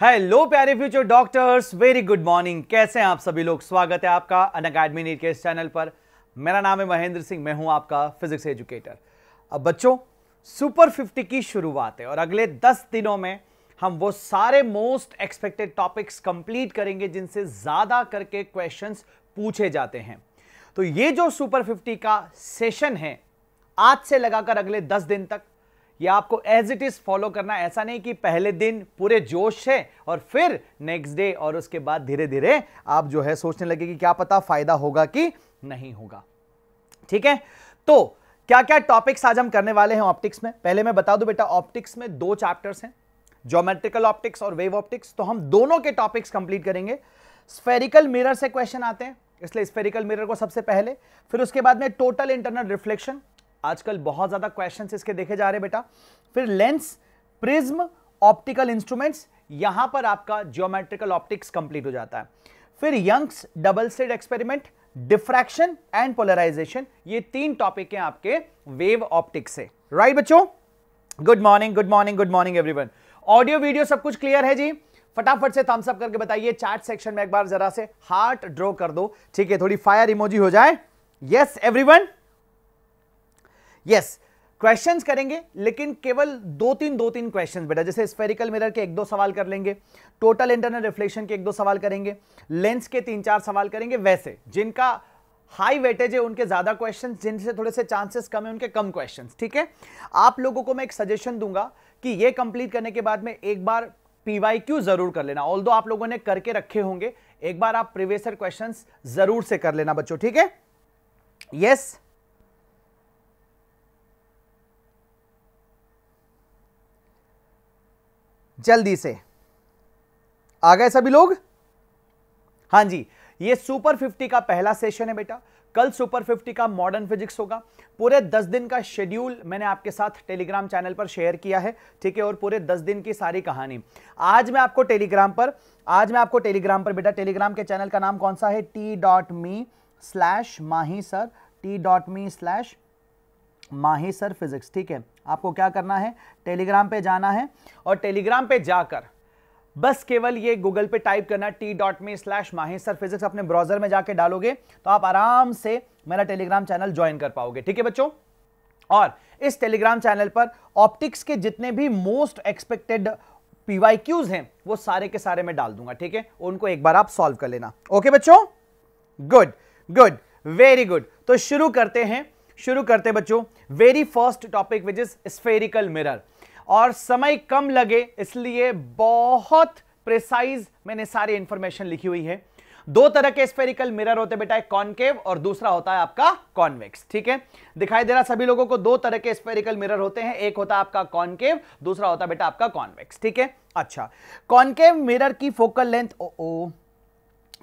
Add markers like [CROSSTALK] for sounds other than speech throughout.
Hello प्यारे future doctors very good morning कैसे हैं आप सभी लोग स्वागत है आपका अन अकेडमी नीट के इस चैनल पर मेरा नाम है महेंद्र सिंह मैं हूं आपका फिजिक्स एजुकेटर अब बच्चों सुपर 50 की शुरुआत है और अगले 10 दिनों में हम वो सारे मोस्ट एक्सपेक्टेड टॉपिक्स कंप्लीट करेंगे जिनसे ज़्यादा करके क्वेश्चंस पूछे जाते हैं तो ये जो सुपर फिफ्टी का सेशन है आज से लगाकर अगले दस दिन तक ये आपको एज इट इज़ फॉलो करना ऐसा नहीं कि पहले दिन पूरे जोश है और फिर नेक्स्ट डे और उसके बाद धीरे धीरे आप जो है सोचने लगे कि क्या पता फ़ायदा होगा कि नहीं होगा ठीक है तो क्या क्या टॉपिक्स आज हम करने वाले हैं ऑप्टिक्स में पहले मैं बता दूं बेटा ऑप्टिक्स में दो चैप्टर्स हैं ज्योमेट्रिकल ऑप्टिक्स और वेव ऑप्टिक्स तो हम दोनों के टॉपिक्स कंप्लीट करेंगे स्फेरिकल मिरर से क्वेश्चन आते हैं इसलिए स्फेरिकल मिरर को सबसे पहले फिर उसके बाद में टोटल इंटरनल रिफ्लेक्शन आजकल बहुत ज़्यादा क्वेश्चन इसके देखे जा रहे बेटा फिर लेंस प्रिज्म ऑप्टिकल इंस्ट्रूमेंट्स यहां पर आपका जियोमेट्रिकल ऑप्टिक्स कंप्लीट हो जाता है फिर Young's double slit experiment diffraction and polarisation ये तीन टॉपिक हैं आपके वेव ऑप्टिक्स से राइट बच्चों good morning good morning good morning everyone audio video सब कुछ क्लियर है जी फटाफट से थम्सअप करके बताइए चैट सेक्शन में एक बार जरा से हार्ट ड्रॉ कर दो ठीक है थोड़ी फायर इमोजी हो जाए yes everyone yes questions question करेंगे लेकिन केवल दो तीन दो तीन क्वेश्चन बेटा जैसे स्पेरिकल मिरर के एक दो सवाल कर लेंगे टोटल इंटरनल रिफ्लेक्शन के एक दो सवाल करेंगे लेंस के तीन चार सवाल करेंगे वैसे जिनका हाई वेटेज है उनके ज़्यादा क्वेश्चन जिनसे थोड़े से चांसेस कम है उनके कम क्वेश्चन ठीक है आप लोगों को मैं एक सजेशन दूंगा कि ये कंप्लीट करने के बाद में एक बार क्यू जरूर कर लेना ऑल आप लोगों ने करके रखे होंगे एक बार आप प्रिवेसर क्वेश्चन जरूर से कर लेना बच्चों ठीक है यस yes? जल्दी से आ गए सभी लोग हां जी ये सुपर फिफ्टी का पहला सेशन है बेटा कल सुपर फिफ्टी का मॉडर्न फिजिक्स होगा पूरे दस दिन का शेड्यूल मैंने आपके साथ टेलीग्राम चैनल पर शेयर किया है ठीक है और पूरे दस दिन की सारी कहानी आज मैं आपको टेलीग्राम पर आज मैं आपको टेलीग्राम पर बेटा टेलीग्राम के चैनल का नाम कौन सा है T dot me slash Mahi sir T dot me slash Mahi sir physics ठीक है आपको क्या करना है टेलीग्राम पे जाना है और टेलीग्राम पे जाकर बस केवल ये गूगल पे टाइप करना T dot me slash sir physics अपने ब्राउजर में जाके डालोगे तो आप आराम से मेरा टेलीग्राम चैनल ज्वाइन कर पाओगे ठीक है बच्चों और इस टेलीग्राम चैनल पर ऑप्टिक्स के जितने भी मोस्ट एक्सपेक्टेड पीवाईक्यूज हैं वो सारे के सारे मैं डाल दूंगा ठीक है उनको एक बार आप सॉल्व कर लेना ओके बच्चों गुड गुड वेरी गुड तो शुरू करते हैं शुरू करते हैं बच्चों very first topic which is spherical mirror और समय कम लगे इसलिए बहुत प्रिसाइज मैंने सारी इंफॉर्मेशन लिखी हुई है दो तरह के स्फेरिकल मिरर होते बेटा एक कॉनकेव और दूसरा होता है आपका कॉन्वेक्स ठीक है दिखाई दे रहा सभी लोगों को दो तरह के स्फेरिकल मिरर होते हैं एक होता है आपका कॉनकेव दूसरा होता है बेटा आपका कॉन्वेक्स ठीक है अच्छा कॉन्केव मिरर की focal length oh oh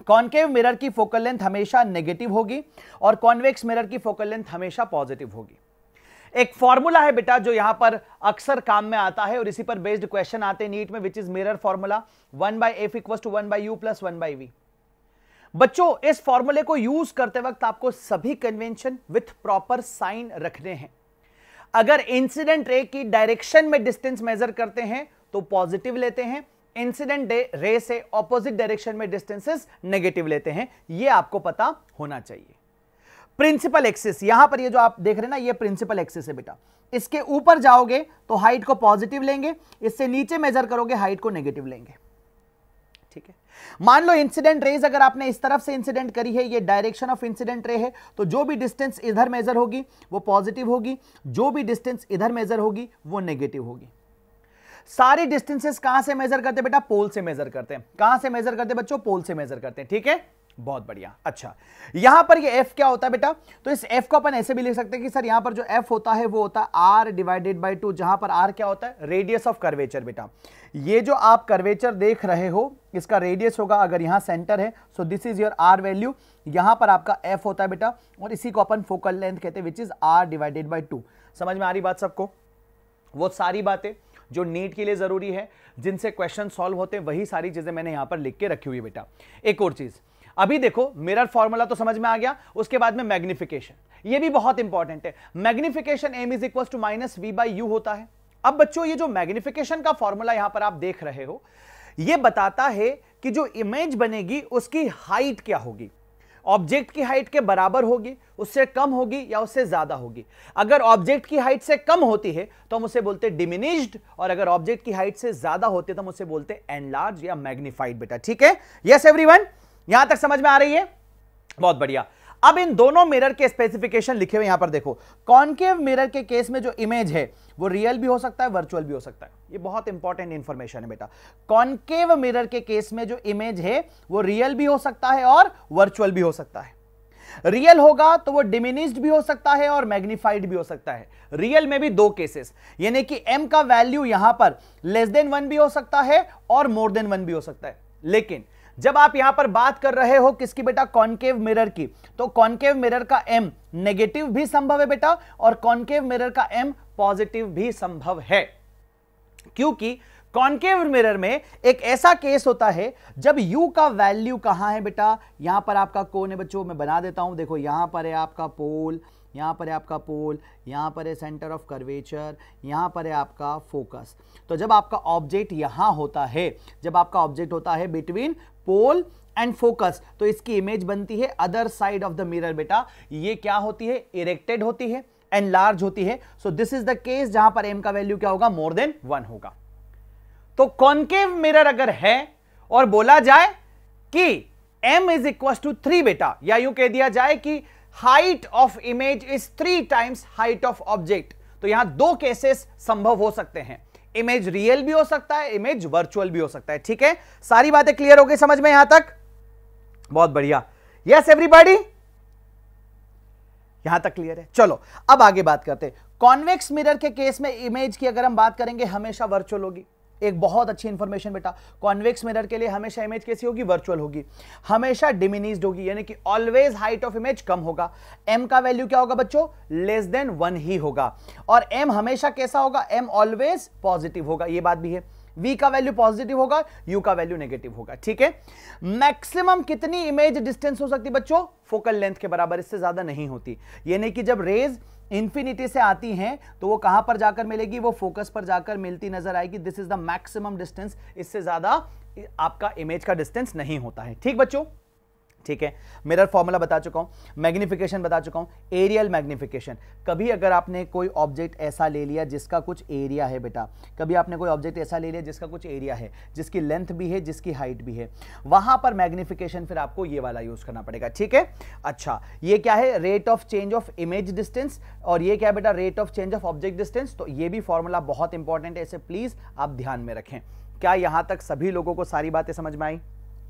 concave mirror की फोकल लेंथ हमेशा नेगेटिव होगी और कॉन्वेक्स मिरर की फोकल लेंथ हमेशा पॉजिटिव होगी एक फॉर्मूला है बेटा जो यहां पर अक्सर काम में आता है और इसी पर बेस्ड क्वेश्चन आते हैं नीट में which is mirror formula one by F equal to one by you plus one by V बच्चों इस फॉर्मूले को यूज करते वक्त आपको सभी कन्वेंशन विथ प्रॉपर साइन रखने हैं अगर इंसिडेंट रे की डायरेक्शन में डिस्टेंस मेजर करते हैं तो पॉजिटिव लेते हैं इंसिडेंट डे रे से ऑपोजिट डायरेक्शन में डिस्टेंसेस नेगेटिव लेते हैं ये आपको पता होना चाहिए प्रिंसिपल एक्सिस यहां पर ये जो आप देख रहे हैं ना ये प्रिंसिपल एक्सिस है बेटा इसके ऊपर जाओगे तो हाइट को पॉजिटिव लेंगे इससे नीचे मेजर करोगे हाइट को नेगेटिव लेंगे ठीक है मान लो इंसिडेंट रेज अगर आपने इस तरफ से इंसिडेंट करी है ये डायरेक्शन ऑफ इंसिडेंट रे है तो जो भी डिस्टेंस इधर मेजर होगी वो पॉजिटिव होगी जो भी डिस्टेंस इधर मेजर होगी वो नेगेटिव होगी सारी डिस्टेंसेस कहां से मेजर करते हैं बेटा पोल से मेजर करते हैं कहां से मेजर करते हैं बच्चों पोल से मेजर करते हैं ठीक है बहुत बढ़िया अच्छा यहां पर ये एफ क्या होता है बेटा तो इस एफ को अपन ऐसे भी लिख सकते हैं कि सर यहां पर जो एफ होता है वो होता है आर डिवाइडेड बाई टू जहां पर आर क्या होता है रेडियस ऑफ कर्वेचर बेटा ये जो आप कर्वेचर देख रहे हो इसका रेडियस होगा अगर यहां सेंटर है so this is your R value यहां पर आपका एफ होता है बेटा और इसी को अपन फोकल लेंथ कहते हैं which is R divided by two समझ में आ रही बात सबको वो सारी बातें जो नीट के लिए ज़रूरी है जिनसे क्वेश्चन सॉल्व होते हैं वही सारी चीज़ें मैंने यहां पर लिख के रखी हुई है बेटा एक और चीज़ अभी देखो मिरर फॉर्मूला तो समझ में आ गया उसके बाद में मैग्निफिकेशन ये भी बहुत इंपॉर्टेंट है magnification m is equal to minus v by u होता है अब बच्चों ये जो मैग्निफिकेशन का फॉर्मूला यहां पर आप देख रहे हो ये बताता है कि जो इमेज बनेगी उसकी हाइट क्या होगी ऑब्जेक्ट की हाइट के बराबर होगी उससे कम होगी या उससे ज़्यादा होगी अगर ऑब्जेक्ट की हाइट से कम होती है तो हम उसे बोलते डिमिनिश्ड और अगर ऑब्जेक्ट की हाइट से ज़्यादा होती है तो हम उसे बोलते हैं एनलार्ज या मैग्निफाइड बेटा ठीक है यस एवरीवन यहां तक समझ में आ रही है बहुत बढ़िया अब इन दोनों मिरर के स्पेसिफिकेशन लिखे हुए यहां पर देखो कॉन्केव मिरर के केस में जो इमेज है वो रियल भी हो सकता है वर्चुअल भी हो सकता है ये बहुत इंपॉर्टेंट इंफॉर्मेशन है बेटा कॉन्केव मिरर के केस में जो इमेज है वो रियल भी हो सकता है और वर्चुअल भी हो सकता है रियल होगा तो वो डिमिनिस्ड भी हो सकता है और मैग्निफाइड भी हो सकता है रियल में भी दो केसेस यानी कि एम का वैल्यू यहां पर लेस देन वन भी हो सकता है और मोर देन वन भी हो सकता है लेकिन जब आप यहां पर बात कर रहे हो किसकी बेटा कॉन्केव मिरर की तो कॉन्केव मिरर का एम नेगेटिव भी संभव है बेटा और कॉनकेव मिरर का एम पॉजिटिव भी संभव है क्योंकि कॉनकेव मिरर में एक ऐसा केस होता है जब u का वैल्यू कहां है बेटा यहां पर आपका कोन है बच्चों मैं बना देता हूं देखो यहां पर है आपका पोल यहाँ पर है आपका पोल यहाँ पर है सेंटर ऑफ कर्वेचर यहाँ पर है आपका फोकस तो जब आपका ऑब्जेक्ट यहाँ होता है जब आपका ऑब्जेक्ट होता है बिटवीन पोल एंड फोकस तो इसकी इमेज बनती है other side of the mirror बेटा ये क्या होती है इरेक्टेड होती है एंड लार्ज होती है so this is the case जहां पर एम का वैल्यू क्या होगा मोर देन वन होगा तो कॉन्केव मिरर अगर है और बोला जाए कि m is equal to three बेटा या यू कह दिया जाए कि height of image is three times height of object तो यहां दो केसेस संभव हो सकते हैं इमेज रियल भी हो सकता है इमेज वर्चुअल भी हो सकता है ठीक है सारी बातें क्लियर हो गई समझ में यहां तक बहुत बढ़िया यस एवरीबॉडी यहां तक क्लियर है चलो अब आगे बात करते हैं कॉन्वेक्स मिरर के केस में इमेज की अगर हम बात करेंगे हमेशा वर्चुअल होगी एक बहुत अच्छी इंफॉर्मेशन बेटा कॉन्वेक्स मिरर के लिए हमेशा इमेज कैसी होगी वर्चुअल होगी हमेशा डिमिनीज होगी यानी कि ऑलवेज हाइट ऑफ इमेज कम होगा एम का वैल्यू क्या होगा बच्चों लेस देन वन ही होगा और एम हमेशा कैसा होगा एम ऑलवेज पॉजिटिव होगा ये बात भी है v का वैल्यू पॉजिटिव होगा u का वैल्यू नेगेटिव होगा ठीक है मैक्सिमम कितनी इमेज डिस्टेंस हो सकती बच्चों फोकल लेंथ के बराबर इससे ज्यादा नहीं होती यानी कि जब रेज इंफिनिटी से आती हैं तो वो कहां पर जाकर मिलेगी वो फोकस पर जाकर मिलती नजर आएगी this is the maximum distance इससे ज्यादा आपका इमेज का डिस्टेंस नहीं होता है ठीक बच्चों ठीक है मिरर फॉर्मूला बता चुका हूँ मैग्निफिकेशन बता चुका हूँ एरियल मैग्निफिकेशन कभी अगर आपने कोई ऑब्जेक्ट ऐसा ले लिया जिसका कुछ एरिया है बेटा कभी आपने कोई ऑब्जेक्ट ऐसा ले लिया जिसका कुछ एरिया है जिसकी लेंथ भी है जिसकी हाइट भी है वहां पर मैग्निफिकेशन फिर आपको ये वाला यूज करना पड़ेगा ठीक है अच्छा ये क्या है rate of change of image distance और ये क्या बेटा rate of change of object distance तो ये भी फॉर्मूला बहुत इंपॉर्टेंट है इसे प्लीज आप ध्यान में रखें क्या यहां तक सभी लोगों को सारी बातें समझ में आई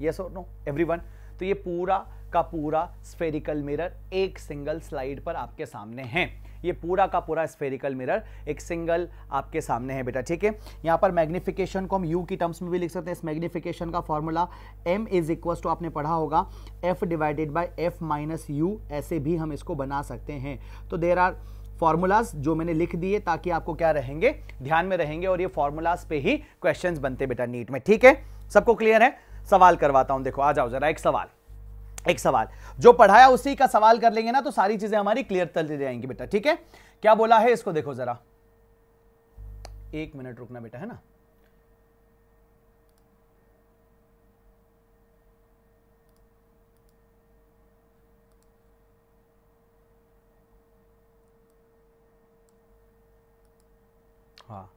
यस और नो वन तो ये पूरा का पूरा स्फेरिकल मिरर एक सिंगल स्लाइड पर आपके सामने है ये पूरा का पूरा स्फेरिकल मिरर एक सिंगल आपके सामने है बेटा ठीक है यहाँ पर मैग्निफिकेशन को हम यू की टर्म्स में भी लिख सकते हैं इस मैग्निफिकेशन का formula m is equal to आपने पढ़ा होगा f divided by F minus u ऐसे भी हम इसको बना सकते हैं तो देर आर फॉर्मूलाज जो मैंने लिख दिए ताकि आपको क्या रहेंगे ध्यान में रहेंगे और ये फॉर्मूलाज पे ही क्वेश्चंस बनते बेटा नीट में ठीक है सबको क्लियर है सवाल करवाता हूँ देखो आ जाओ जरा एक सवाल एक सवाल जो पढ़ाया उसी का सवाल कर लेंगे ना तो सारी चीजें हमारी क्लियर चलती जाएंगी बेटा ठीक है क्या बोला है इसको देखो जरा एक मिनट रुकना बेटा है ना हाँ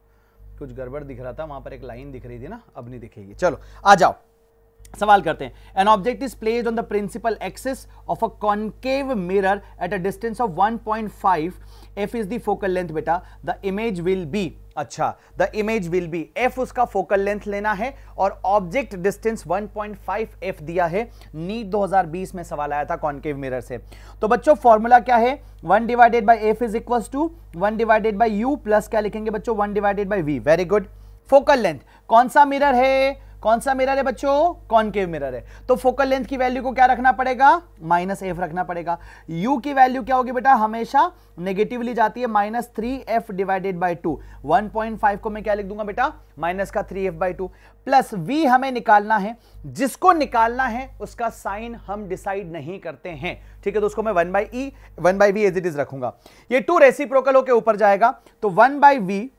कुछ गड़बड़ दिख रहा था वहां पर एक लाइन दिख रही थी ना अब नहीं दिखेगी चलो आ जाओ सवाल करते हैं an object is placed on the principal axis of a concave mirror at a distance of 1.5 point f is the focal length बेटा द इमेज विल बी अच्छा the image will be f उसका focal length लेना है और object distance 1.5 point F दिया है NEET 2020 में सवाल आया था कॉन्केव मिरर से तो बच्चों फॉर्मूला क्या है one divided by f is equal to one divided by you plus क्या लिखेंगे बच्चों one divided by v very good focal length कौन सा मिरर है कौन सा मिरर है बच्चों कॉनकेव मिरर है तो फोकल लेंथ की वैल्यू को क्या रखना पड़ेगा माइनस एफ रखना पड़ेगा यू की वैल्यू क्या होगी बेटा हमेशा नेगेटिवली जाती है minus three F divided by two one point five को मैं क्या लिख दूंगा बेटा माइनस का three F by two plus v हमें निकालना है जिसको निकालना है उसका साइन हम डिसाइड नहीं करते हैं ठीक है तो उसको मैं one by e one by v as it is रखूंगा ये टू रेसिप्रोकल होकर ऊपर जाएगा तो one by v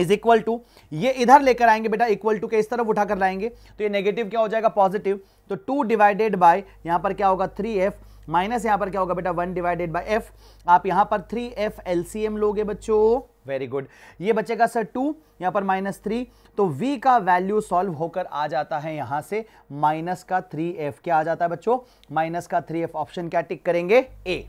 is equal to ये इधर लेकर आएंगे बेटा इक्वल टू के इस तरफ उठा कर लाएंगे तो ये नेगेटिव क्या हो जाएगा पॉजिटिव तो टू डिवाइडेड बाय यहाँ पर क्या होगा थ्री एफ माइनस यहाँ पर क्या होगा बेटा वन डिवाइडेड बाय एफ आप यहाँ पर थ्री एफ एलसीएम लोगे बच्चों वेरी गुड ये बचेगा सर टू यहाँ पर माइनस थ्री तो v का वैल्यू सॉल्व होकर आ जाता है यहाँ से माइनस का थ्री एफ क्या आ जाता है बच्चों माइनस का थ्री एफ ऑप्शन क्या टिक करेंगे ए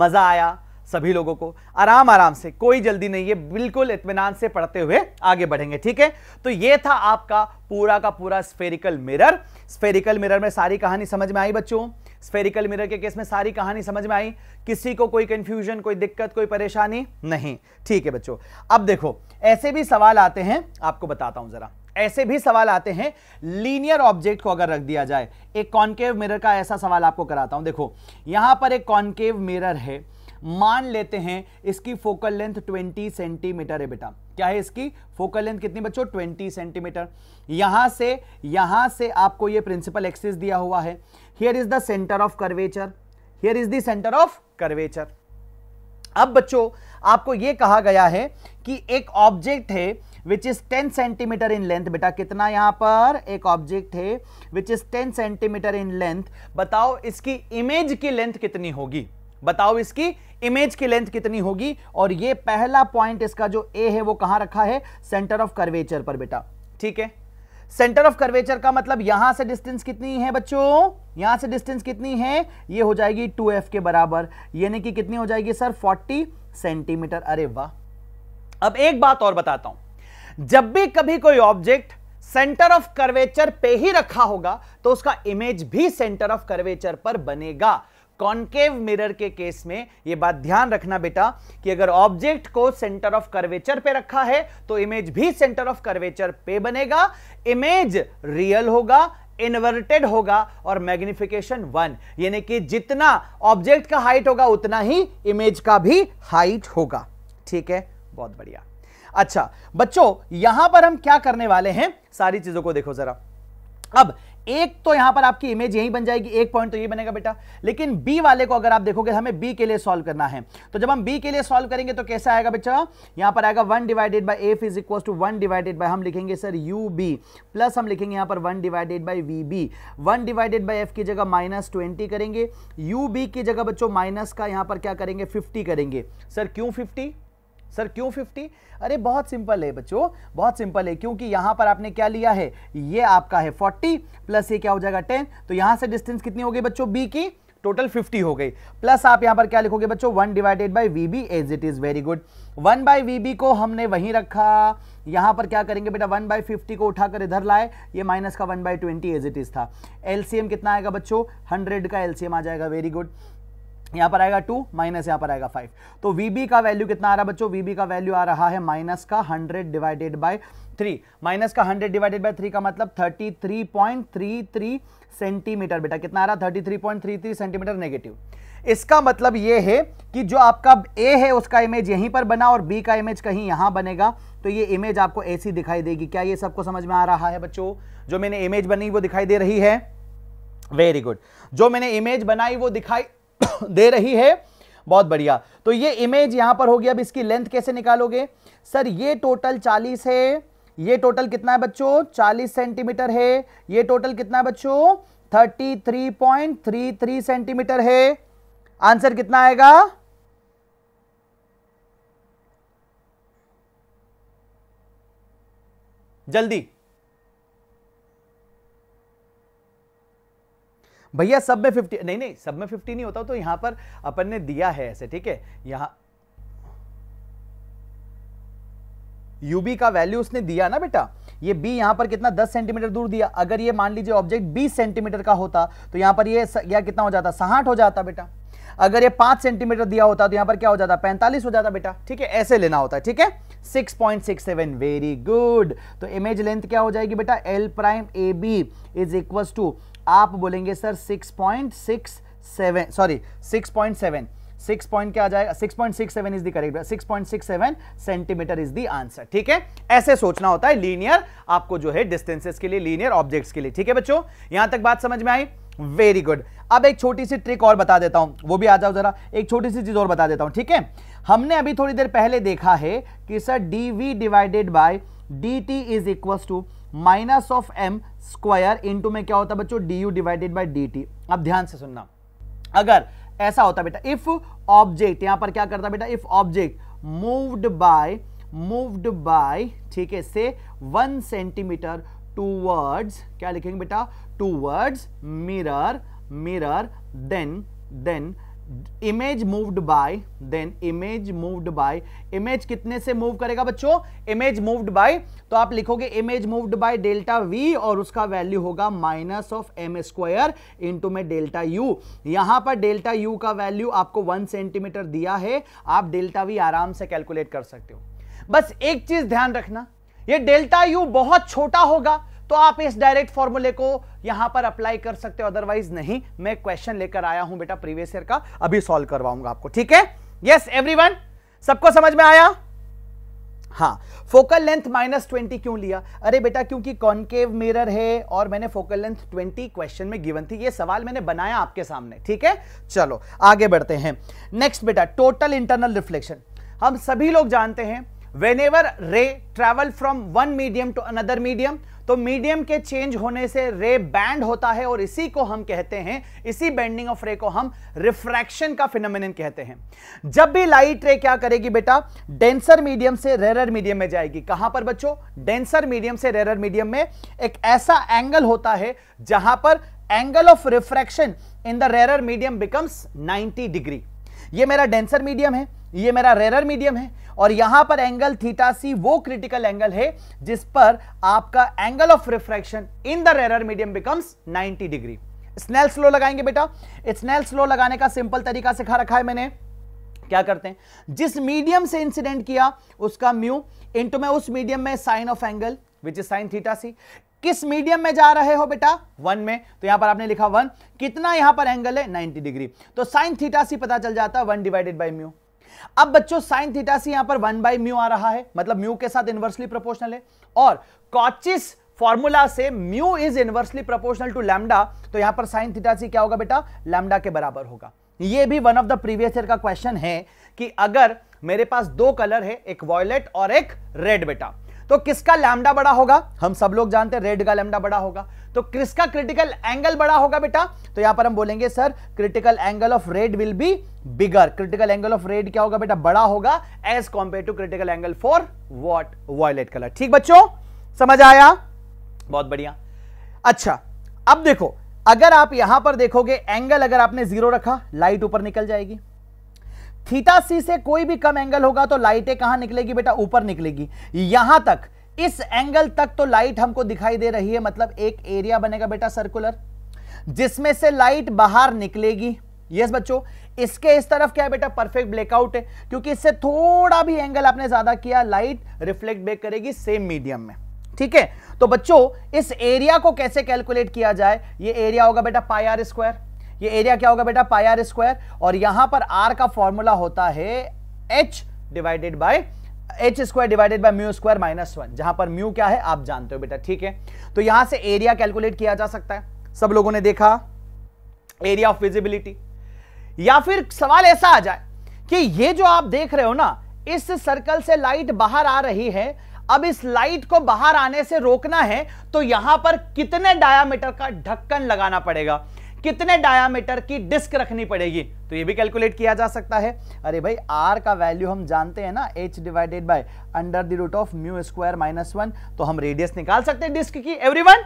मजा आया सभी लोगों को आराम आराम से कोई जल्दी नहीं है बिल्कुल इतमान से पढ़ते हुए आगे बढ़ेंगे ठीक है तो ये था आपका पूरा का पूरा स्फेरिकल मिरर स्फेरिकल मिरर में सारी कहानी समझ में आई बच्चों स्फेरिकल मिरर के केस में सारी कहानी समझ में आई किसी को कोई कंफ्यूजन कोई दिक्कत कोई परेशानी नहीं ठीक है बच्चों अब देखो ऐसे भी सवाल आते हैं आपको बताता हूं जरा ऐसे भी सवाल आते हैं लीनियर ऑब्जेक्ट को अगर रख दिया जाए एक कॉन्केव मिरर का ऐसा सवाल आपको कराता हूं देखो यहां पर एक कॉन्केव मिरर है मान लेते हैं इसकी फोकल लेंथ 20 सेंटीमीटर है बेटा क्या है इसकी फोकल लेंथ कितनी बच्चों 20 सेंटीमीटर यहां से यहां से आपको ये प्रिंसिपल एक्सिस दिया हुआ है here is the centre of curvature here is the centre of curvature अब बच्चों आपको यह कहा गया है कि एक ऑब्जेक्ट है which is 10 centimetre in length बेटा कितना यहां पर एक ऑब्जेक्ट है which is 10 centimetre in length बताओ इसकी इमेज की लेंथ कितनी होगी बताओ इसकी इमेज की लेंथ कितनी होगी और ये पहला पॉइंट इसका जो ए है वो कहां रखा है सेंटर ऑफ कर्वेचर पर बेटा ठीक है सेंटर ऑफ कर्वेचर का मतलब यहां से डिस्टेंस कितनी है बच्चों यहां से डिस्टेंस कितनी है ये हो जाएगी 2f के बराबर यानी कि कितनी हो जाएगी सर 40 सेंटीमीटर अरे वाह अब एक बात और बताता हूं जब भी कभी कोई ऑब्जेक्ट सेंटर ऑफ कर्वेचर पे ही रखा होगा तो उसका इमेज भी सेंटर ऑफ कर्वेचर पर बनेगा कॉनकेव मिरर के केस में ये बात ध्यान रखना बेटा कि अगर ऑब्जेक्ट को सेंटर ऑफ कर्वेचर पे रखा है तो इमेज भी सेंटर ऑफ कर्वेचर पे बनेगा इमेज रियल होगा इन्वर्टेड होगा और मैग्निफिकेशन वन यानी कि जितना ऑब्जेक्ट का हाइट होगा उतना ही इमेज का भी हाइट होगा ठीक है बहुत बढ़िया अच्छा बच्चों यहां पर हम क्या करने वाले हैं सारी चीजों को देखो जरा अब एक तो यहां पर आपकी इमेज यही बन जाएगी एक पॉइंट तो ये बनेगा बेटा लेकिन बी वाले को अगर आप देखोगे हमें बी के लिए सॉल्व करना है तो जब हम बी के लिए सॉल्व करेंगे तो कैसे आएगा बेटा यहां पर आएगा one divided by f is equal to one divided by हम लिखेंगे सर यू बी प्लस हम लिखेंगे यहां पर one divided by v b one divided by f की जगह माइनस ट्वेंटी करेंगे यू बी की जगह बच्चों माइनस का यहां पर क्या करेंगे फिफ्टी करेंगे सर क्यों फिफ्टी सर क्यों 50 अरे बहुत सिंपल है बच्चों बहुत सिंपल है क्योंकि यहां पर आपने क्या लिया है ये आपका है 40 प्लस ये क्या हो जाएगा 10 तो यहां से डिस्टेंस कितनी हो गई बच्चों बी की टोटल 50 हो गई प्लस आप यहां पर क्या लिखोगे बच्चों 1 divided by v b as it is very good one by v b को हमने वहीं रखा यहां पर क्या करेंगे बेटा वन बाई फिफ्टी को उठाकर इधर लाए ये माइनस का one by twenty as it is था एलसीएम कितना आएगा बच्चों हंड्रेड का एलसीएम आ जाएगा वेरी गुड यहां पर आएगा टू माइनस यहाँ पर आएगा फाइव तो वीबी का वैल्यू कितना आ रहा है बच्चों वीबी का वैल्यू आ रहा है माइनस का hundred divided by three minus का हंड्रेड डिवाइडेड बाय थ्री का मतलब thirty three point three three centimetre बेटा कितना आ रहा है thirty three point three three centimetre negative इसका मतलब ये है कि जो आपका ए है उसका इमेज यहीं पर बना और बी का इमेज कहीं यहां बनेगा तो ये इमेज आपको ऐसी दिखाई देगी क्या ये सबको समझ में आ रहा है बच्चों जो मैंने इमेज बनी वो दिखाई दे रही है वेरी गुड जो मैंने इमेज बनाई वो दिखाई [COUGHS] दे रही है बहुत बढ़िया तो ये इमेज यहां पर होगी अब इसकी लेंथ कैसे निकालोगे सर ये टोटल चालीस है ये टोटल कितना है बच्चों चालीस सेंटीमीटर है ये टोटल कितना है बच्चों thirty three point three three centimetre है आंसर कितना आएगा जल्दी भैया सब में फिफ्टी नहीं नहीं सब में फिफ्टी नहीं होता तो यहां पर अपन ने दिया है ऐसे ठीक है यहां यूबी का वैल्यू उसने दिया ना बेटा ये बी यहां पर कितना 10 सेंटीमीटर दूर दिया अगर ये मान लीजिए ऑब्जेक्ट 20 सेंटीमीटर का होता तो यहां पर ये यह कितना हो जाता साठ हो जाता बेटा अगर ये पांच सेंटीमीटर दिया होता तो यहां पर क्या हो जाता पैंतालीस हो जाता बेटा ठीक है ऐसे लेना होता है ठीक है 6.67 वेरी गुड तो इमेज लेंथ क्या हो जाएगी बेटा l prime a b is equal to आप बोलेंगे sir six point six seven sorry six point seven six point क्या आ जाएगा six point six seven is the correct six point six seven centimetre is the answer ठीक है ऐसे सोचना होता है लीनियर आपको जो है डिस्टेंसेस के लिए लीनियर ऑब्जेक्ट्स के लिए ठीक है बच्चों यहां तक बात समझ में आई वेरी गुड अब एक छोटी सी ट्रिक और बता देता हूं वो भी आ जाओ जरा एक छोटी सी चीज और बता देता हूं ठीक है हमने अभी थोड़ी देर पहले देखा है कि sir d v divided by D t is equal to minus of m square into में क्या होता है बच्चों d u divided by D t अब ध्यान से सुनना अगर ऐसा होता बेटा इफ ऑब्जेक्ट यहां पर क्या करता बेटा if object moved by moved by ठीक है से वन सेंटीमीटर टू वर्ड्स क्या लिखेंगे बेटा towards mirror mirror then then image moved by then image moved by image कितने से मूव करेगा बच्चों इमेज मूव्ड बाय तो आप लिखोगे image moved by delta v और उसका वैल्यू होगा minus of m square into में डेल्टा यू यहां पर डेल्टा यू का वैल्यू आपको वन सेंटीमीटर दिया है आप डेल्टा वी आराम से कैलकुलेट कर सकते हो बस एक चीज ध्यान रखना यह डेल्टा यू बहुत छोटा होगा तो आप इस डायरेक्ट फॉर्मूले को यहां पर अप्लाई कर सकते हो अदरवाइज नहीं मैं क्वेश्चन लेकर आया हूं बेटा प्रीवियस ईयर का अभी सॉल्व करवाऊंगा आपको ठीक है यस एवरीवन सबको समझ में आया हाँ फोकल लेंथ माइनस ट्वेंटी क्यों लिया अरे बेटा क्योंकि कॉन्केव मिरर है और मैंने फोकल लेंथ ट्वेंटी क्वेश्चन में गिवन थी ये सवाल मैंने बनाया आपके सामने ठीक है चलो आगे बढ़ते हैं नेक्स्ट बेटा टोटल इंटरनल रिफ्लेक्शन हम सभी लोग जानते हैं whenever ray travel from one medium to another medium तो मीडियम के चेंज होने से रे बैंड होता है और इसी को हम कहते हैं इसी बैंडिंग ऑफ रे को हम रिफ्रैक्शन का फिनमिन कहते हैं जब भी लाइट रे क्या करेगी बेटा डेंसर मीडियम से रेरर मीडियम में जाएगी कहां पर बच्चों डेंसर मीडियम से रेरर मीडियम में एक ऐसा एंगल होता है जहां पर angle of refraction in the rarer medium becomes 90 degree ये मेरा डेंसर मीडियम है ये मेरा रेरर मीडियम है और यहां पर एंगल थीटा सी वो क्रिटिकल एंगल है जिस पर आपका angle of refraction in the rarer medium becomes 90 degree Snell's law लगाएंगे बेटा स्नेल स्लो लगाने का सिंपल तरीका सिखा रखा है मैंने क्या करते हैं जिस मीडियम से इंसिडेंट किया उसका म्यू इंटू में उस मीडियम में sine of angle which is sine theta c किस मीडियम में जा रहे हो बेटा वन में तो यहां पर आपने लिखा वन कितना यहां पर एंगल है 90 डिग्री तो साइन थीटा सी पता चल जाता है वन डिवाइडेड बाई म्यू अब बच्चों साइन थीटा से यहां पर वन बाई म्यू आ रहा है मतलब म्यू के साथ इन्वर्सली प्रोपोर्शनल है और कॉचिस फॉर्मूला से mu is inversely proportional to lambda तो यहां पर साइन थीटा सी क्या होगा बेटा लैमडा के बराबर होगा ये भी one of the previous year का क्वेश्चन है कि अगर मेरे पास दो कलर है एक वॉयलेट और एक रेड बेटा तो किसका लैमडा बड़ा होगा हम सब लोग जानते हैं रेड का लैमडा बड़ा होगा तो किसका क्रिटिकल एंगल बड़ा होगा बेटा तो यहां पर हम बोलेंगे sir critical angle of red will be bigger critical angle of red क्या होगा बेटा बड़ा होगा as compare to critical angle for what violet colour ठीक बच्चों समझ आया बहुत बढ़िया अच्छा अब देखो अगर आप यहां पर देखोगे एंगल अगर आपने जीरो रखा लाइट ऊपर निकल जाएगी थीटा सी से कोई भी कम एंगल होगा तो लाइटें कहां निकलेगी बेटा ऊपर निकलेगी यहां तक इस एंगल तक तो लाइट हमको दिखाई दे रही है मतलब एक एरिया बनेगा बेटा सर्कुलर जिसमें से लाइट बाहर निकलेगी यस बच्चों इसके इस तरफ क्या है बेटा परफेक्ट ब्लैकआउट है क्योंकि इससे थोड़ा भी एंगल आपने ज्यादा किया लाइट रिफ्लेक्ट बैक करेगी सेम मीडियम में ठीक है तो बच्चों इस एरिया को कैसे कैलकुलेट किया जाए ये एरिया होगा बेटा पाई आर स्क्वायर ये एरिया क्या होगा बेटा पाई आर स्क्वायर और यहां पर आर का फॉर्मूला होता है h divided by h square divided by mu square minus one जहां पर म्यू क्या है आप जानते हो बेटा ठीक है तो यहां से एरिया कैलकुलेट किया जा सकता है सब लोगों ने देखा एरिया ऑफ विजिबिलिटी या फिर सवाल ऐसा आ जाए कि ये जो आप देख रहे हो ना इस सर्कल से लाइट बाहर आ रही है अब इस लाइट को बाहर आने से रोकना है तो यहां पर कितने डायामीटर का ढक्कन लगाना पड़ेगा कितने डायामीटर की डिस्क रखनी पड़ेगी तो ये भी कैलकुलेट किया जा सकता है अरे भाई आर का वैल्यू हम जानते हैं ना h divided by under the root of mu square minus one तो हम रेडियस निकाल सकते हैं डिस्क की एवरीवन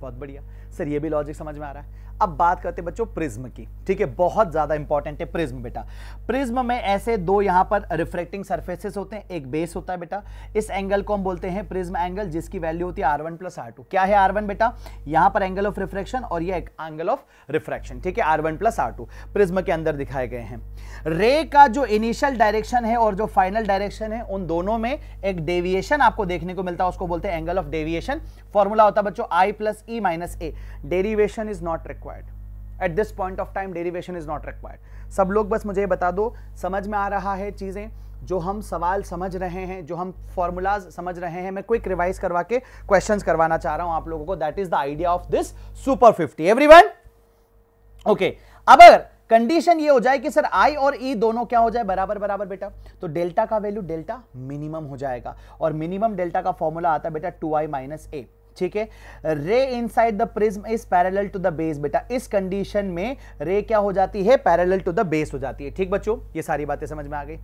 बहुत बढ़िया सर ये भी लॉजिक समझ में आ रहा है अब बात करते हैं बच्चों प्रिज्म की ठीक है बहुत ज्यादा इंपॉर्टेंट है प्रिज्म बेटा प्रिज्म में ऐसे दो यहां पर रिफ्रेक्टिंग सर्फेसिस होते हैं एक बेस होता है बेटा इस एंगल को हम बोलते हैं प्रिज्म एंगल जिसकी वैल्यू होती है r one plus r two क्या है आर वन बेटा यहां पर एंगल ऑफ रिफ्रेक्शन और यह एंगल ऑफ रिफ्रेक्शन ठीक है r one plus r two prism के अंदर दिखाए गए हैं रे का जो इनिशियल डायरेक्शन है और जो फाइनल डायरेक्शन है उन दोनों में एक डेविएशन आपको देखने को मिलता है उसको बोलते हैं एंगल ऑफ डेविएशन फॉर्मूला होता है बच्चों i plus e minus a derivation is not required at this point of time derivation is not required sab log bas mujhe bata do samajh mein aa raha hai cheeze जो हम सवाल समझ रहे हैं जो हम फॉर्मूलाज समझ रहे हैं मैं क्विक रिवाइज करवा के क्वेश्चंस करवाना चाह रहा हूं आप लोगों को that is the idea of this super 50 everyone okay अब अगर कंडीशन ये हो जाए कि सर आई और ई e दोनों क्या हो जाए बराबर बराबर बेटा तो डेल्टा का वैल्यू डेल्टा मिनिमम हो जाएगा और मिनिमम डेल्टा का फॉर्मूला आता है बेटा टू आई माइनस ए ठीक है ray inside the prism is parallel to the base बेटा इस कंडीशन में रे क्या हो जाती है पैरेलल टू द बेस हो जाती है ठीक बच्चों ये सारी बातें समझ में आ गई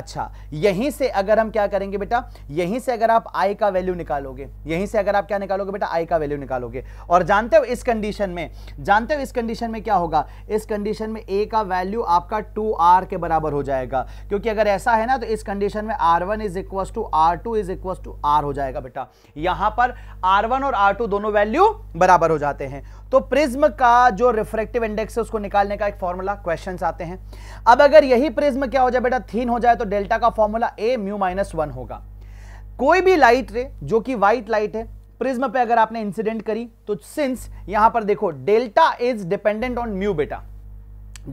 अच्छा यहीं से अगर हम क्या करेंगे बेटा यहीं से अगर आप आई का वैल्यू निकालोगे यहीं से अगर आप क्या निकालोगे बेटा आई का वैल्यू निकालोगे और जानते हो इस कंडीशन में जानते हो इस कंडीशन में क्या होगा इस कंडीशन में ए का वैल्यू आपका टू आर के बराबर हो जाएगा क्योंकि अगर ऐसा है ना तो इस कंडीशन में r one is equal to are two is equal to r हो जाएगा बेटा यहां पर आर वन और आर टू दोनों वैल्यू बराबर हो जाते हैं तो प्रिज्म का जो रिफ्रेक्टिव इंडेक्स है उसको निकालने का एक फॉर्मूला क्वेश्चन आते हैं अब अगर यही प्रिज्म क्या हो जाए बेटा थीन हो जाए तो डेल्टा का formula a mu minus one होगा कोई भी लाइट रे जो कि व्हाइट लाइट है प्रिज्म पे अगर आपने इंसिडेंट करी तो सिंस यहां पर देखो delta is dependent on mu बेटा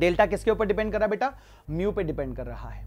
डेल्टा किसके ऊपर डिपेंड कर रहा है बेटा म्यू पे डिपेंड कर रहा है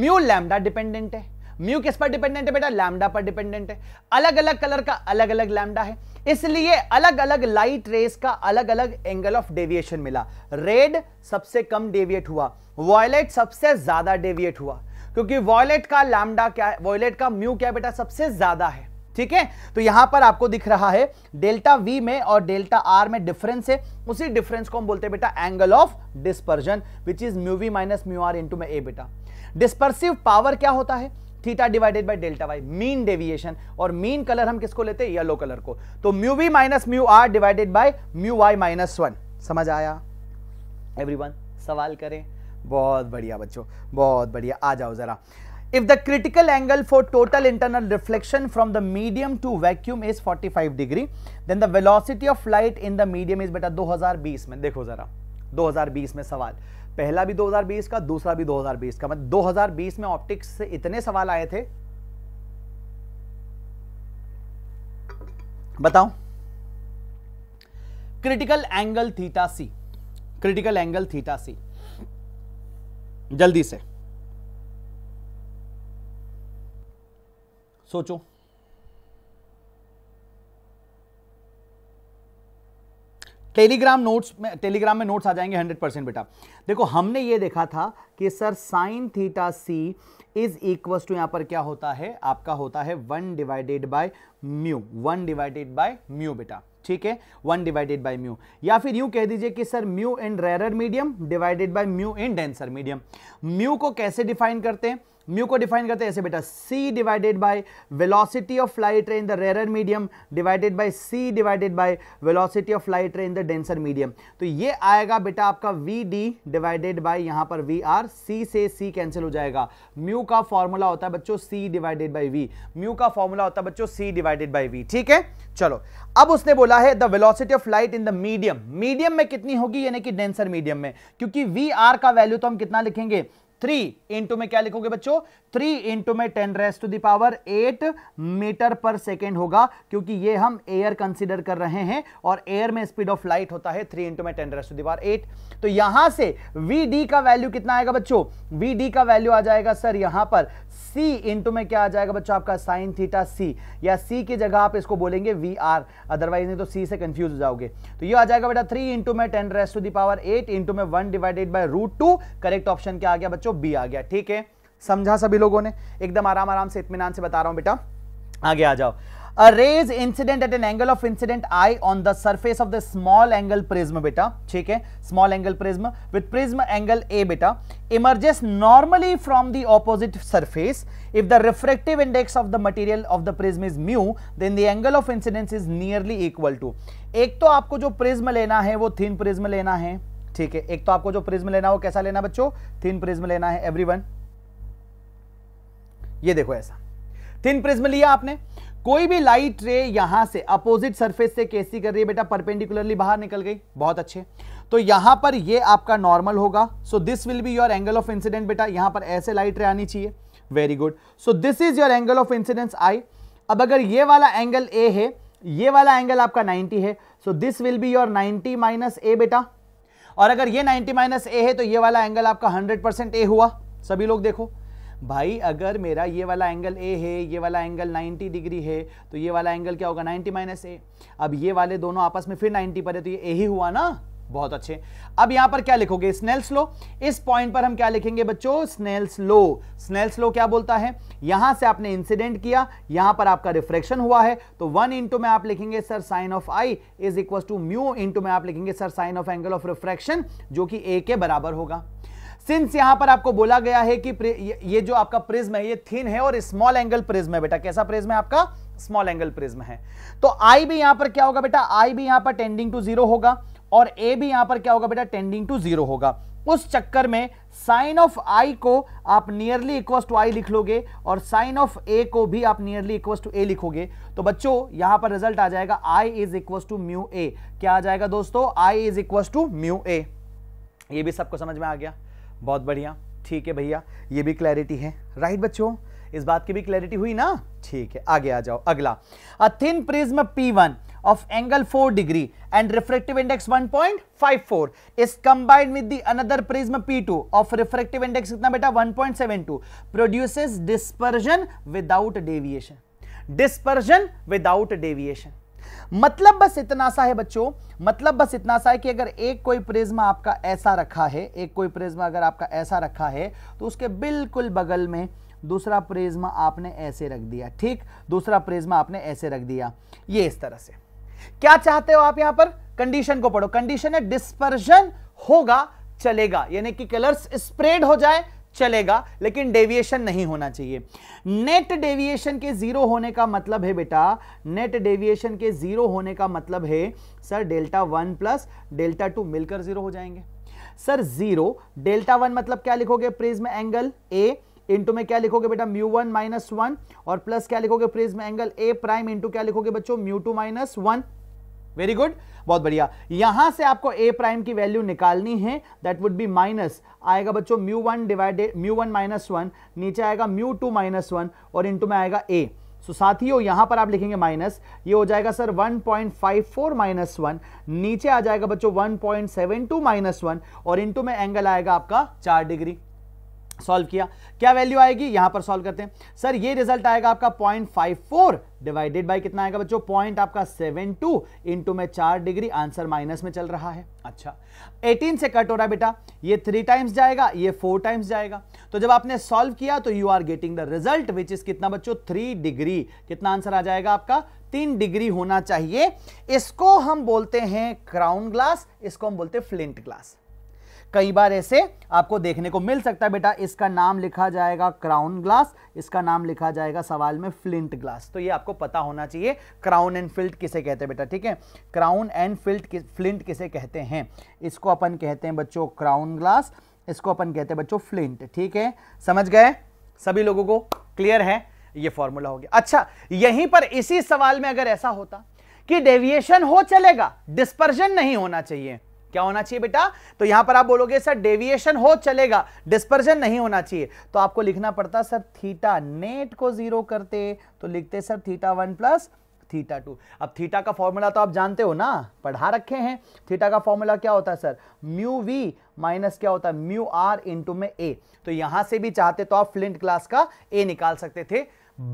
म्यू लैमडा डिपेंडेंट है म्यू किस पर डिपेंडेंट है बेटा लैमडा पर डिपेंडेंट है अलग अलग कलर का अलग अलग लैमडा है इसलिए अलग अलग लाइट रेस का अलग अलग एंगल ऑफ डेविएशन मिला रेड सबसे कम डेविएट हुआ वॉयलेट सबसे ज्यादा डेविएट हुआ क्योंकि वॉयलेट का लैमडा क्या है वॉयलेट का म्यू क्या बेटा सबसे ज्यादा है ठीक है तो यहां पर आपको दिख रहा है डेल्टा वी में और डेल्टा आर में डिफरेंस है उसी डिफरेंस को हम बोलते हैं बेटा angle of dispersion which is mu v minus mu r into में ए बेटा डिस्पर्सिव पावर क्या होता है theta divided by delta y mean deviation और मीन कलर हम किसको लेते हैं येलो कलर को तो mu v minus mu r divided by mu y minus one समझ आया एवरीवन सवाल करें बहुत बढ़िया बच्चों बहुत बढ़िया आ जाओ जरा if the critical angle for total internal reflection from the medium to vacuum is 45 degree then the velocity of light in the medium is beta 2020 में देखो जरा 2020 में सवाल पहला भी 2020 का दूसरा भी 2020 का मतलब 2020 में ऑप्टिक्स से इतने सवाल आए थे बताओ critical angle theta c critical angle theta c जल्दी से सोचो टेलीग्राम नोट्स में टेलीग्राम में नोट्स आ जाएंगे हंड्रेड परसेंट बेटा देखो हमने ये देखा था कि sir sine theta c is equal to यहाँ पर क्या होता है आपका होता है one divided by mu one divided by mu बेटा ठीक है वन डिवाइडेड बाय म्यू या फिर यूं कह दीजिए कि sir mu in rarer medium divided by mu in denser medium mu को कैसे डिफाइन करते हैं म्यू को डिफाइन करते हैं ऐसे बेटा c divided by velocity of flight ray in the rare medium divided by c divided by velocity of flight ray in the denser medium तो ये आएगा बेटा आपका वी डी डिवाइडेड बाय यहां पर वी आर सी से सी cancel हो जाएगा म्यू का फॉर्मूला होता है बच्चों c divided by v mu का फॉर्मूला होता है बच्चों सी डिवाइडेड बाई वी ठीक है चलो अब उसने बोला है the velocity of light in the medium medium में कितनी होगी यानी कि डेंसर मीडियम में क्योंकि वी आर का वैल्यू तो हम कितना लिखेंगे थ्री इंटू में क्या लिखोगे बच्चों थ्री इंटू में ten raise to the power eight metre per second होगा क्योंकि ये हम एयर कंसिडर कर रहे हैं और एयर में स्पीड ऑफ लाइट होता है थ्री इंटू में ten raise to the power eight तो यहां से वी डी का वैल्यू कितना आएगा बच्चों वी डी का वैल्यू आ जाएगा सर यहां पर सी इंटू में क्या आ जाएगा बच्चों आपका साइन थीटा सी या सी की जगह आप इसको बोलेंगे वी आर अदरवाइज नहीं तो सी से कंफ्यूज हो जाओगे तो ये आ जाएगा बेटा थ्री इंटू में ten raise to the power eight into में one divided by root two correct option क्या आ गया बच्चों बी आ गया ठीक है समझा सभी लोगों ने एकदम आराम आराम से इतमान से बता रहा हूं बेटा आगे आ जाओ rays incident at an angle of incident i on the surface of the small angle prism बेटा ठीक है small angle prism with prism angle A बेटा emerges normally from the opposite surface if the refractive index of the material of the prism is mu then the angle of incidence is nearly equal to एक तो आपको जो prism लेना है वो thin prism लेना है ठीक है एक तो आपको जो प्रिज्म लेना है कैसा लेना बच्चों थिन प्रिज्म लेना है एवरी ये देखो ऐसा थिन प्रिज्म लिया आपने कोई भी लाइट रे यहां से अपोजिट सरफेस से कैसी कर रही है बेटा परपेंडिकुलरली बाहर निकल गई बहुत अच्छे तो यहां पर ये आपका नॉर्मल होगा so this will be your angle of incident बेटा यहां पर ऐसे लाइट रे आनी चाहिए very good so this is your angle of incidence i अब अगर ये वाला एंगल ए है ये वाला एंगल आपका 90 है so this will be your 90 minus A बेटा और अगर ये 90 माइनस ए है तो ये वाला एंगल आपका 100 परसेंट ए हुआ सभी लोग देखो भाई अगर मेरा ये वाला एंगल ए है ये वाला एंगल 90 डिग्री है तो ये वाला एंगल क्या होगा 90 माइनस ए अब ये वाले दोनों आपस में फिर 90 पर है तो ये ए ही हुआ ना बहुत अच्छे अब यहां पर क्या लिखोगे स्नेल्स लो इस पॉइंट पर हम क्या लिखेंगे बच्चों स्नेल्स लो स्नेल्स लो क्या बोलता है यहां से आपने इंसिडेंट किया यहां पर आपका रिफ्रेक्शन हुआ है तो वन इंटू में आप लिखेंगे sir sine of i is equal to mu into में आप लिखेंगे sir sine of angle of refraction जो कि ए के बराबर होगा सिंस यहां पर आपको बोला गया है कि ये जो आपका प्रिज्म है ये थिन है और स्मॉल एंगल प्रिज्म है बेटा कैसा प्रिज्म है आपका स्मॉल एंगल प्रिज्म है तो आई भी यहां पर क्या होगा बेटा आई भी यहां पर टेंडिंग टू जीरो होगा और ए भी यहां पर क्या होगा बेटा टेंडिंग टू जीरो होगा उस चक्कर में साइन ऑफ आई को आप नियरली इक्वस टू आई लिख लोगे और साइन ऑफ ए को भी आप नियरली इक्वस टू ए लिखोगे तो बच्चों यहां पर रिजल्ट आ जाएगा i is equals to mu A क्या आ जाएगा दोस्तों i is equals to mu A ये भी सबको समझ में आ गया बहुत बढ़िया ठीक है भैया ये भी क्लैरिटी है राइट बच्चों इस बात की भी क्लैरिटी हुई ना ठीक है आगे आ जाओ अगला a thin prism P of angle four degree and refractive index one is combined with the another prism P of refractive index कितना बेटा one produces dispersion without deviation dispersion without deviation मतलब बस इतना सा है बच्चों मतलब बस इतना सा है कि अगर एक कोई प्रिज्म आपका ऐसा रखा है एक कोई प्रिज्म अगर आपका ऐसा रखा है तो उसके बिल्कुल बगल में दूसरा प्रिज्म आपने ऐसे रख दिया ठीक दूसरा प्रिज्म आपने ऐसे रख दिया ये इस तरह से क्या चाहते हो आप यहां पर कंडीशन को पढ़ो कंडीशन है डिस्पर्जन होगा चलेगा यानी कि कलर्स स्प्रेड हो जाए चलेगा लेकिन डेविएशन नहीं होना चाहिए नेट डेविएशन के जीरो होने का मतलब है बेटा नेट डेविएशन के जीरो होने का मतलब है sir delta one plus delta two मिलकर जीरो हो जाएंगे सर जीरो डेल्टा वन मतलब क्या लिखोगे प्रिज्म एंगल ए इंटू में क्या लिखोगे बेटा म्यू वन माइनस वन और प्लस क्या लिखोगे prism angle A prime into क्या लिखोगे बच्चों mu two minus one very good बहुत बढ़िया यहां से आपको ए प्राइम की वैल्यू निकालनी है दैट वुड बी माइनस आएगा बच्चों mu one divided mu one minus one नीचे आएगा म्यू टू माइनस वन और इंटू में आएगा ए सो so, साथियों यहाँ पर आप लिखेंगे माइनस ये हो जाएगा सर 1.54 माइनस वन नीचे आ जाएगा बच्चों 1.72 माइनस वन और इनटू में एंगल आएगा आपका चार डिग्री सॉल्व किया क्या वैल्यू आएगी यहां पर सॉल्व करते हैं सर ये रिजल्ट आएगा आपका point five four divided by कितना आएगा बच्चों पॉइंट आपका सेवन टू इंटू में चार डिग्री आंसर माइनस में चल रहा है अच्छा 18 से कट हो रहा है बेटा ये थ्री टाइम्स जाएगा ये फोर टाइम्स जाएगा तो जब आपने सॉल्व किया तो you are getting the result which is कितना बच्चों थ्री डिग्री कितना आंसर आ जाएगा आपका तीन डिग्री होना चाहिए इसको हम बोलते हैं क्राउन ग्लास इसको हम बोलते हैं फ्लिंट ग्लास कई बार ऐसे आपको देखने को मिल सकता है बेटा इसका नाम लिखा जाएगा क्राउन ग्लास इसका नाम लिखा जाएगा सवाल में फ्लिंट ग्लास तो ये आपको पता होना चाहिए क्राउन एंड फिल्ट किसे कहते हैं बेटा ठीक है क्राउन एंड फिल्ट फ्लिंट किसे कहते हैं इसको अपन कहते हैं बच्चों क्राउन ग्लास इसको अपन कहते हैं बच्चों फ्लिंट ठीक है समझ गए सभी लोगों को क्लियर है ये फॉर्मूला हो गया अच्छा यहीं पर इसी सवाल में अगर ऐसा होता कि डेविएशन हो चलेगा डिस्पर्जन नहीं होना चाहिए क्या होना चाहिए बेटा तो यहां पर आप बोलोगे सर डेविएशन हो चलेगा डिस्पर्जन नहीं होना चाहिए तो आपको लिखना पड़ता सर थीटा नेट को जीरो करते तो लिखते sir theta one plus theta two अब थीटा का फॉर्मूला तो आप जानते हो ना पढ़ा रखे हैं थीटा का फॉर्मूला क्या होता है सर म्यू वी माइनस क्या होता है म्यू आर इंटू में ए तो यहां से भी चाहते तो आप फ्लिंट क्लास का ए निकाल सकते थे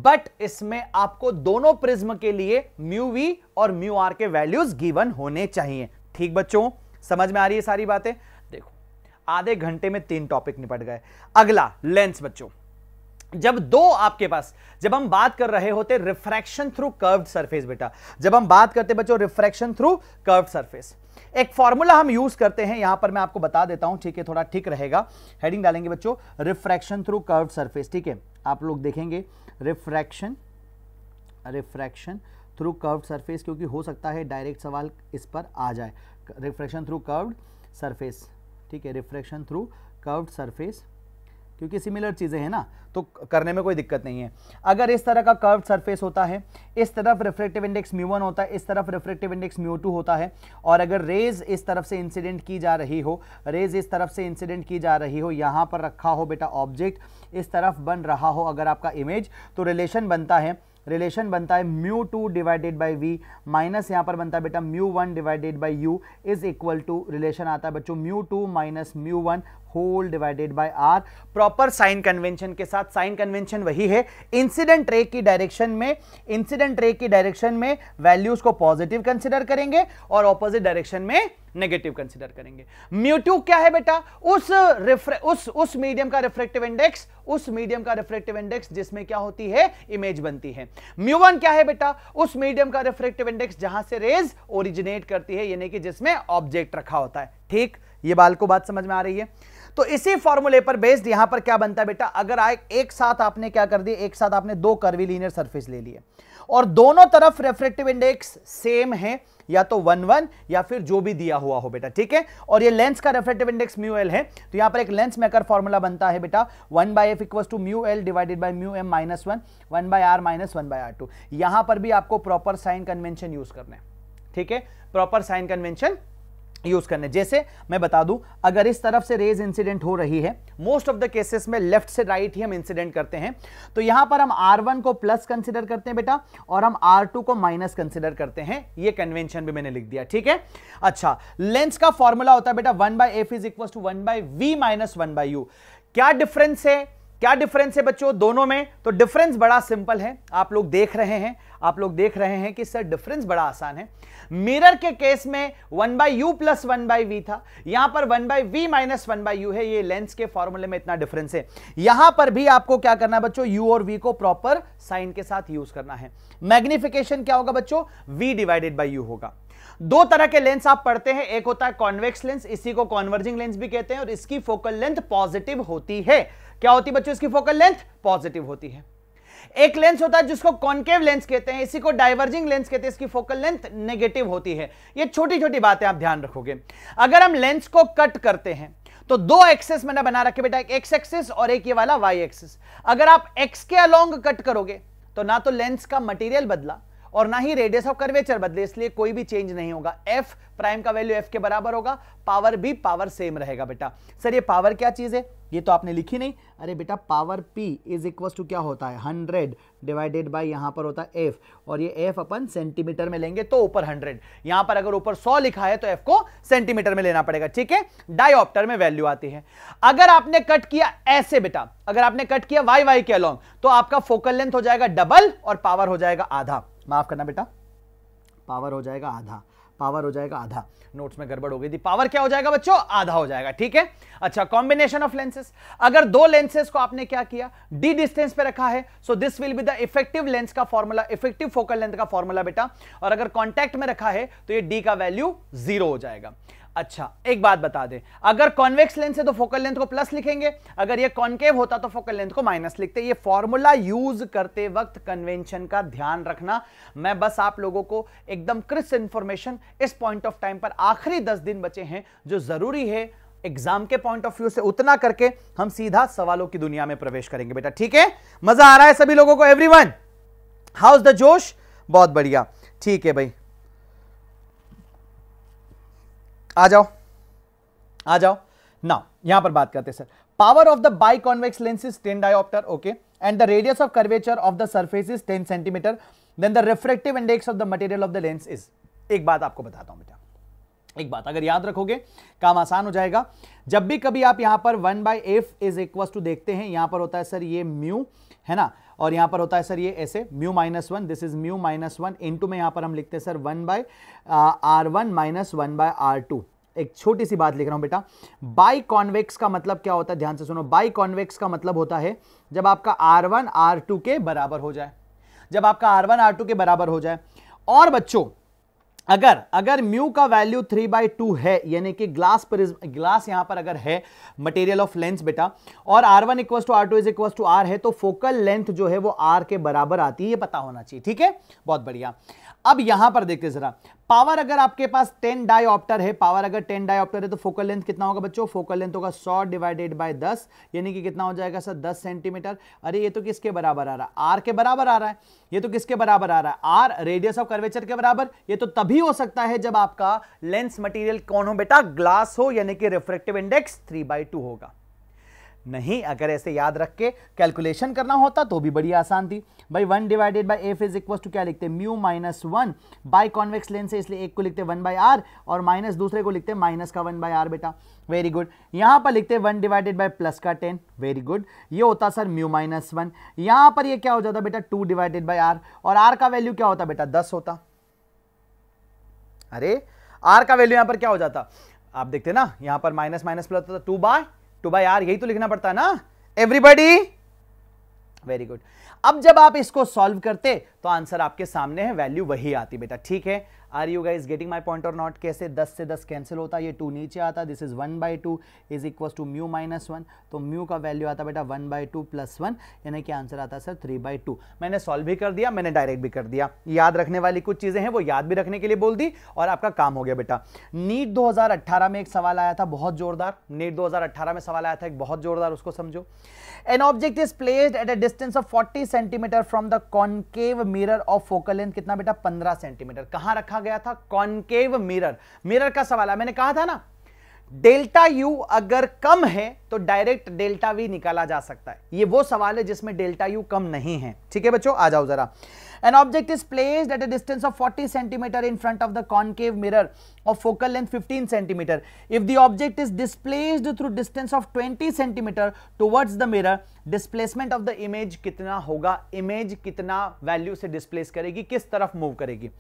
बट इसमें आपको दोनों प्रिज्म के लिए म्यू वी और म्यू आर के वैल्यूज गिवन होने चाहिए ठीक बच्चों समझ में आ रही है सारी बातें देखो आधे घंटे में तीन टॉपिक निपट गए अगला लेंस बच्चों जब दो आपके पास जब हम बात कर रहे होते रिफ्रैक्शन थ्रू कर्व्ड सरफेस बेटा जब हम बात करते बच्चों रिफ्रैक्शन थ्रू कर्व्ड सरफेस एक फॉर्मूला हम यूज करते हैं यहां पर मैं आपको बता देता हूं ठीक है थोड़ा ठीक रहेगा हेडिंग डालेंगे बच्चों रिफ्रैक्शन थ्रू कर्व्ड सरफेस ठीक है आप लोग देखेंगे refraction refraction through curved surface क्योंकि हो सकता है डायरेक्ट सवाल इस पर आ जाए रिफ्रैक्शन थ्रू कर्व्ड सरफेस ठीक है रिफ्रैक्शन थ्रू कर्व्ड सरफेस क्योंकि सिमिलर चीज़ें हैं ना तो करने में कोई दिक्कत नहीं है अगर इस तरह का कर्व सरफेस होता है इस तरफ रिफ्रेक्टिव इंडेक्स म्यू वन होता है इस तरफ रिफ्रेक्टिव इंडेक्स म्यू टू होता है और अगर रेज इस तरफ से इंसिडेंट की जा रही हो रेज इस तरफ से इंसिडेंट की जा रही हो यहाँ पर रखा हो बेटा ऑब्जेक्ट इस तरफ बन रहा हो अगर आपका इमेज तो रिलेशन बनता है रिलेशन बनता है mu two divided by v minus यहाँ पर बनता है बेटा mu one divided by u is equal to relation आता है बच्चों mu two minus mu one whole divided by R proper sign convention के साथ साइन कन्वेंशन वही है इंसिडेंट रे की डायरेक्शन में इंसिडेंट रे की डायरेक्शन में वैल्यूज को पॉजिटिव कंसिडर करेंगे और ऑपोजिट डायरेक्शन में नेगेटिव कंसिडर करेंगे म्यूट्यू क्या है बेटा उस रिफ्रे उस उस मीडियम का रिफ्रेक्टिव इंडेक्स उस मीडियम का रिफ्रेक्टिव इंडेक्स जिसमें क्या होती है इमेज बनती है म्यू वन क्या है बेटा उस मीडियम का रिफ्रेक्टिव इंडेक्स जहां से रेज ओरिजिनेट करती है यानी कि जिसमें ऑब्जेक्ट रखा होता है ठीक ये बाल को बात समझ में आ रही है तो इसी फॉर्मूले पर बेस्ड यहां पर क्या बनता है बेटा अगर आए एक साथ आपने क्या कर दिया एक साथ आपने दो कर्वीलिनियर सर्फेस ले लिए और दोनों तरफ रेफ्रेक्टिव इंडेक्स सेम है या तो वन वन या फिर जो भी दिया हुआ हो बेटा ठीक है और ये लेंस का रेफ्रेक्टिव इंडेक्स म्यू एल है तो यहां पर एक लेंस मेकर फॉर्मूला बनता है बेटा one by f equal to mu l divided by mu m minus one one by R minus one by R two यहां पर भी आपको प्रॉपर साइन कन्वेंशन यूज करना है ठीक है प्रॉपर साइन कन्वेंशन यूज करने जैसे मैं बता दूं अगर इस तरफ से रेज इंसिडेंट हो रही है मोस्ट ऑफ द केसेस में लेफ्ट से राइट ही हम इंसिडेंट करते हैं तो यहां पर हम R1 को प्लस कंसिडर करते हैं बेटा और हम R2 को माइनस कंसिडर करते हैं ये कन्वेंशन भी मैंने लिख दिया ठीक है अच्छा लेंस का फॉर्मूला होता है बेटा one by f is equal to one by v minus one by u क्या डिफरेंस है क्या डिफरेंस है बच्चों दोनों में तो डिफरेंस बड़ा सिंपल है आप लोग देख रहे हैं आप लोग देख रहे हैं कि सर डिफरेंस बड़ा आसान है मिरर के केस में one by you plus one by v था यहां पर one by v minus one by u है ये लेंस के फॉर्मूले में इतना डिफरेंस है यहां पर भी आपको क्या करना है बच्चों यू और वी को प्रॉपर साइन के साथ यूज करना है मैग्निफिकेशन क्या होगा बच्चों वी डिवाइडेड बाई यू होगा दो तरह के लेंस आप पढ़ते हैं एक होता है कॉन्वेक्स लेंस इसी को कॉन्वर्जिंग लेंस भी कहते हैं और इसकी फोकल लेंथ पॉजिटिव होती है क्या होती बच्चों इसकी फोकल लेंथ पॉजिटिव होती है एक लेंस होता है जिसको कॉन्केव लेंस कहते हैं इसी को डाइवर्जिंग लेंस कहते हैं इसकी फोकल लेंथ नेगेटिव होती है ये छोटी छोटी बातें आप ध्यान रखोगे अगर हम लेंस को कट करते हैं तो दो एक्सेस मैंने बना रखे बेटा एक एक्स एक्सेस और एक ये वाला वाई एक्सेस अगर आप एक्स के अलोंग कट करोगे तो ना तो लेंस का मटीरियल बदला और ना ही रेडियस ऑफ कर्वेचर बदले इसलिए कोई भी चेंज नहीं होगा एफ प्राइम का वैल्यू एफ के बराबर होगा पावर भी पावर सेम रहेगा बेटा सर ये पावर क्या चीज़ है ये तो आपने लिखी नहीं अरे बेटा power P is equal to क्या होता है हंड्रेड डिवाइडेड बाय यहां पर होता है एफ और ये एफ अपन सेंटीमीटर में लेंगे तो ऊपर हंड्रेड यहां पर अगर ऊपर सौ लिखा है तो एफ को सेंटीमीटर में लेना पड़ेगा ठीक है डायऑप्टर में वैल्यू आती है अगर आपने कट किया ऐसे बेटा अगर आपने कट किया वाई वाई के अलॉन्ग तो आपका फोकल लेंथ हो जाएगा डबल और पावर हो जाएगा आधा माफ़ करना बेटा पावर हो जाएगा आधा पावर हो जाएगा आधा नोट्स में गड़बड़ हो गई थी पावर क्या हो जाएगा बच्चों आधा हो जाएगा ठीक है अच्छा कॉम्बिनेशन ऑफ लेंसेज अगर दो लेंसेज को आपने क्या किया डी डिस्टेंस पे रखा है so this will be the effective lens का फॉर्मूला इफेक्टिव फोकल लेंथ का फॉर्मूला बेटा और अगर कॉन्टेक्ट में रखा है तो ये डी का वैल्यू जीरो हो जाएगा अच्छा एक बात बता दें अगर कॉन्वेक्स लेंस है तो फोकल लेंथ को प्लस लिखेंगे अगर ये कॉन्केव होता तो फोकल लेंथ को माइनस लिखते ये फॉर्मूला यूज करते वक्त कन्वेंशन का ध्यान रखना मैं बस आप लोगों को एकदम क्रिस्प इंफॉर्मेशन इस पॉइंट ऑफ टाइम पर आखिरी दस दिन बचे हैं जो जरूरी है एग्जाम के पॉइंट ऑफ व्यू से उतना करके हम सीधा सवालों की दुनिया में प्रवेश करेंगे बेटा ठीक है मजा आ रहा है सभी लोगों को एवरी वन हाउस द जोश बहुत बढ़िया ठीक है भाई आ जाओ आ जाओ ना यहां पर बात करते sir power of the by convex lens is ten dioptre okay and the radius of curvature of the surface is ten centimetre then the refractive index of the material of the lens is एक बात आपको बताता हूं बेटा एक बात अगर याद रखोगे काम आसान हो जाएगा जब भी कभी आप यहां पर one by f is equal to देखते हैं यहां पर होता है सर ये म्यू है ना और यहां पर होता है सर ये ऐसे mu minus one this is mu minus one into में यहां पर हम लिखते हैं sir one by R one minus one by R two एक छोटी सी बात लिख रहा हूं बेटा बाई कॉन्वेक्स का मतलब क्या होता है ध्यान से सुनो बाई कॉन्वेक्स का मतलब होता है जब आपका आर वन आर टू के बराबर हो जाए जब आपका आर वन आर टू के बराबर हो जाए और बच्चों अगर अगर म्यू का वैल्यू थ्री बाई टू है यानी कि ग्लास पर ग्लास यहां पर अगर है मटेरियल ऑफ लेंस बेटा और R one equals to are two is equal to R है तो फोकल लेंथ जो है वो आर के बराबर आती है ये पता होना चाहिए ठीक है बहुत बढ़िया अब यहां पर देखते जरा पावर अगर आपके पास 10 ऑप्टर है पावर अगर 10 ऑप्टर है तो फोकल लेंथ कितना होगा बच्चों फोकल लेंथ होगा 100 डिवाइडेड बाय 10 यानी कि कितना हो जाएगा सर 10 सेंटीमीटर अरे ये तो किसके बराबर आ रहा है आर के बराबर आ रहा है ये तो किसके बराबर आ रहा है आर रेडियस ऑफ कर्वेचर के बराबर ये तो तभी हो सकता है जब आपका लेंस मटीरियल कौन हो बेटा ग्लास हो यानी कि रिफ्रेक्टिव इंडेक्स थ्री बाई होगा नहीं अगर ऐसे याद रख के कैलकुलेशन करना होता तो भी बड़ी आसान थी भाई one divided by f is equal to क्या लिखते हैं mu minus one by convex lens है इसलिए एक को लिखते हैं वन बाई आर और माइनस दूसरे को लिखते हैं माइनस का वन बाई आर बेटा वेरी गुड यहाँ पर लिखते हैं वन डिवाइडेड बाई प्लस का टेन वेरी गुड ये होता सर म्यू माइनस वन यहाँ पर ये क्या हो जाता बेटा टू डिवाइडेड बाई आर और आर का वैल्यू क्या होता बेटा दस होता अरे आर का वैल्यू यहाँ पर क्या हो जाता आप देखते ना यहाँ पर माइनस माइनस प्लस होता two by two by R यही तो लिखना पड़ता है ना एवरीबडी वेरी गुड अब जब आप इसको सॉल्व करते तो आंसर आपके सामने है वैल्यू वही आती बेटा ठीक है are you guys getting my point और नॉट कैसे दस से दस कैंसिल होता ये टू नीचे आता this is one by two is equal to mu minus one तो म्यू का वैल्यू आता बेटा one by two plus one यानी कि आंसर आता सर थ्री बाई टू मैंने सॉल्व भी कर दिया मैंने डायरेक्ट भी कर दिया याद रखने वाली कुछ चीज़ें हैं वो याद भी रखने के लिए बोल दी और आपका काम हो गया बेटा नीट 2018 में एक सवाल आया था बहुत जोरदार नीट 2018 में सवाल आया था एक बहुत जोरदार उसको समझो an object is placed at a distance of 40 centimetre from the concave mirror of focal length कितना बेटा 15 सेंटीमीटर कहां रखा कहा गया था कॉनकेव मिरर मिरर का सवाल है मैंने कहा था ना डेल्टा यू अगर कम है तो डायरेक्ट डेल्टा वी निकाला जा सकता है ये वो सवाल है जिसमें डेल्टा यू कम नहीं है ठीक है बच्चों आ जाओ जरा an object is placed at a distance of 40 centimetre in front of the concave mirror of focal length 15 centimetre if the object is displaced through distance of 20 centimetre towards the mirror displacement of the image कितना होगा image कितना value से displace करेगी किस तरफ move करेगी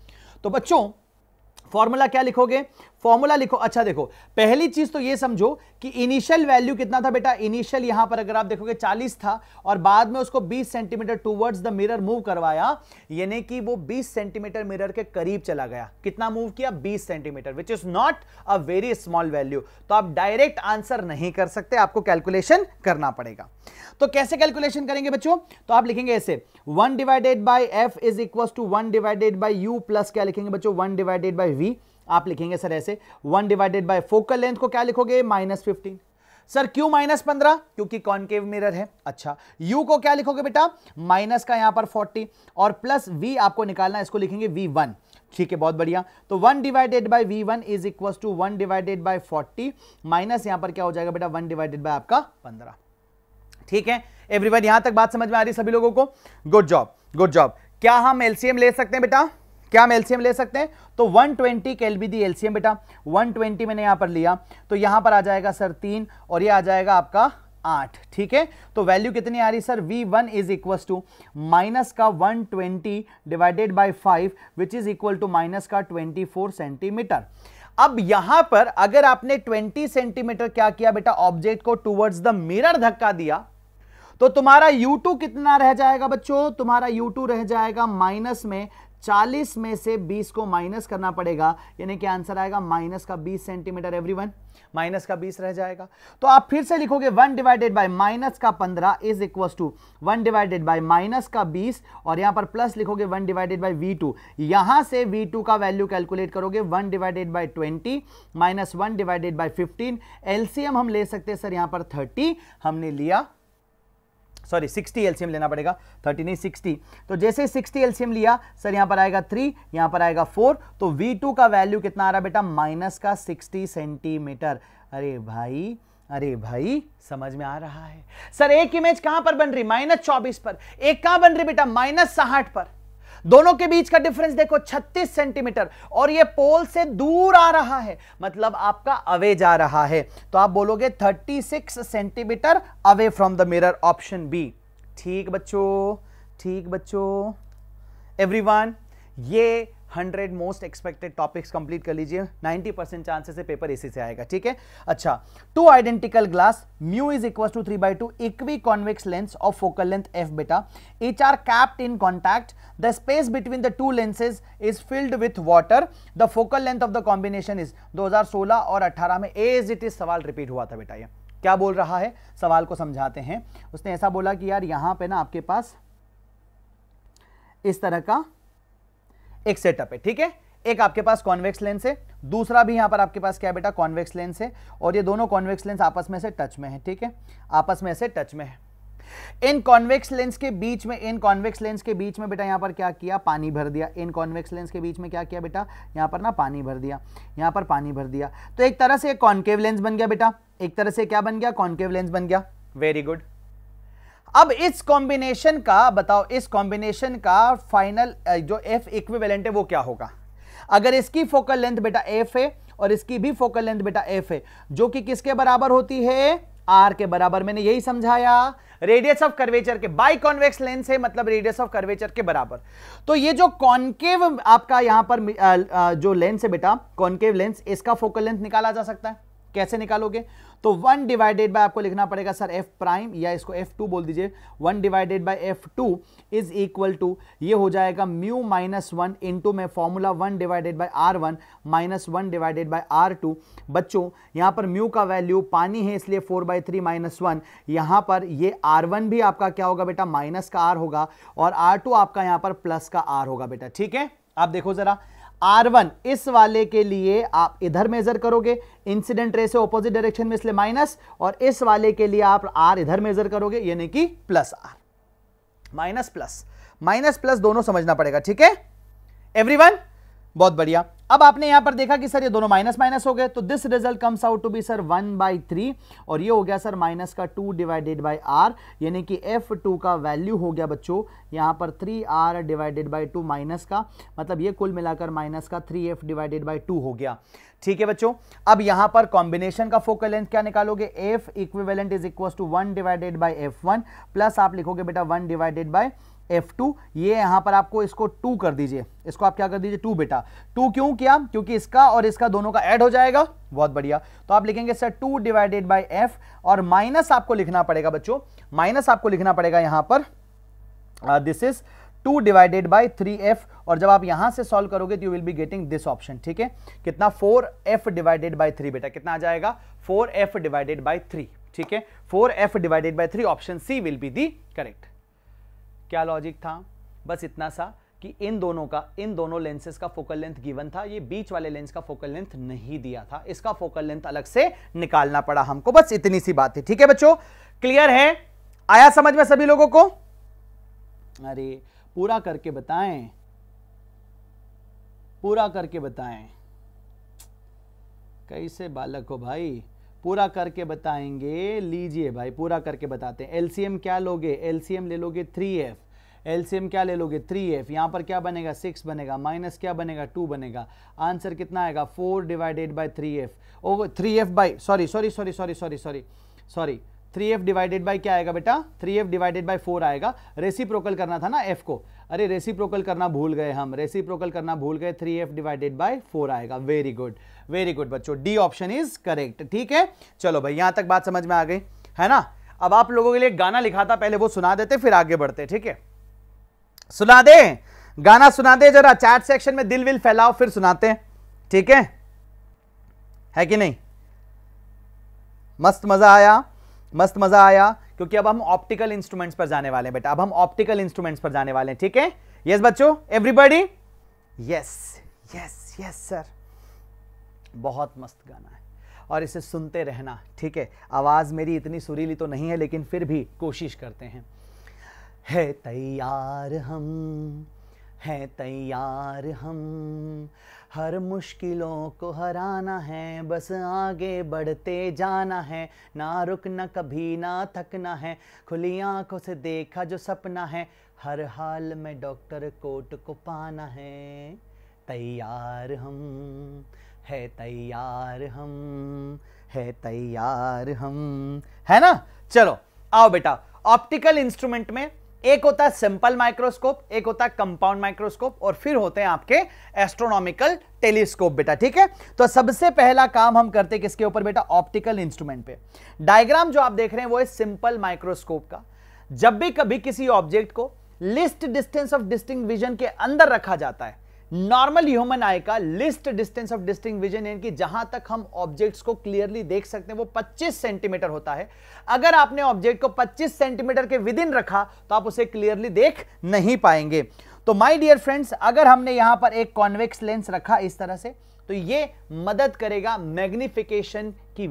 तो बच्चों फॉर्मूला क्या लिखोगे फॉर्मूला लिखो अच्छा देखो पहली चीज तो ये समझो कि इनिशियल वैल्यू कितना था बेटा इनिशियल यहां पर अगर आप देखोगे 40 था और बाद में उसको 20 centimetre towards the mirror move करवाया यानी कि वो 20 सेंटीमीटर मिरर के करीब चला गया कितना मूव किया 20 centimetre which is not a very small value तो आप डायरेक्ट आंसर नहीं कर सकते आपको कैलकुलेशन करना पड़ेगा तो कैसे कैलकुलेशन करेंगे बच्चों तो आप लिखेंगे ऐसे one divided by f is equal to one divided by you plus क्या लिखेंगे बच्चों वन डिवाइडेड बाई वी आप लिखेंगे सर ऐसे one divided by focal length को क्या लिखोगे माइनस फिफ्टीन सर क्यों माइनस पंद्रह क्योंकि कॉनकेव मिरर है अच्छा यू को क्या लिखोगे बेटा माइनस का यहां पर फोर्टी और प्लस वी आपको निकालना इसको लिखेंगे वी वन ठीक है बहुत बढ़िया तो one divided by v one is equal to one divided by forty minus यहां पर क्या हो जाएगा बेटा वन डिवाइडेड बाय आपका पंद्रह ठीक है एवरीवन यहां तक बात समझ में आ रही सभी लोगों को गुड जॉब गुड जॉब क्या हम एलसीएम ले सकते हैं बेटा क्या हम एलसीएम ले सकते हैं तो 120 ट्वेंटी के बी दी एलसीएम बेटा 120 मैंने यहां पर लिया तो यहां पर आ जाएगा सर तीन और ये आ जाएगा आपका आठ ठीक है तो वैल्यू कितनी आ रही sir v one is equal to minus का 120 twenty divided by five which is equal to minus का 24 सेंटीमीटर अब यहां पर अगर आपने 20 सेंटीमीटर क्या किया बेटा ऑब्जेक्ट को टूवर्ड्स द मिरर धक्का दिया तो तुम्हारा U2 कितना रह जाएगा बच्चों तुम्हारा U2 रह जाएगा माइनस में चालीस में से बीस को माइनस करना पड़ेगा यानी कि आंसर आएगा माइनस का बीस सेंटीमीटर वन माइनस का बीस रह जाएगा तो आप फिर से लिखोगे वन डिवाइडेड बाई माइनस का पंद्रह is equal to one divided by minus का बीस और यहां पर प्लस लिखोगे one divided by v two यहां से वी टू का वैल्यू कैलकुलेट करोगे one divided by twenty minus one divided by fifteen LCM हम ले सकते हैं सर यहां पर थर्टी हमने लिया सॉरी सिक्सटी एलसीएम लेना पड़ेगा थर्टी नहीं सिक्सटी तो जैसे सिक्सटी एलसीएम लिया सर यहाँ पर आएगा थ्री यहाँ पर आएगा फोर तो वी टू का वैल्यू कितना आ रहा बेटा माइनस का सिक्सटी सेंटीमीटर अरे भाई अरे भाई समझ में आ रहा है सर एक इमेज कहां पर बन रही माइनस चौबीस पर एक कहां बन रही बेटा माइनस साहठ पर दोनों के बीच का डिफरेंस देखो 36 सेंटीमीटर और ये पोल से दूर आ रहा है मतलब आपका अवे जा रहा है तो आप बोलोगे 36 centimetre away from the mirror option B ठीक बच्चों ठीक बच्चों एवरीवन ये hundred most expected topics complete कर लीजिए नाइन्टी परसेंट चांसेस है पेपर इसी से आएगा ठीक है अच्छा two identical glass mu is equal to three by two equiconvex lens of focal length F बेटा each are kept in contact the space between the two lenses is filled with water the focal length of the combination is दो हजार सोलह और अट्ठारह में as it is सवाल repeat हुआ था बेटा ये क्या बोल रहा है सवाल को समझाते हैं उसने ऐसा बोला कि यार यहां पे ना आपके पास इस तरह का एक सेटअप है ठीक है एक आपके पास कॉन्वेक्स लेंस है दूसरा भी यहां पर आपके पास क्या बेटा कॉन्वेक्स लेंस है और ये दोनों कॉन्वेक्स लेंस आपस में से टच में है ठीक है आपस में से टच में है इन कॉन्वेक्स लेंस के बीच में इन कॉन्वेक्स लेंस के बीच में बेटा यहां पर क्या किया पानी भर दिया इन कॉन्वेक्स लेंस के बीच में क्या किया बेटा यहां पर ना पानी भर दिया यहां पर पानी भर दिया तो एक तरह से कॉन्केव लेंस बन गया बेटा एक तरह से क्या बन गया कॉन्केव लेंस बन गया वेरी गुड अब इस कॉम्बिनेशन का बताओ इस कॉम्बिनेशन का फाइनल जो एफ इक्विवेलेंट है वो क्या होगा अगर इसकी फोकल लेंथ बेटा एफ है और इसकी भी फोकल लेंथ बेटा एफ है जो कि किसके बराबर होती है आर के बराबर मैंने यही समझाया रेडियस ऑफ कर्वेचर के बाई कॉन्वेक्स लेंस है मतलब रेडियस ऑफ कर्वेचर के बराबर तो ये जो कॉन्केव आपका यहां पर जो लेंस है बेटा कॉन्केव लेंस इसका फोकल लेंथ निकाला जा सकता है कैसे निकालोगे तो वन डिवाइडेड बाय आपको लिखना पड़ेगा सर एफ प्राइम या इसको एफ टू बोल दीजिए one divided by F two is equal to ये हो जाएगा mu minus one into में formula one divided by R one minus one divided by R two बच्चों यहां पर म्यू का वैल्यू पानी है इसलिए four by three minus one यहां पर ये आर वन भी आपका क्या होगा बेटा माइनस का आर होगा और आर टू आपका यहां पर प्लस का आर होगा बेटा ठीक है आप देखो जरा आर वन इस वाले के लिए आप इधर मेजर करोगे इंसिडेंट रे से ऑपोजिट डायरेक्शन में इसलिए माइनस और इस वाले के लिए आप आर इधर मेजर करोगे यानी कि plus R minus plus minus plus दोनों समझना पड़ेगा ठीक है एवरीवन बहुत बढ़िया अब आपने यहां पर देखा कि सर ये दोनों माइनस माइनस हो गए तो this result comes out to be sir one by three और ये हो गया सर माइनस का टू डिवाइडेड बाई आर यानी कि एफ टू का वैल्यू हो गया बच्चों यहां पर three R divided by two minus का मतलब ये कुल मिलाकर माइनस का three F divided by two हो गया ठीक है बच्चों अब यहां पर कॉम्बिनेशन का फोकल लेंथ क्या निकालोगे F equivalent is equal to one divided by F one plus आप लिखोगे बेटा वन डिवाइडेड बाई F2 ये यहाँ पर आपको इसको 2 कर दीजिए इसको आप क्या कर दीजिए 2 बेटा 2 क्यों किया क्योंकि इसका और इसका दोनों का ऐड हो जाएगा बहुत बढ़िया तो आप लिखेंगे सर 2 डिवाइडेड बाय F और माइनस आपको लिखना पड़ेगा बच्चों माइनस आपको लिखना पड़ेगा यहाँ पर this is 2 divided bye 3F और जब आप यहां से सॉल्व करोगे तो you will be getting this option ठीक है कितना फोर डिवाइडेड बाई थ्री बेटा कितना आ जाएगा फोर डिवाइडेड बाई थ्री ठीक है four divided by three option C will be the correct क्या लॉजिक था बस इतना सा कि इन दोनों का इन दोनों लेंसेज का फोकल लेंथ गिवन था ये बीच वाले लेंस का फोकल लेंथ नहीं दिया था इसका फोकल लेंथ अलग से निकालना पड़ा हमको बस इतनी सी बात थी ठीक है बच्चों क्लियर है आया समझ में सभी लोगों को अरे पूरा करके बताएं पूरा करके बताएं कैसे बालक हो भाई पूरा करके बताएंगे लीजिए भाई पूरा करके बताते हैं एलसीएम क्या लोगे एलसीएम ले लोगे थ्री एफ एलसीएम क्या ले लोगे थ्री एफ यहाँ पर क्या बनेगा सिक्स बनेगा माइनस क्या बनेगा टू बनेगा आंसर कितना आएगा four divided by three F oh three F by sorry sorry sorry sorry sorry sorry sorry three F divided by क्या आएगा बेटा three F divided by four आएगा रेसिप्रोकल करना था ना एफ को अरे रेसिप्रोकल करना भूल गए हम रेसिप्रोकल करना भूल गए three F divided by four आएगा वेरी गुड वेरी गुड बच्चों डी ऑप्शन इज करेक्ट ठीक है चलो भाई यहां तक बात समझ में आ गई है ना अब आप लोगों के लिए गाना लिखा था पहले वो सुना देते फिर आगे बढ़ते ठीक है सुना दे गाना सुना दे जरा चैट सेक्शन में दिल विल फैलाओ फिर सुनाते हैं ठीक है है कि नहीं मस्त मजा आया मस्त मजा आया क्योंकि अब हम ऑप्टिकल इंस्ट्रूमेंट्स पर जाने वाले हैं बेटा अब हम ऑप्टिकल इंस्ट्रूमेंट्स पर जाने वाले हैं ठीक है यस बच्चों everybody yes yes yes sir बहुत मस्त गाना है और इसे सुनते रहना ठीक है आवाज़ मेरी इतनी सुरीली तो नहीं है लेकिन फिर भी कोशिश करते हैं है तैयार हम हैं तैयार हम हर मुश्किलों को हराना है बस आगे बढ़ते जाना है ना रुकना कभी ना थकना है खुली आंखों से देखा जो सपना है हर हाल में डॉक्टर कोट को पाना है तैयार हम है तैयार हम है तैयार हम है ना चलो आओ बेटा ऑप्टिकल इंस्ट्रूमेंट में एक होता है सिंपल माइक्रोस्कोप एक होता है कंपाउंड माइक्रोस्कोप और फिर होते हैं आपके एस्ट्रोनॉमिकल टेलीस्कोप बेटा ठीक है तो सबसे पहला काम हम करते किसके ऊपर बेटा ऑप्टिकल इंस्ट्रूमेंट पे डायग्राम जो आप देख रहे हैं वो है सिंपल माइक्रोस्कोप का जब भी कभी किसी ऑब्जेक्ट को least distance of distinct vision के अंदर रखा जाता है नॉर्मल ह्यूमन आई का least distance of distinct vision यानी कि जहां तक हम ऑब्जेक्ट्स को क्लियरली देख सकते हैं वो 25 सेंटीमीटर होता है अगर आपने ऑब्जेक्ट को 25 सेंटीमीटर के विद इन रखा तो आप उसे क्लियरली देख नहीं पाएंगे तो माय डियर फ्रेंड्स अगर हमने यहां पर एक कॉन्वेक्स लेंस रखा इस तरह से तो ये मदद करेगा मैग्निफिकेशन की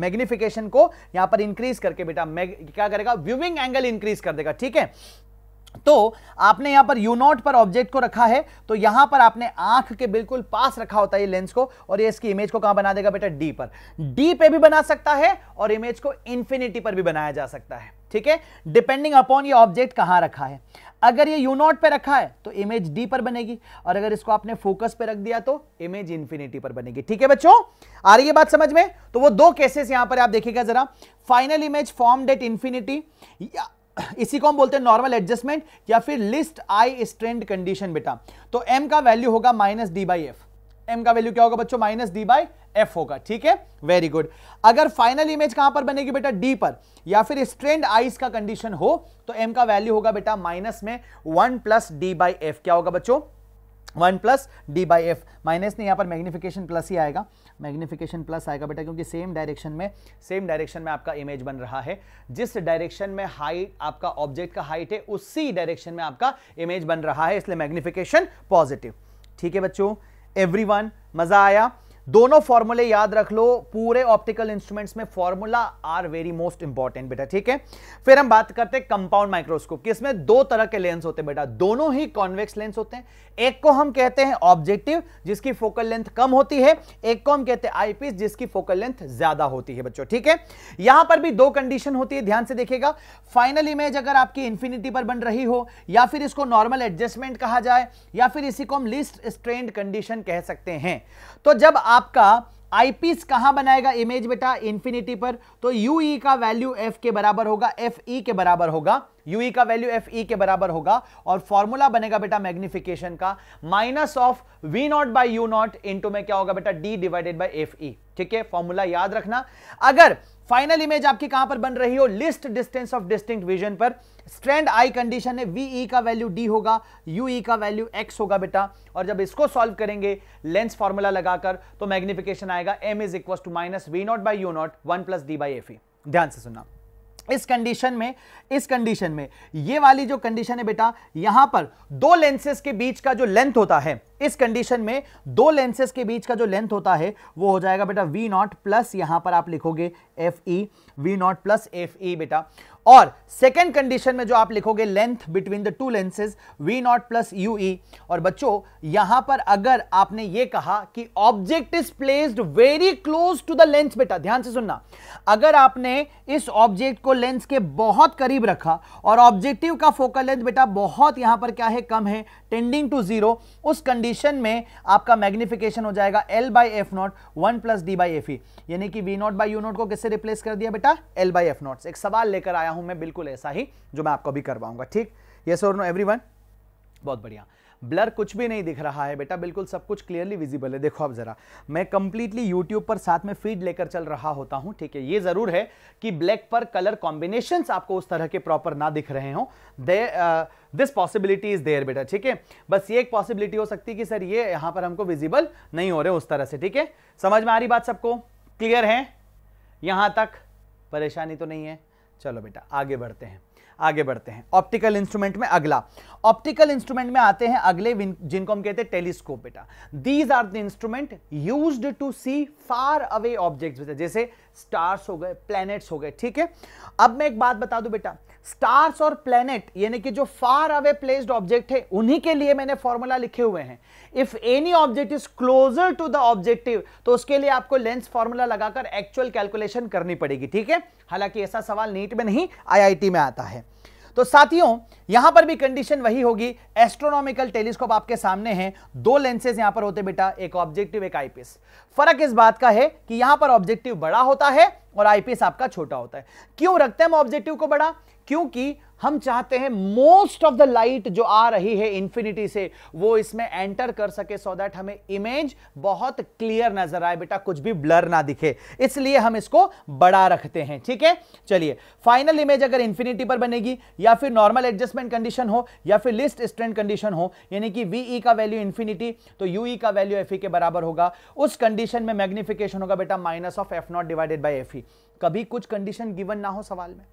मैग्निफिकेशन को यहां पर इंक्रीज करके बेटा क्या करेगा व्यूविंग एंगल इंक्रीज कर देगा ठीक है तो आपने यहां पर यू नॉट पर ऑब्जेक्ट को रखा है तो यहां पर आपने आंख के बिल्कुल पास रखा होता है ये लेंस को और ये इसकी इमेज को कहां बना देगा बेटा डी पर डी पे भी बना सकता है और इमेज को इंफिनिटी पर भी बनाया जा सकता है ठीक है डिपेंडिंग अपॉन ये ऑब्जेक्ट कहां रखा है अगर ये यू नॉट पर रखा है तो इमेज डी पर बनेगी और अगर इसको आपने फोकस पर रख दिया तो इमेज इंफिनिटी पर बनेगी ठीक है बच्चों आ रही है बात समझ में तो वो दो केसेस यहां पर आप देखिएगा जरा final image form at infinity इसी को हम बोलते हैं नॉर्मल एडजस्टमेंट या फिर लिस्ट आई स्ट्रेंड कंडीशन बेटा तो एम का वैल्यू होगा minus D by F M का वैल्यू क्या होगा बच्चों माइनस डी बाई एफ होगा ठीक है वेरी गुड अगर फाइनल इमेज कहां पर बनेगी बेटा डी पर या फिर स्ट्रेंड आईस का कंडीशन हो तो एम का वैल्यू होगा बेटा माइनस में one plus D by F क्या होगा बच्चों one plus D by F minus नहीं यहां पर मैग्निफिकेशन प्लस ही आएगा मैग्निफिकेशन प्लस आएगा बेटा क्योंकि सेम डायरेक्शन में सेम डायरेक्शन में आपका इमेज बन रहा है जिस डायरेक्शन में हाइट आपका ऑब्जेक्ट का हाइट है उसी डायरेक्शन में आपका इमेज बन रहा है इसलिए मैग्निफिकेशन पॉजिटिव ठीक है बच्चों एवरी मज़ा आया दोनों फॉर्मूले याद रख लो पूरे ऑप्टिकल इंस्ट्रूमेंट्स में formula are very most important बेटा ठीक है फिर हम बात करते हैं कंपाउंड माइक्रोस्कोप की इसमें दो तरह के लेंस होते हैं बेटा दोनों ही कॉन्वेक्स लेंस होते हैं एक को हम कहते हैं ऑब्जेक्टिव जिसकी फोकल लेंथ कम होती है एक को हम कहते हैं आईपीस जिसकी फोकल लेंथ ज्यादा होती है बच्चों ठीक है यहां पर भी दो कंडीशन होती है ध्यान से देखिएगा फाइनल इमेज अगर आपकी इंफिनिटी पर बन रही हो या फिर इसको नॉर्मल एडजस्टमेंट कहा जाए या फिर इसी को हम लिस्ट स्ट्रेंड कंडीशन कह सकते हैं तो जब आपका आईपीस कहां बनाएगा इमेज बेटा इंफिनिटी पर तो यूई का वैल्यू एफ के बराबर होगा एफ ई के बराबर होगा यूई का वैल्यू एफ ई के बराबर होगा और फॉर्मूला बनेगा बेटा मैग्निफिकेशन का minus of V naught by U naught into में क्या होगा बेटा D divided by F E ठीक है फॉर्मूला याद रखना अगर फाइनल इमेज आपकी कहां पर बन रही हो least distance of distinct vision पर स्ट्रेंड आई कंडीशन है वी ई का वैल्यू डी होगा यू ई e का वैल्यू एक्स होगा बेटा और जब इसको सॉल्व करेंगे लेंस फॉर्मूला लगाकर तो मैग्निफिकेशन आएगा M is equal to minus V naught by U naught one plus D by F ध्यान से सुनना इस कंडीशन में इस कंडीशन में ये वाली जो कंडीशन है बेटा यहां पर दो लेंसेज के बीच का जो लेंथ होता है इस कंडीशन में दो लेंसेज के बीच का जो लेंथ होता है वो हो जाएगा बेटा वी नॉट प्लस यहां पर आप लिखोगे F E V naught plus F E बेटा और सेकेंड कंडीशन में जो आप लिखोगे length between the two lenses V naught plus U E और बच्चों यहां पर अगर आपने ये कहा कि object is placed very close to the lens बेटा ध्यान से सुनना अगर आपने इस ऑब्जेक्ट को लेंस के बहुत करीब रखा और ऑब्जेक्टिव का फोकल लेंथ बेटा बहुत यहां पर क्या है कम है टेंडिंग टू जीरो उस कंडीशन में आपका मैग्निफिकेशन हो जाएगा L by F naught one plus D by F E यानी कि V naught by U naught को किससे रिप्लेस कर दिया बेटा एल बाई एफ नॉट एक सवाल लेकर आया आया हूं मैं बिल्कुल ऐसा ही जो मैं आपको भी करवाऊंगा ठीक ये और नो एवरी बहुत बढ़िया ब्लर कुछ भी नहीं दिख रहा है बेटा बिल्कुल सब कुछ क्लियरली विजिबल है देखो आप ज़रा मैं कंप्लीटली यूट्यूब पर साथ में फीड लेकर चल रहा होता हूं ठीक है ये ज़रूर है कि ब्लैक पर कलर कॉम्बिनेशन आपको उस तरह के प्रॉपर ना दिख रहे हों दे दिस पॉसिबिलिटी इज़ देयर बेटा ठीक है बस ये एक पॉसिबिलिटी हो सकती है कि सर ये यहां पर हमको विजिबल नहीं हो रहे उस तरह से ठीक है समझ में आ रही बात सबको क्लियर है यहां तक परेशानी तो नहीं है चलो बेटा आगे बढ़ते हैं आगे बढ़ते हैं ऑप्टिकल इंस्ट्रूमेंट में अगला ऑप्टिकल इंस्ट्रूमेंट में आते हैं अगले जिनको हम कहते हैं टेलीस्कोप बेटा these are the instrument used to see far away objects बेटा जैसे स्टार्स हो गए प्लैनेट्स हो गए ठीक है अब मैं एक बात बता दूं बेटा स्टार्स और प्लेनेट यानी कि जो फार अवे प्लेस्ड ऑब्जेक्ट है उन्हीं के लिए मैंने फॉर्मूला लिखे हुए हैं if any object is closer to the objective तो उसके लिए आपको लेंस फॉर्मूला लगाकर एक्चुअल कैलकुलेशन करनी पड़ेगी ठीक है हालांकि ऐसा सवाल नीट में नहीं आईआईटी में आता है तो साथियों यहां पर भी कंडीशन वही होगी एस्ट्रोनॉमिकल टेलीस्कोप आपके सामने हैं दो लेंसेज यहां पर होते बेटा एक ऑब्जेक्टिव एक आईपीएस फर्क इस बात का है कि यहां पर ऑब्जेक्टिव बड़ा होता है और आईपीएस आपका छोटा होता है क्यों रखते हैं हम ऑब्जेक्टिव को बड़ा क्योंकि हम चाहते हैं मोस्ट ऑफ द लाइट जो आ रही है इंफिनिटी से वो इसमें एंटर कर सके सो so दैट हमें इमेज बहुत क्लियर नजर आए बेटा कुछ भी ब्लर ना दिखे इसलिए हम इसको बड़ा रखते हैं ठीक है चलिए फाइनल इमेज अगर इंफिनिटी पर बनेगी या फिर नॉर्मल एडजस्टमेंट कंडीशन हो या फिर लिस्ट स्ट्रेंड कंडीशन हो यानी कि वीई e का वैल्यू इंफिनिटी तो यू e का वैल्यू एफ e के बराबर होगा उस कंडीशन में मैग्निफिकेशन होगा बेटा minus of F naught divided by F कभी कुछ कंडीशन गिवन ना हो सवाल में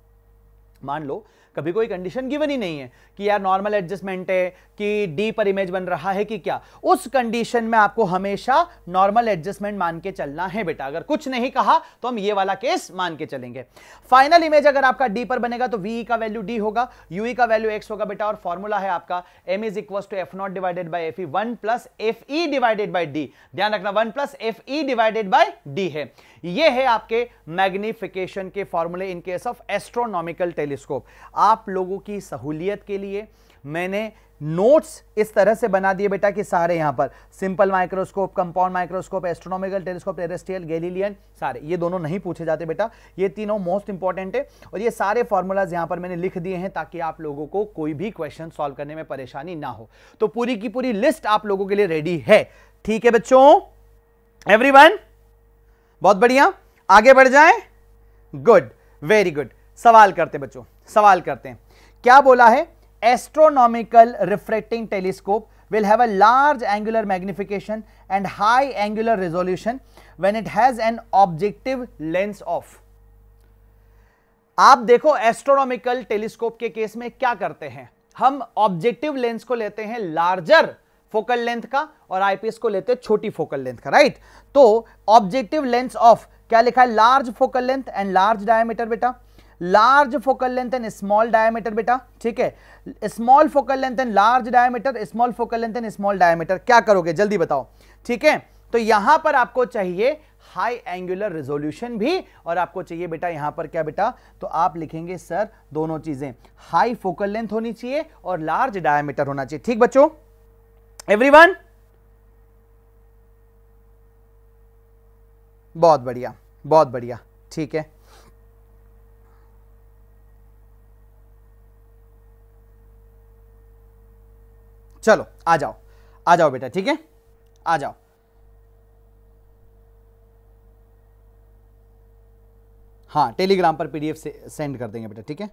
मान लो कभी कोई कंडीशन गिवन ही नहीं है कि यार नॉर्मल एडजस्टमेंट है कि डी पर इमेज बन रहा है कि क्या उस कंडीशन में आपको हमेशा नॉर्मल एडजस्टमेंट मान के चलना है बेटा अगर कुछ नहीं कहा तो हम ये वाला केस मान के चलेंगे फाइनल इमेज अगर आपका डी पर बनेगा तो वी का वैल्यू डी होगा यू का वैल्यू एक्स होगा बेटा और फॉर्मूला है आपका M is equal to F naught divided by F E one plus F E divided by D ध्यान रखना one plus F E divided by D है ये है आपके मैग्निफिकेशन के फॉर्मूले in case of astronomical telescope आप लोगों की सहूलियत के लिए मैंने नोट्स इस तरह से बना दिए बेटा कि सारे यहां पर simple microscope compound microscope astronomical telescope terrestrial Galilean सारे ये दोनों नहीं पूछे जाते बेटा ये तीनों मोस्ट इंपॉर्टेंट है और ये सारे फॉर्मूलाज यहां पर मैंने लिख दिए हैं ताकि आप लोगों को कोई भी क्वेश्चन सॉल्व करने में परेशानी ना हो तो पूरी की पूरी लिस्ट आप लोगों के लिए रेडी है ठीक है बच्चों एवरी वन बहुत बढ़िया आगे बढ़ जाए गुड वेरी गुड सवाल करते बच्चों सवाल करते हैं क्या बोला है astronomical refracting telescope will have a large angular magnification and high angular resolution when it has an objective lens of आप देखो एस्ट्रोनॉमिकल टेलीस्कोप के केस में क्या करते हैं हम ऑब्जेक्टिव लेंस को लेते हैं लार्जर फोकल लेंथ का और आईपीएस को लेते हैं छोटी फोकल लेंथ का राइट तो ऑब्जेक्टिव लेंथ ऑफ क्या लिखा है large focal length and large diameter बेटा large focal length and small diameter बेटा ठीक है small focal length and large diameter small focal length and small diameter क्या करोगे जल्दी बताओ ठीक है तो यहां पर आपको चाहिए हाई एंगुलर रिजोल्यूशन भी और आपको चाहिए बेटा यहां पर क्या बेटा तो आप लिखेंगे सर दोनों चीज़ें हाई फोकल लेंथ होनी चाहिए और लार्ज डायमीटर होना चाहिए ठीक बच्चों एवरीवन बहुत बढ़िया बहुत बढ़िया ठीक है चलो आ जाओ आ जाओ बेटा ठीक है आ जाओ हाँ टेलीग्राम पर पीडीएफ से सेंड कर देंगे बेटा ठीक है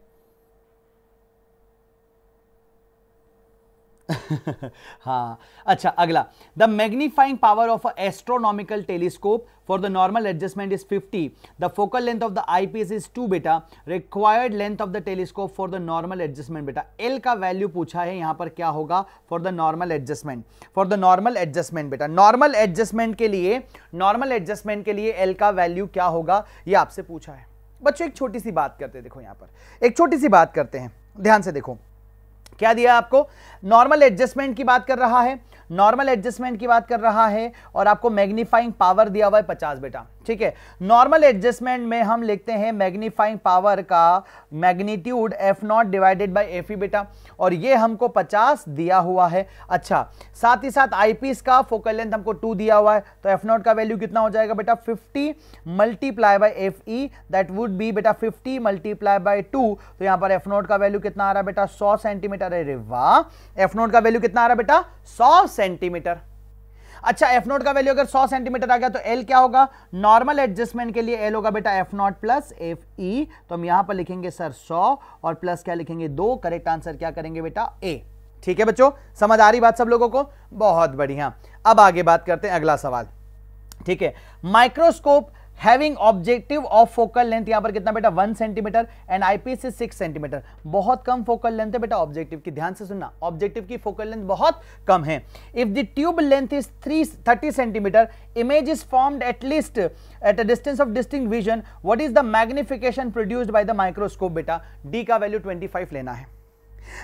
हाँ अच्छा अगला the magnifying power of a astronomical telescope for the normal adjustment is 50 the focal length of the eyepiece is 2 बेटा required length of the telescope for the normal adjustment बेटा एल का वैल्यू पूछा है यहां पर क्या होगा for the normal adjustment for the normal adjustment बेटा नॉर्मल एडजस्टमेंट के लिए नॉर्मल एडजस्टमेंट के लिए एल का वैल्यू क्या होगा ये आपसे पूछा है बच्चों एक छोटी सी बात करते हैं देखो यहां पर एक छोटी सी बात करते हैं ध्यान से देखो क्या दिया आपको नॉर्मल एडजस्टमेंट की बात कर रहा है नॉर्मल एडजस्टमेंट की बात कर रहा है और आपको मैग्नीफाइंग पावर दिया हुआ है पचास बेटा ठीक है नॉर्मल एडजस्टमेंट में हम लिखते हैं मैग्नीफाइंग पावर का magnitude F naught divided by F E e बेटा और ये हमको पचास दिया हुआ है अच्छा साथ ही साथ आईपीस का फोकल लेंथ हमको टू दिया हुआ है तो एफ नॉट का वैल्यू कितना हो जाएगा बेटा fifty multiply by F E that would be बेटा फिफ्टी मल्टीप्लाई बाई टू तो यहाँ पर एफ नॉट का वैल्यू कितना आ रहा है बेटा सौ सेंटीमीटर है रे वाह एफ नोट का वैल्यू कितना आ रहा है बेटा सौ सेंटीमीटर अच्छा एफ नोट का वैल्यू अगर 100 सेंटीमीटर आ गया तो एल क्या होगा नॉर्मल एडजस्टमेंट के लिए एल होगा बेटा F naught plus F E तो हम यहां पर लिखेंगे सर 100 और प्लस क्या लिखेंगे दो करेक्ट आंसर क्या करेंगे बेटा ए ठीक है बच्चों समझ आ रही बात सब लोगों को बहुत बढ़िया अब आगे बात करते हैं अगला सवाल ठीक है microscope having objective of focal length यहां पर कितना बेटा one centimetre and eyepiece is six centimetre बहुत कम फोकल लेंथ है बेटा ऑब्जेक्टिव की ध्यान से सुनना ऑब्जेक्टिव की फोकल लेंथ बहुत कम है if the tube length is three thirty centimetre image is formed at least at a distance of distinct vision what is the magnification produced by the microscope बेटा डी का वैल्यू ट्वेंटी फाइव लेना है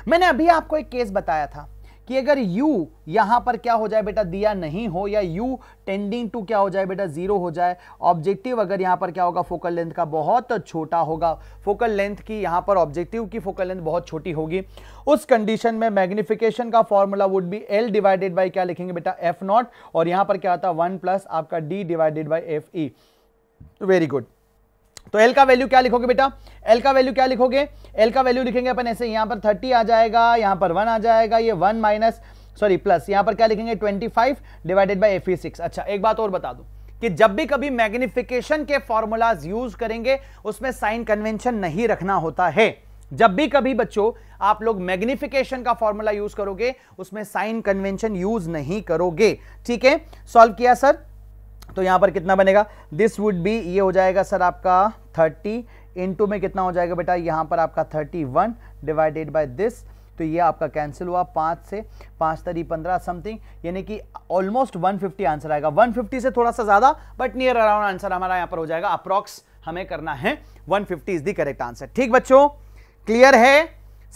मैंने अभी आपको एक केस बताया था कि अगर u यहां पर क्या हो जाए बेटा दिया नहीं हो या u टेंडिंग टू क्या हो जाए बेटा जीरो हो जाए ऑब्जेक्टिव अगर यहां पर क्या होगा फोकल लेंथ का बहुत छोटा होगा फोकल लेंथ की यहां पर ऑब्जेक्टिव की फोकल लेंथ बहुत छोटी होगी उस कंडीशन में मैग्निफिकेशन का formula would be L divided by क्या लिखेंगे बेटा एफ नॉट और यहां पर क्या आता वन प्लस आपका D divided by F E very good तो एल का वैल्यू क्या लिखोगे बेटा एल का वैल्यू क्या लिखोगे एल का वैल्यू लिखेंगे अपन ऐसे यहां पर थर्टी आ जाएगा यहां पर वन आ जाएगा ये वन माइनस सॉरी प्लस यहां पर क्या लिखेंगे twenty five divided by F six अच्छा एक बात और बता दो कि जब भी कभी मैग्निफिकेशन के फॉर्मूलाज यूज करेंगे उसमें साइन कन्वेंशन नहीं रखना होता है जब भी कभी बच्चों आप लोग मैग्निफिकेशन का फॉर्मूला यूज करोगे उसमें साइन कन्वेंशन यूज नहीं करोगे ठीक है सॉल्व किया सर तो यहाँ पर कितना बनेगा दिस वुड बी ये हो जाएगा सर आपका थर्टी इंटू में कितना हो जाएगा बेटा यहाँ पर आपका thirty one divided by this तो ये आपका कैंसिल हुआ पाँच से पाँच तरी पंद्रह समथिंग यानी कि ऑलमोस्ट 150 आंसर आएगा 150 से थोड़ा सा ज़्यादा बट नियर अराउंड आंसर हमारा यहाँ पर हो जाएगा अप्रॉक्स हमें करना है fifty is the correct answer ठीक बच्चों क्लियर है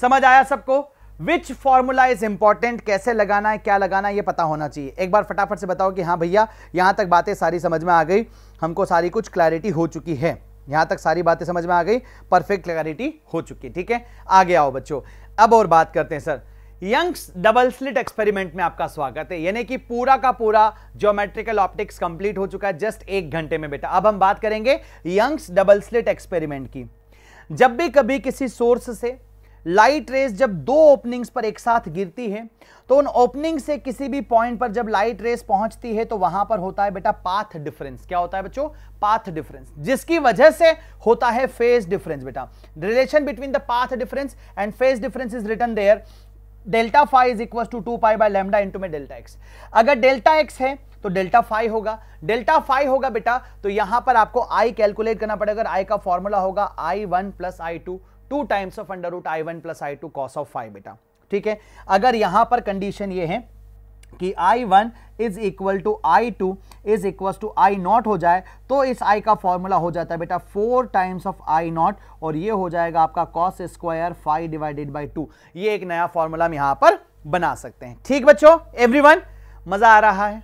समझ आया सबको विच फॉर्मूला इज इंपॉर्टेंट कैसे लगाना है क्या लगाना है ये पता होना चाहिए एक बार फटाफट से बताओ कि हाँ भैया यहाँ तक बातें सारी समझ में आ गई हमको सारी कुछ क्लैरिटी हो चुकी है यहाँ तक सारी बातें समझ में आ गई परफेक्ट क्लैरिटी हो चुकी है ठीक है आगे आओ बच्चों अब और बात करते हैं sir Young's double slit experiment में आपका स्वागत है यानी कि पूरा का पूरा ज्योमेट्रिकल ऑप्टिक्स कंप्लीट हो चुका है जस्ट एक घंटे में बेटा अब हम बात करेंगे यंग्स डबल स्लिट एक्सपेरिमेंट की जब भी कभी किसी सोर्स से लाइट रेस जब दो ओपनिंग्स पर एक साथ गिरती है तो उन ओपनिंग से किसी भी पॉइंट पर जब लाइट रेस पहुंचती है तो वहां पर होता है बेटा पाथ डिफरेंस क्या होता है बच्चों पाथ डिफरेंस जिसकी वजह से होता है फेज डिफरेंस बेटा relation between the path difference and phase difference is written there delta five is equal to two pi by lambda into में डेल्टा एक्स अगर डेल्टा एक्स है तो डेल्टा फाइव होगा डेल्टा फाइव होगा बेटा तो यहां पर आपको आई कैलकुलेट करना पड़ेगा आई का फॉर्मूला होगा I one plus I two two times of under root I one plus I two cos of five बेटा ठीक है अगर यहां पर कंडीशन ये है कि I1 one is equal to I two is equal to I naught हो जाए तो इस आई का फॉर्मूला हो जाता है बेटा four times of I naught और ये हो जाएगा आपका cos square five divided by two ये एक नया फॉर्मूला हम यहां पर बना सकते हैं ठीक बच्चों एवरीवन मजा आ रहा है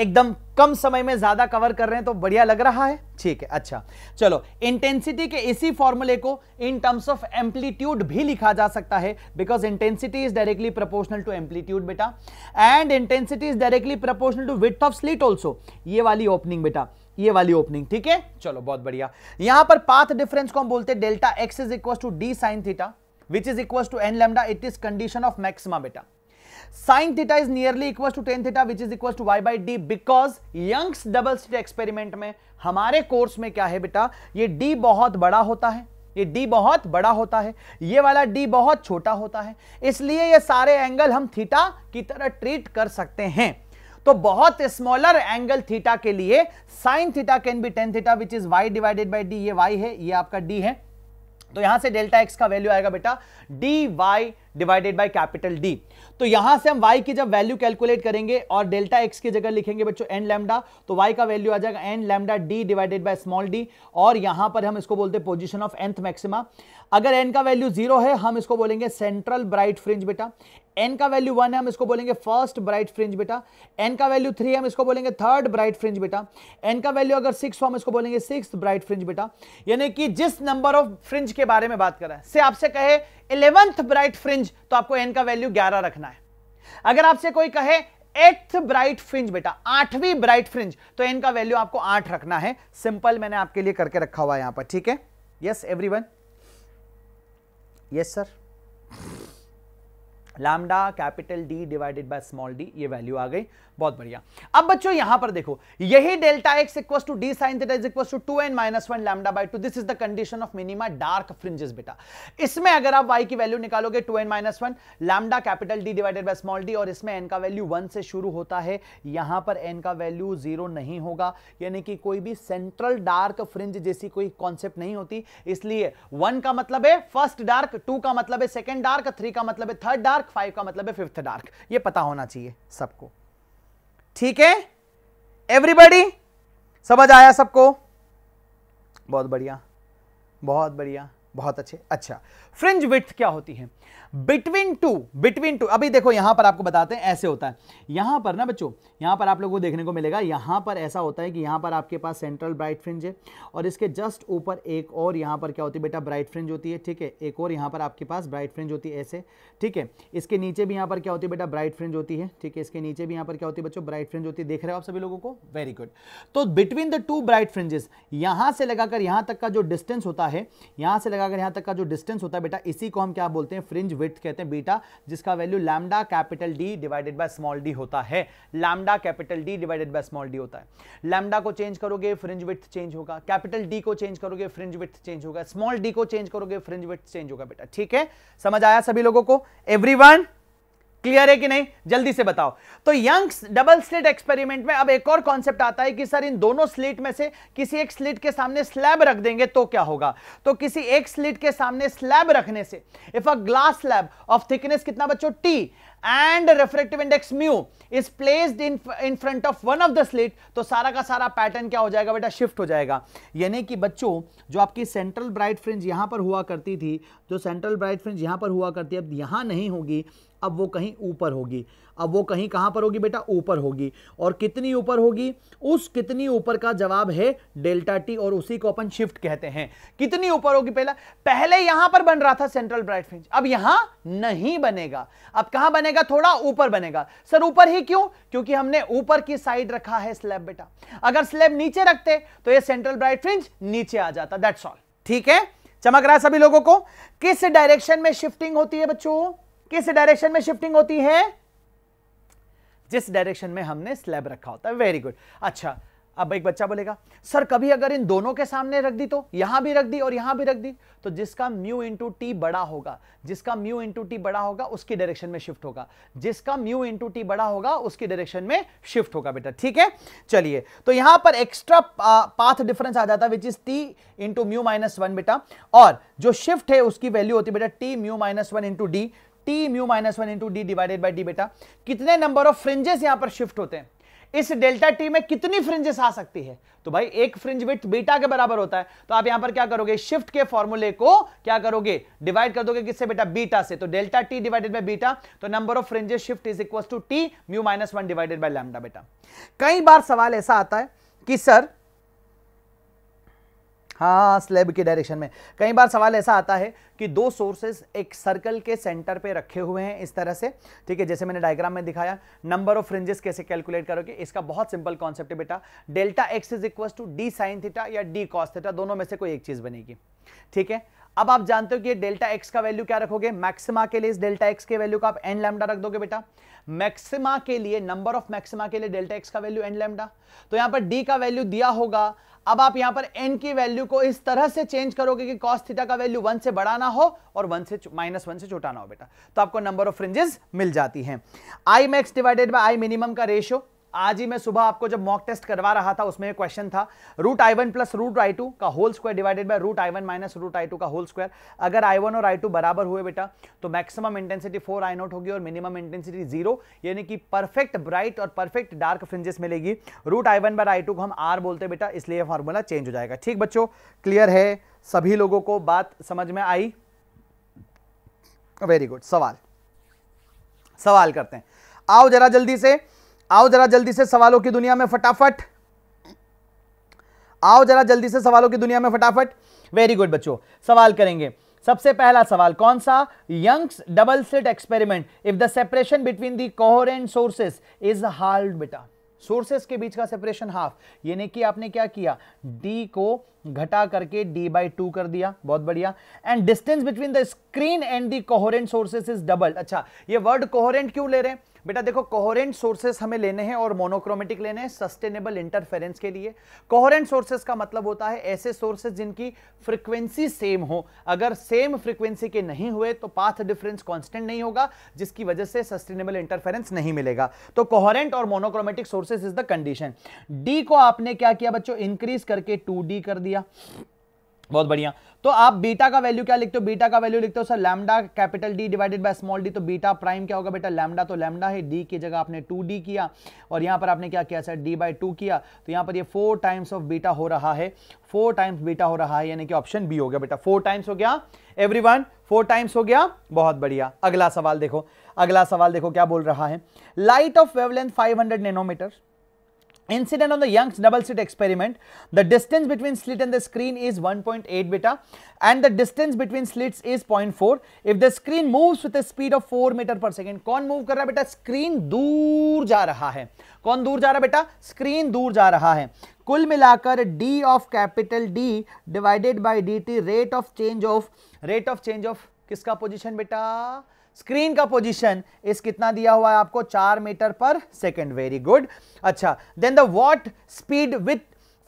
एकदम कम समय में ज्यादा कवर कर रहे हैं तो बढ़िया लग रहा है ठीक है अच्छा चलो इंटेंसिटी के इसी फॉर्मूले को इन टर्म्स ऑफ एम्पलीट्यूड भी लिखा जा सकता है because intensity is directly proportional to amplitude बेटा and intensity is directly proportional to width of slit also ये वाली ओपनिंग बेटा ये वाली ओपनिंग ठीक है चलो बहुत बढ़िया यहां पर पाथ डिफरेंस को हम बोलते हैं delta X is equal to D sine theta which is equal to N lambda it is condition of maxima बेटा sine theta is nearly equals to tan theta which is equals to y by d because Young's double slit experiment में हमारे course में क्या है बेटा ये d बहुत बड़ा होता है ये डी बहुत बड़ा होता है ये वाला डी बहुत छोटा होता है इसलिए ये सारे एंगल हम थीटा की तरह ट्रीट कर सकते हैं तो बहुत स्मॉलर एंगल थीटा के लिए sine theta can be tan theta which is Y divided by D ये वाई है ये आपका डी है तो यहां से डेल्टा एक्स का वैल्यू आएगा बेटा D Y divided by capital D तो यहां से हम y की जब वैल्यू कैलकुलेट करेंगे और डेल्टा एक्स की जगह लिखेंगे बच्चों एन लैमडा तो y का वैल्यू आ जाएगा N lambda D divided by small D और यहां पर हम इसको बोलते हैं पोजिशन ऑफ एंथ मैक्सिमा अगर एन का वैल्यू जीरो है हम इसको बोलेंगे सेंट्रल ब्राइट फ्रिंज बेटा एन का वैल्यू वन है हम इसको बोलेंगे फर्स्ट ब्राइट फ्रिंज बेटा एन का वैल्यू थ्री हम इसको बोलेंगे थर्ड ब्राइट फ्रिंज बेटा एन का वैल्यू अगर सिक्स हम इसको बोलेंगे सिक्स ब्राइट फ्रिंज बेटा यानी कि जिस नंबर ऑफ फ्रिंज के बारे में बात कर रहे हैं से आपसे कहे इलेवंथ ब्राइट फ्रिंज तो आपको एन का वैल्यू ग्यारह रखना है अगर आपसे कोई कहे एथ ब्राइट फ्रिंज बेटा आठवीं ब्राइट फ्रिंज तो एन का वैल्यू आपको आठ रखना है सिंपल मैंने आपके लिए करके रखा हुआ है यहां पर ठीक है yes every Yes, sir. Lambda capital D divided by small D ये वैल्यू आ गई बहुत बढ़िया अब बच्चों यहां पर देखो यही delta X equal to D sine theta is to two N minus one lambda by two this is the condition of minima dark fringes बेटा इसमें अगर आप वाई की वैल्यू निकालोगे two N minus one lambda capital D divided by small D और इसमें N का value one से शुरू होता है यहां पर एन का वैल्यू जीरो नहीं होगा यानी कि कोई भी सेंट्रल डार्क फ्रिंज जैसी कोई कॉन्सेप्ट नहीं होती इसलिए वन का मतलब है फर्स्ट डार्क टू का मतलब है सेकेंड डार्क थ्री का मतलब है थर्ड डार्क डार्क फाइव का मतलब है फिफ्थ डार्क ये पता होना चाहिए सबको ठीक है एवरीबडी समझ आया सबको बहुत बढ़िया बहुत बढ़िया बहुत अच्छे अच्छा फ्रिंज विथ क्या होती है बिटवीन टू बिटवीन टू अभी देखो यहां पर आपको बताते हैं ऐसे होता है यहां पर ना बच्चों यहां पर आप लोगों को देखने को मिलेगा यहां पर ऐसा होता है कि यहां पर आपके पास सेंट्रल ब्राइट फ्रिंज है और इसके जस्ट ऊपर एक और यहां पर क्या होती है बेटा ब्राइट फ्रिंज होती है ठीक है एक और यहां पर आपके पास ब्राइट फ्रिंज होती है ऐसे ठीक है इसके नीचे भी यहां पर क्या होती है बेटा ब्राइट फ्रिंज होती है ठीक है इसके नीचे भी यहां पर क्या होती है बच्चों ब्राइट फ्रिंज होती है देख रहे हो आप सभी लोगों को वेरी गुड तो between the two bright fringes यहां से लगाकर यहां तक का जो डिस्टेंस होता है यहां से अगर यहां तक का जो डिस्टेंस होता है बेटा इसी को हम क्या बोलते हैं फ्रिंज विथ कहते हैं बीटा जिसका value lambda capital D divided by small D होता है lambda capital D divided by small D होता है लैमडा को चेंज करोगे फ्रिंज विथ चेंज होगा कैपिटल डी को चेंज करोगे फ्रिंज विथ चेंज होगा स्मॉल डी को चेंज करोगे फ्रिंज विथ चेंज होगा बेटा ठीक है समझ आया सभी लोगों को एवरी वन क्लियर है कि नहीं जल्दी से बताओ तो यंग्स डबल स्लिट एक्सपेरिमेंट में अब एक और कॉन्सेप्ट आता है कि सर इन दोनों स्लिट में से किसी एक स्लिट के सामने स्लैब रख देंगे तो क्या होगा तो किसी एक स्लिट के सामने स्लैब रखने से if a glass slab of thickness कितना बच्चों T and refractive index mu is placed in in front of one of the slit तो सारा का सारा पैटर्न क्या हो जाएगा बेटा शिफ्ट हो जाएगा यानी कि बच्चों जो आपकी सेंट्रल ब्राइट फ्रिंज यहां पर हुआ करती थी जो सेंट्रल ब्राइट फ्रिंज यहां पर हुआ करती है अब यहां नहीं होगी अब वो कहीं ऊपर होगी अब वो कहीं कहां पर होगी बेटा ऊपर होगी और कितनी ऊपर होगी उस कितनी ऊपर का जवाब है डेल्टा टी और उसी को अपन शिफ्ट कहते हैं कितनी ऊपर होगी पहला पहले यहां पर बन रहा था सेंट्रल ब्राइट फ्रिंज अब यहां नहीं बनेगा अब कहां बनेगा थोड़ा ऊपर बनेगा सर ऊपर ही क्यों क्योंकि हमने ऊपर की साइड रखा है स्लैब बेटा अगर स्लैब नीचे रखते तो यह सेंट्रल ब्राइट फ्रिंज नीचे आ जाता दैट्स ऑल ठीक है चमक रहा है सभी लोगों को किस डायरेक्शन में शिफ्टिंग होती है बच्चों किस डायरेक्शन में शिफ्टिंग होती है जिस डायरेक्शन में हमने स्लैब रखा होता है वेरी गुड अच्छा अब एक बच्चा बोलेगा सर कभी अगर इन दोनों के सामने रख दी तो यहां भी रख दी और यहां भी रख दी तो जिसका म्यू इंटू टी बड़ा होगा जिसका म्यू इंटू टी बड़ा होगा उसकी डायरेक्शन में शिफ्ट होगा जिसका म्यू इंटू टी बड़ा होगा उसकी डायरेक्शन में शिफ्ट होगा बेटा ठीक है चलिए तो यहां पर एक्स्ट्रा पाथ डिफरेंस आ जाता है which is T into mu minus one बेटा और जो शिफ्ट है उसकी वैल्यू होती है बेटा T mu minus one into D T mu minus one into D divided by D बेटा कितने नंबर ऑफ फ्रिंजेस यहां पर शिफ्ट होते हैं इस डेल्टा टी में कितनी फ्रिंजेस आ सकती है तो भाई एक फ्रिंज विथ बीटा के बराबर होता है तो आप यहां पर क्या करोगे शिफ्ट के फॉर्मूले को क्या करोगे डिवाइड कर दोगे किससे बेटा बीटा से तो delta T divided by beta तो number of fringes shift is equal to T mu minus one divided by lambda बेटा कई बार सवाल ऐसा आता है कि सर हाँ स्लेब के डायरेक्शन में कई बार सवाल ऐसा आता है कि दो सोर्सेज एक सर्कल के सेंटर पे रखे हुए हैं इस तरह से ठीक है जैसे मैंने डायग्राम में दिखाया नंबर ऑफ फ्रिंजेस कैसे कैलकुलेट करोगे इसका बहुत सिंपल कॉन्सेप्ट है बेटा delta X is equal to D sine theta या डी कॉस थीटा दोनों में से कोई एक चीज़ बनेगी ठीक है अब आप जानते हो कि डेल्टा एक्स का वैल्यू क्या रखोगे मैक्सिमा के लिए इस डेल्टा एक्स के वैल्यू का आप एन लैमडा रख दोगे बेटा मैक्सिमा के लिए नंबर ऑफ मैक्सिमा के लिए डेल्टा एक्स का वैल्यू एन लैमडा तो यहां पर डी का वैल्यू दिया होगा अब आप यहां पर एन की वैल्यू को इस तरह से चेंज करोगे कि कॉस थीटा का वैल्यू वन से बड़ा ना हो और वन से माइनस वन से छोटा ना हो बेटा तो आपको नंबर ऑफ फ्रिंजेस मिल जाती हैं I max divided by I minimum का रेशियो आज ही मैं सुबह आपको जब मॉक टेस्ट करवा रहा था उसमें क्वेश्चन था root I one plus root I two का whole square divided by root I one minus root I two का होल स्क्वायर अगर आई वन और आई टू बराबर हुए बेटा तो maximum intensity four I naught होगी और मिनिमम इंटेंसिटी जीरो यानी कि परफेक्ट ब्राइट और परफेक्ट डार्क फ्रिंजेस मिलेगी रूट आई वन बार आई टू को हम आर बोलते हैं बेटा इसलिए फॉर्मूला चेंज हो जाएगा ठीक बच्चों क्लियर है सभी लोगों को बात समझ में आई वेरी गुड सवाल सवाल करते हैं आओ जरा जल्दी से आओ जरा जल्दी से सवालों की दुनिया में फटाफट आओ जरा जल्दी से सवालों की दुनिया में फटाफट वेरी गुड बच्चों सवाल करेंगे सबसे पहला सवाल कौन सा Young's double slit experiment if the separation between the coherent sources is halved बेटा सोर्सेस के बीच का सेपरेशन हाफ यानी कि आपने क्या किया डी को घटा करके डी बाई टू कर दिया बहुत बढ़िया and distance between the screen and the coherent sources is double अच्छा ये वर्ड कोहरेंट क्यों ले रहे हैं बेटा देखो कोहरेंट सोर्सेस हमें लेने हैं और मोनोक्रोमेटिक लेने हैं सस्टेनेबल इंटरफेरेंस के लिए कोहरेंट सोर्सेस का मतलब होता है ऐसे सोर्सेस जिनकी फ्रीक्वेंसी सेम हो अगर सेम फ्रीक्वेंसी के नहीं हुए तो पाथ डिफरेंस कांस्टेंट नहीं होगा जिसकी वजह से सस्टेनेबल इंटरफेरेंस नहीं मिलेगा तो कोहरेंट और monochromatic sources is the condition D को आपने क्या किया बच्चों इंक्रीज करके टू कर दिया बहुत बढ़िया तो आप बीटा का वैल्यू क्या लिखते हो बीटा का वैल्यू लिखते हो sir lambda capital D divided by small D तो बीटा प्राइम क्या होगा बेटा लैमडा तो लैमडा है डी की जगह आपने टू डी किया और यहाँ पर आपने क्या किया सर डी बाय टू किया तो यहां पर ये फोर टाइम्स ऑफ बीटा हो रहा है फोर टाइम्स बीटा हो रहा है यानी कि ऑप्शन बी हो गया बेटा फोर टाइम्स हो गया एवरी फोर टाइम्स हो गया बहुत बढ़िया अगला सवाल देखो अगला सवाल देखो क्या बोल रहा है light of wavelength hundred nanometre Incident on the Young's double slit experiment, the distance between slit and the screen is 1.8 beta and the distance between slits is 0.4. If the screen moves with a speed of 4 meter per second, kon move kar raha beta screen dur ja raha hai kon dur ja raha beta screen dur ja raha hai kul है कुल d of capital D divided by dt rate of change of rate of change of kiska position beta screen का position इस कितना दिया हुआ है आपको चार metre per second very good अच्छा then the what speed with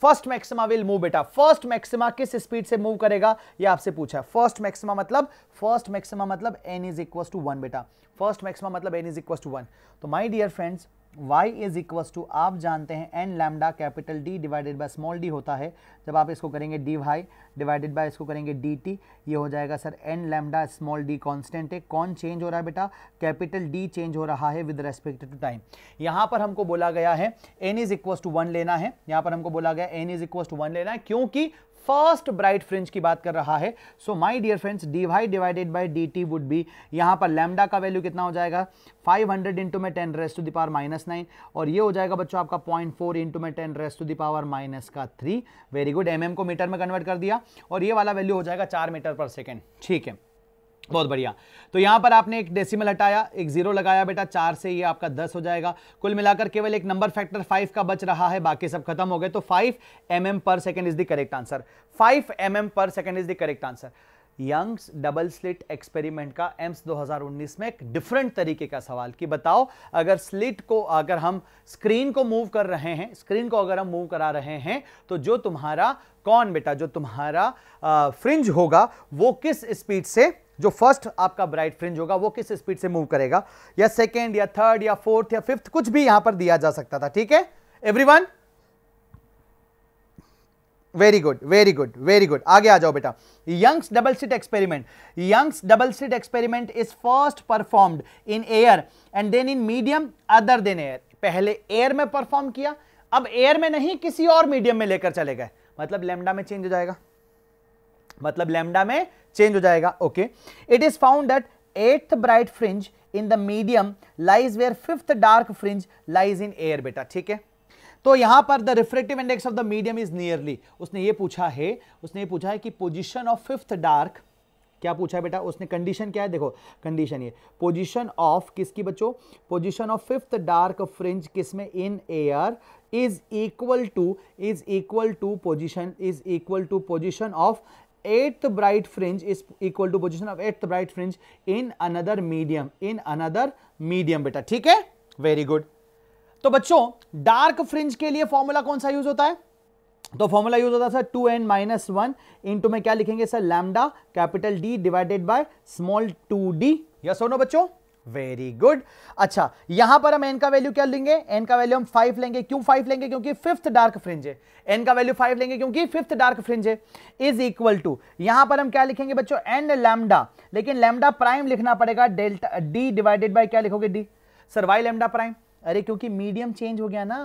first maxima will move बेटा फर्स्ट मैक्सिमा किस स्पीड से मूव करेगा ये आपसे पूछा है फर्स्ट मैक्सिमा मतलब फर्स्ट मैक्सिमा मतलब N is equal to one बेटा फर्स्ट मैक्सिमा मतलब N is equal to one तो my dear friends Y is equals to आप जानते हैं N lambda capital D divided by small D होता है जब आप इसको करेंगे डी वाई डिवाइडेड बाय इसको करेंगे डी टी ये हो जाएगा sir N lambda small D constant है कौन चेंज हो रहा है बेटा कैपिटल डी चेंज हो रहा है विद रेस्पेक्ट टू टाइम यहाँ पर हमको बोला गया है N is equals to one लेना है यहाँ पर हमको बोला गया N is equals to one लेना है क्योंकि फर्स्ट ब्राइट फ्रिंज की बात कर रहा है so my dear friends D Y divided by D T would be यहाँ पर लैमडा का वैल्यू कितना हो जाएगा 500 हंड्रेड इंटू में ten raise to the power minus nine और ये हो जाएगा बच्चों आपका पॉइंट फोर इंटू में ten raise to the power minus का थ्री वेरी गुड एम को मीटर में कन्वर्ट कर दिया और ये वाला वैल्यू हो जाएगा चार मीटर पर सेकेंड ठीक है बहुत बढ़िया तो यहां पर आपने एक डेसिमल हटाया एक जीरो लगाया बेटा चार से ये आपका दस हो जाएगा कुल मिलाकर केवल एक नंबर फैक्टर फाइव का बच रहा है बाकी सब खत्म हो गए तो five M M per second is the correct answer five M M per second is the correct answer Young's double slit experiment का एम्स 2019 में एक डिफरेंट तरीके का सवाल कि बताओ अगर स्लिट को अगर हम स्क्रीन को मूव कर रहे हैं स्क्रीन को अगर हम मूव करा रहे हैं तो जो तुम्हारा कौन बेटा जो तुम्हारा फ्रिंज होगा वो किस स्पीड से जो फर्स्ट आपका ब्राइट फ्रिंज होगा वो किस स्पीड से मूव करेगा या सेकेंड या थर्ड या फोर्थ या फिफ्थ कुछ भी यहां पर दिया जा सकता था ठीक है every very good very good very good आगे आ जाओ बेटा Young's double slit experiment Young's double slit experiment is first performed in air and then in medium other than air पहले एयर में परफॉर्म किया अब एयर में नहीं किसी और मीडियम में लेकर चले गए मतलब लेमडा में चेंज हो जाएगा मतलब लेमडा में चेंज हो जाएगा okay it is found that eighth bright fringe in the medium lies where fifth dark fringe lies in air बेटा ठीक है तो यहां पर the refractive index of the medium is nearly उसने ये पूछा है उसने ये पूछा है कि पोजिशन ऑफ फिफ्थ डार्क क्या पूछा है बेटा उसने कंडीशन क्या है देखो कंडीशन ये पोजीशन ऑफ किसकी बच्चों position of fifth dark fringe किस में in air is equal to is equal to position is equal to position of eighth bright fringe is equal to position of eighth bright fringe in another medium in another medium बेटा ठीक है very good तो बच्चों dark fringe के लिए formula कौन सा use होता है तो फॉर्मूला यूज होता है sir two N minus one into में क्या लिखेंगे sir lambda capital D divided by small two D yes और नो बच्चों वेरी गुड अच्छा यहां पर हम एन का वैल्यू क्या लेंगे एन का वैल्यू हम फाइव लेंगे क्यों फाइव लेंगे क्योंकि फिफ्थ डार्क फ्रिंज है एन का वैल्यू फाइव लेंगे क्योंकि फिफ्थ डार्क फ्रिंज है इज इक्वल टू यहां पर हम क्या लिखेंगे बच्चों एन लैमडा लेकिन लैमडा प्राइम लिखना पड़ेगा डेल्टा डी डिवाइडेड बाई क्या लिखोगे D sir Y lambda prime अरे क्योंकि मीडियम चेंज हो गया ना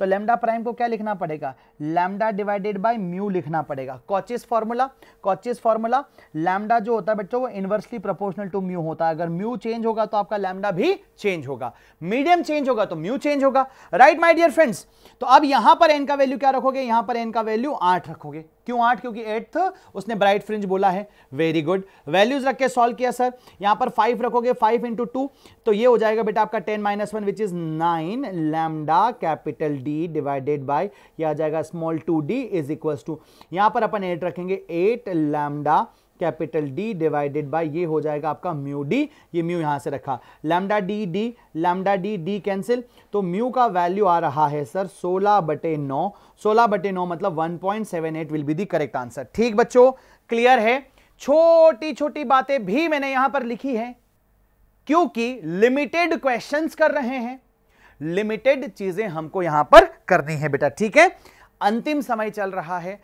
तो लेमडा प्राइम को क्या लिखना पड़ेगा लेमडा डिवाइडेड बाय म्यू लिखना पड़ेगा Cauchy's formula Cauchy's formula lambda जो होता है बच्चों वो इन्वर्सली प्रोपोर्शनल टू म्यू होता है अगर म्यू चेंज होगा तो आपका लेमडा भी चेंज होगा मीडियम चेंज होगा तो म्यू चेंज होगा राइट माई डियर फ्रेंड्स तो अब यहां पर एन का वैल्यू क्या रखोगे यहां पर एन का वैल्यू आठ रखोगे क्यों आठ क्योंकि एट्थ उसने ब्राइट फ्रिंज बोला है वेरी गुड वैल्यूज रख के सॉल्व किया सर यहां पर फाइव रखोगे फाइव इंटू टू तो ये हो जाएगा बेटा आपका ten minus one which is nine lambda capital D divided by यह आ जाएगा small two D is equal to यहां पर अपन एट रखेंगे eight lambda capital D divided by ये हो जाएगा आपका म्यू डी ये म्यू यहां से रखा lambda D D lambda D D cancel तो म्यू का वैल्यू आ रहा है सर 16 बटे नौ सोलह बटे नौ मतलब 1.78 will be the correct answer ठीक बच्चों क्लियर है छोटी छोटी बातें भी मैंने यहां पर लिखी है क्योंकि लिमिटेड क्वेश्चन कर रहे हैं लिमिटेड चीजें हमको यहां पर करनी है बेटा ठीक है अंतिम समय चल रहा है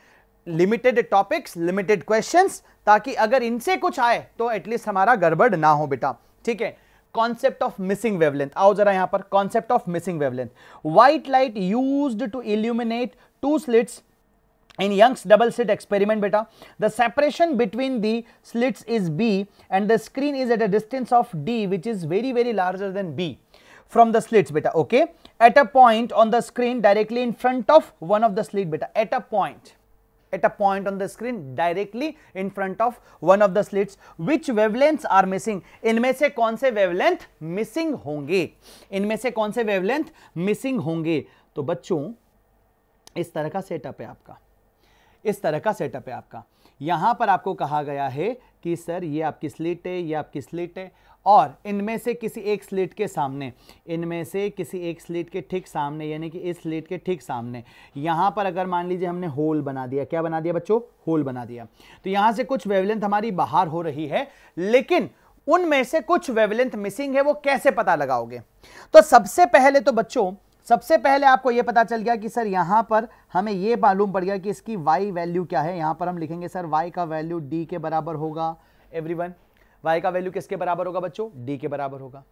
लिमिटेड टॉपिक्स लिमिटेड क्वेश्चंस ताकि अगर इनसे कुछ आए तो एटलीस्ट हमारा गड़बड़ ना हो बेटा ठीक है कॉन्सेप्ट ऑफ मिसिंग वेवलेंथ आओ जरा यहां पर concept of missing wavelength white light use to illuminate two slits in Young's double slit experiment बेटा the separation between the slits is B and the screen is at a distance of D which is very very larger than B from the slits बेटा okay at a point on the screen directly in front of one of the slit बेटा at a point at a point on the screen directly in front of one of the slits which wavelengths are missing इनमें se kaun se wavelength missing होंगे इनमें se kaun se wavelength missing honge to बच्चों is tarah ka setup hai aapka इस तरह का setup है आपका यहाँ पर आपको कहा गया है कि सर ये आपकी स्लिट है ये आपकी स्लिट है और इनमें से किसी एक स्लिट के सामने इनमें से किसी एक स्लिट के ठीक सामने यानी कि इस स्लिट के ठीक सामने यहाँ पर अगर मान लीजिए हमने होल बना दिया क्या बना दिया बच्चों होल बना दिया तो यहाँ से कुछ वेवलेंथ हमारी बाहर हो रही है लेकिन उनमें से कुछ वेवलेंथ मिसिंग है वो कैसे पता लगाओगे तो सबसे पहले तो बच्चों सबसे पहले आपको यह पता चल गया कि सर यहाँ पर हमें यह मालूम पड़ गया कि इसकी वाई वैल्यू क्या है यहाँ पर हम लिखेंगे सर वाई का वैल्यू डी के बराबर होगा वन वाई का वैल्यू किसके बराबर होगा बच्चों डी के बराबर होगा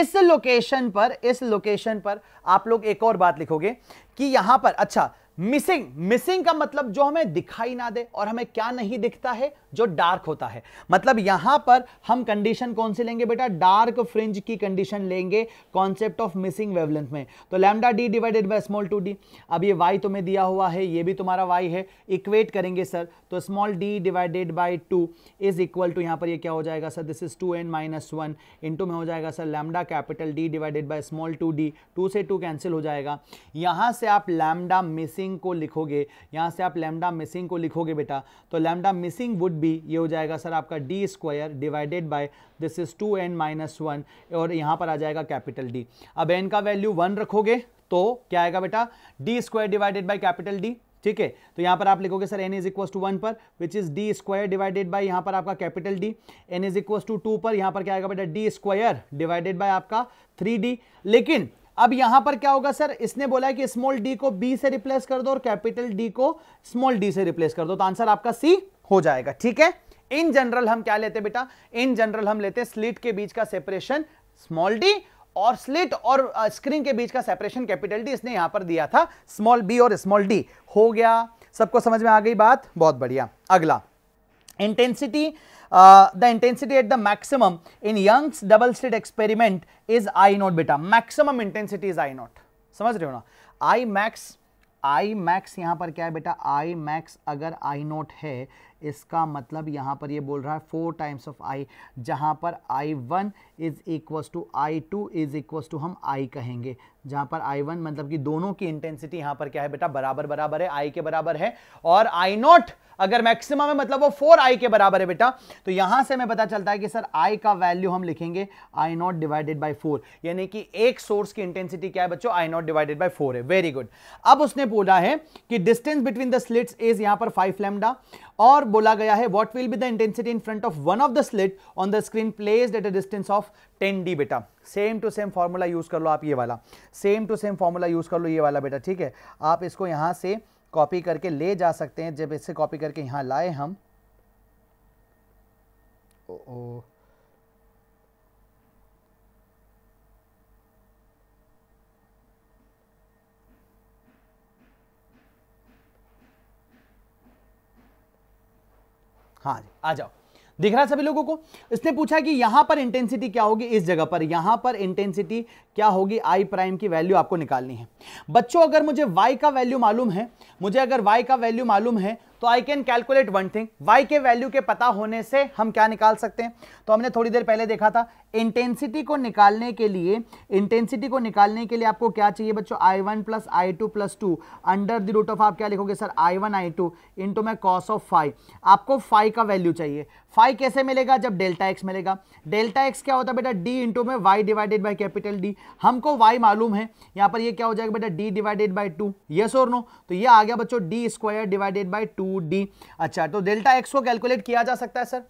इस लोकेशन पर इस लोकेशन पर आप लोग एक और बात लिखोगे कि यहां पर अच्छा मिसिंग मिसिंग का मतलब जो हमें दिखाई ना दे और हमें क्या नहीं दिखता है जो डार्क होता है मतलब यहां पर हम कंडीशन कौन सी लेंगे बेटा डार्क फ्रिंज की कंडीशन लेंगे कॉन्सेप्ट ऑफ मिसिंग वेवलेंथ में तो lambda D divided by small two D अब ये वाई तुम्हें दिया हुआ है ये भी तुम्हारा वाई है इक्वेट करेंगे सर तो small D divided by two is equal to यहां पर ये क्या हो जाएगा sir this is two N minus one into में हो जाएगा sir lambda capital D divided by small two D two से टू कैंसिल हो जाएगा यहां से आप लैमडा मिसिंग मिसिंग को लिखोगे यहाँ से आप लैमडा मिसिंग को लिखोगे बेटा तो लैमडा मिसिंग वुड भी ये हो जाएगा सर आपका D square divided by this is two N minus one और यहाँ पर आ जाएगा कैपिटल डी अब एन का वैल्यू वन रखोगे तो क्या आएगा बेटा D square divided by capital D ठीक है तो यहाँ पर आप लिखोगे sir n is equal to one पर which is D square divided by यहाँ पर आपका capital D n is equal to two पर यहाँ पर क्या आएगा बेटा डी स्क्वायर डिवाइडेड बाई आपका 3d लेकिन अब यहां पर क्या होगा सर इसने बोला कि स्मॉल डी को बी से रिप्लेस कर दो और कैपिटल डी को स्मॉल डी से रिप्लेस कर दो तो आंसर आपका सी हो जाएगा ठीक है इन जनरल हम क्या लेते बेटा इन जनरल हम लेते स्लिट के बीच का सेपरेशन स्मॉल डी और स्लिट और स्क्रीन के बीच का सेपरेशन कैपिटल डी इसने यहां पर दिया था स्मॉल बी और स्मॉल डी हो गया सबको समझ में आ गई बात बहुत बढ़िया अगला intensity the intensity at the maximum in Young's double slit experiment is I naught beta. Maximum intensity is I naught. समझ रहे हो ना I max I max यहाँ पर क्या है बेटा I max अगर I naught है इसका मतलब यहाँ पर ये यह बोल रहा है फोर टाइम्स ऑफ आई जहाँ पर I one is equals to I two is equals to हम आई कहेंगे जहाँ पर आई वन मतलब कि दोनों की इंटेंसिटी यहाँ पर क्या है बेटा बराबर बराबर है आई के बराबर है और आई नॉट अगर मैक्सिमम है मतलब वो फोर आई के बराबर है बेटा तो यहां से हमें पता चलता है कि सर आई का वैल्यू हम लिखेंगे I not divided by four यानी कि एक सोर्स की इंटेंसिटी क्या है बच्चों I not divided by four है वेरी गुड अब उसने बोला है कि distance between the slits is यहां पर फाइव लेमडा और बोला गया है what will be the intensity in front of one of the slit on the screen placed at a distance of 10 D बेटा same to same formula use कर लो आप ये वाला same to same formula use कर लो ये वाला बेटा ठीक है आप इसको यहां से कॉपी करके ले जा सकते हैं जब इसे कॉपी करके यहां लाए हम ओ, ओ हाँ जी आ जाओ दिख रहा है सभी लोगों को इसने पूछा कि यहां पर इंटेंसिटी क्या होगी इस जगह पर यहां पर इंटेंसिटी क्या होगी आई प्राइम की वैल्यू आपको निकालनी है बच्चों अगर मुझे वाई का वैल्यू मालूम है मुझे अगर वाई का वैल्यू मालूम है तो I can calculate one thing Y के वैल्यू के पता होने से हम क्या निकाल सकते हैं तो हमने थोड़ी देर पहले देखा था इंटेंसिटी को निकालने के लिए इंटेंसिटी को निकालने के लिए आपको क्या चाहिए बच्चों I one plus I two plus two under the root of आप क्या लिखोगे sir I one I two into में कॉस ऑफ फाइव आपको फाइव का वैल्यू चाहिए फाइव कैसे मिलेगा जब डेल्टा एक्स मिलेगा डेल्टा एक्स क्या होता है बेटा डी इंटू में Y divided by capital D हमको वाई मालूम है यहाँ पर ये क्या हो जाएगा बेटा D divided by two yes और नो तो ये आ गया बच्चों D square divided by two two D अच्छा तो डेल्टा एक्स को कैलकुलेट किया जा सकता है सर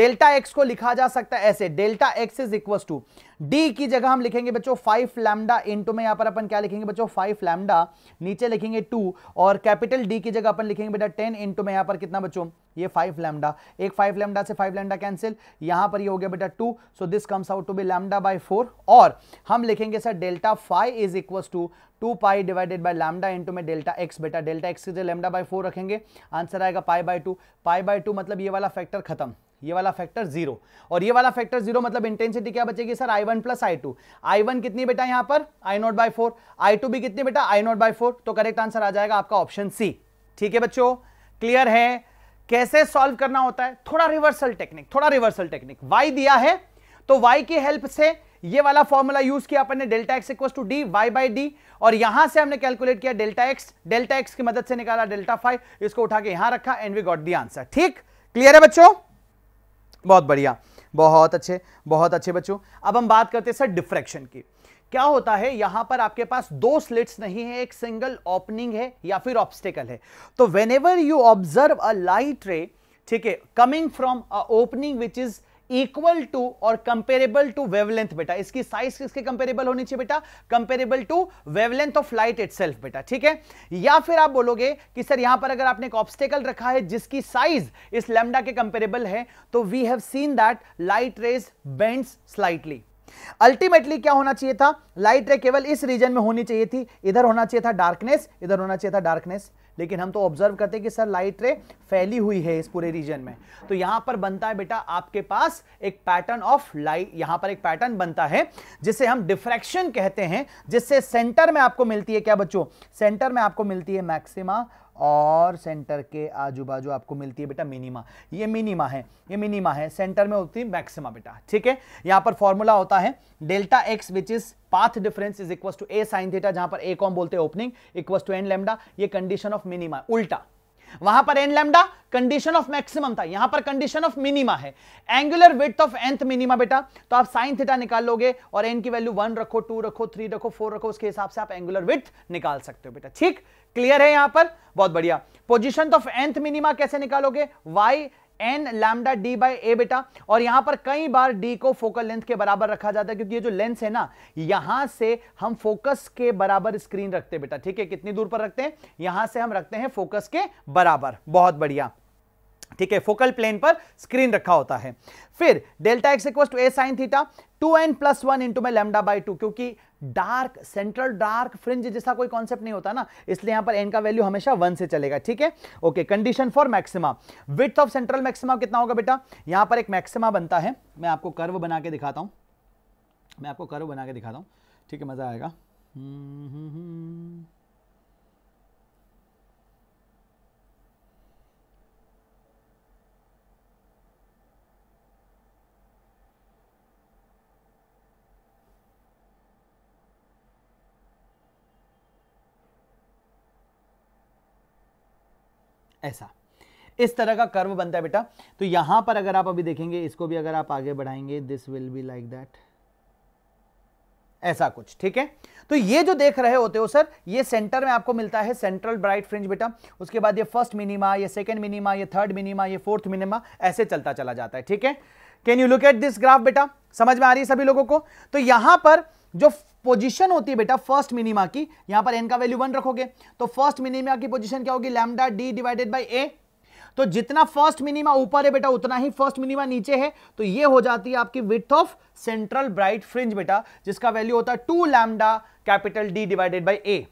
डेल्टा एक्स को लिखा जा सकता है ऐसे delta X is equal to D की जगह हम लिखेंगे बच्चों फाइव लैमडा इंटू में यहां पर अपन क्या लिखेंगे बच्चों फाइव लैमडा नीचे लिखेंगे टू और कैपिटल डी की जगह अपन लिखेंगे बेटा टेन इंटू में यहां पर कितना बच्चों ये फाइव लैमडा एक फाइव लैमडा से फाइव लैमडा कैंसिल यहां पर ये हो गया बेटा two so this comes out to be lambda by four और हम लिखेंगे sir delta five is equal to two pi divided by lambda into में डेल्टा एक्स बेटा डेल्टा एक्स की जगह लैमडा बाई फोर रखेंगे आंसर आएगा pi by two pi by two मतलब ये वाला फैक्टर खत्म ये वाला फैक्टर जीरो और ये वाला फैक्टर जीरो मतलब इंटेंसिटी क्या बचेगी sir I one plus I two I one कितनी बेटा यहां पर I not by four I two भी कितनी बेटा आई नॉट बाई फोर तो करेक्ट आंसर आ जाएगा आपका ऑप्शन सी ठीक है बच्चों क्लियर है कैसे सॉल्व करना होता है थोड़ा रिवर्सल टेक्निक थोड़ा रिवर्सल टेक्निक वाई दिया है तो वाई की हेल्प से ये वाला फॉर्मूला यूज किया अपन ने delta X equal to D Y by D और यहां से हमने कैलकुलेट किया डेल्टा एक्स डेल्टा एक्स की मदद से निकाला डेल्टा फाइव इसको उठा के यहां रखा and we got the answer ठीक क्लियर है बच्चों बहुत बढ़िया बहुत अच्छे बहुत अच्छे बच्चों अब हम बात करते हैं सर डिफ्रैक्शन की क्या होता है यहां पर आपके पास दो स्लिट्स नहीं है एक सिंगल ओपनिंग है या फिर ऑब्स्टेकल है तो whenever you observe a light ray ठीक है coming from a opening which is equal to और कंपेरेबल टू वेवलेंथ बेटा इसकी साइज किसके कंपेरेबल होनी चाहिए बेटा comparable to wavelength of light it बेटा ठीक है या फिर आप बोलोगे कि सर यहां पर अगर आपने एक ऑब्स्टेकल रखा है जिसकी साइज इस लेमडा के कंपेरेबल है तो we have seen that light rays bends slightly ultimately क्या होना चाहिए था लाइट रे केवल इस रीजन में होनी चाहिए थी इधर होना चाहिए था डार्कनेस इधर होना चाहिए था डार्कनेस लेकिन हम तो ऑब्जर्व करते हैं कि सर लाइट रे फैली हुई है इस पूरे रीजन में तो यहां पर बनता है बेटा आपके पास एक पैटर्न ऑफ लाइट यहां पर एक पैटर्न बनता है जिसे हम डिफ्रैक्शन कहते हैं जिससे सेंटर में आपको मिलती है क्या बच्चों सेंटर में आपको मिलती है मैक्सिमा और सेंटर के आजू बाजू आपको मिलती है बेटा मिनिमा ये मिनिमा है ये मिनिमा है सेंटर में होती है मैक्सिमा बेटा ठीक है यहाँ पर फॉर्मूला होता है delta X which is path difference is equal to A sine theta जहां पर ए कॉम बोलते हैं opening equal to N lambda ये कंडीशन ऑफ मिनिमा उल्टा वहां पर N lambda condition of maximum था यहां पर कंडीशन ऑफ मिनिमा है angular width of nth minima बेटा तो आप साइन थीटा निकाल लोगे और एन की वैल्यू वन रखो टू रखो थ्री रखो फोर रखो उसके हिसाब से आप एंगुलर विथ निकाल सकते हो बेटा ठीक क्लियर है यहां पर बहुत बढ़िया पोजिशन ऑफ एंथ मिनिमा कैसे निकालोगे Y N lambda D by A बेटा और यहां पर कई बार डी को फोकल लेंथ के बराबर रखा जाता है क्योंकि ये जो लेंस है ना यहां से हम फोकस के बराबर स्क्रीन रखते हैं बेटा ठीक है कितनी दूर पर रखते हैं यहां से हम रखते हैं फोकस के बराबर बहुत बढ़िया ठीक है फोकल प्लेन पर स्क्रीन रखा होता है फिर delta X equal to A sine theta two N plus one into में लेमडा बाई टू क्योंकि डार्क सेंट्रल डार्क फ्रिंज जैसा कोई कॉन्सेप्ट नहीं होता ना इसलिए यहां पर एन का वैल्यू हमेशा वन से चलेगा ठीक है okay condition for maxima width of central maxima कितना होगा बेटा यहां पर एक मैक्सिमा बनता है मैं आपको कर्व बना के दिखाता हूं मैं आपको कर्व बना के दिखाता हूं ठीक है मज़ा आएगा हम्म, हम्म, हम्म। ऐसा इस तरह का कर्व बनता है बेटा तो यहां पर अगर आप अभी देखेंगे इसको भी अगर आप आगे बढ़ाएंगे this will be like that ऐसा कुछ ठीक है तो ये जो देख रहे होते हो सर ये सेंटर में आपको मिलता है सेंट्रल ब्राइट फ्रिंज बेटा उसके बाद ये फर्स्ट मिनिमा ये सेकंड मिनिमा ये थर्ड मिनिमा ये फोर्थ मिनिमा ऐसे चलता चला जाता है ठीक है can you look at this graph बेटा समझ में आ रही है सभी लोगों को तो यहां पर जो पोजीशन होती है बेटा फर्स्ट मिनिमा की यहां पर एन का वैल्यू वन रखोगे तो फर्स्ट मिनिमा की पोजीशन क्या होगी lambda D divided by A तो जितना फर्स्ट मिनिमा ऊपर है बेटा उतना ही फर्स्ट मिनिमा नीचे है तो ये हो जाती है आपकी width of central bright fringe बेटा जिसका वैल्यू होता है two lambda capital D divided by A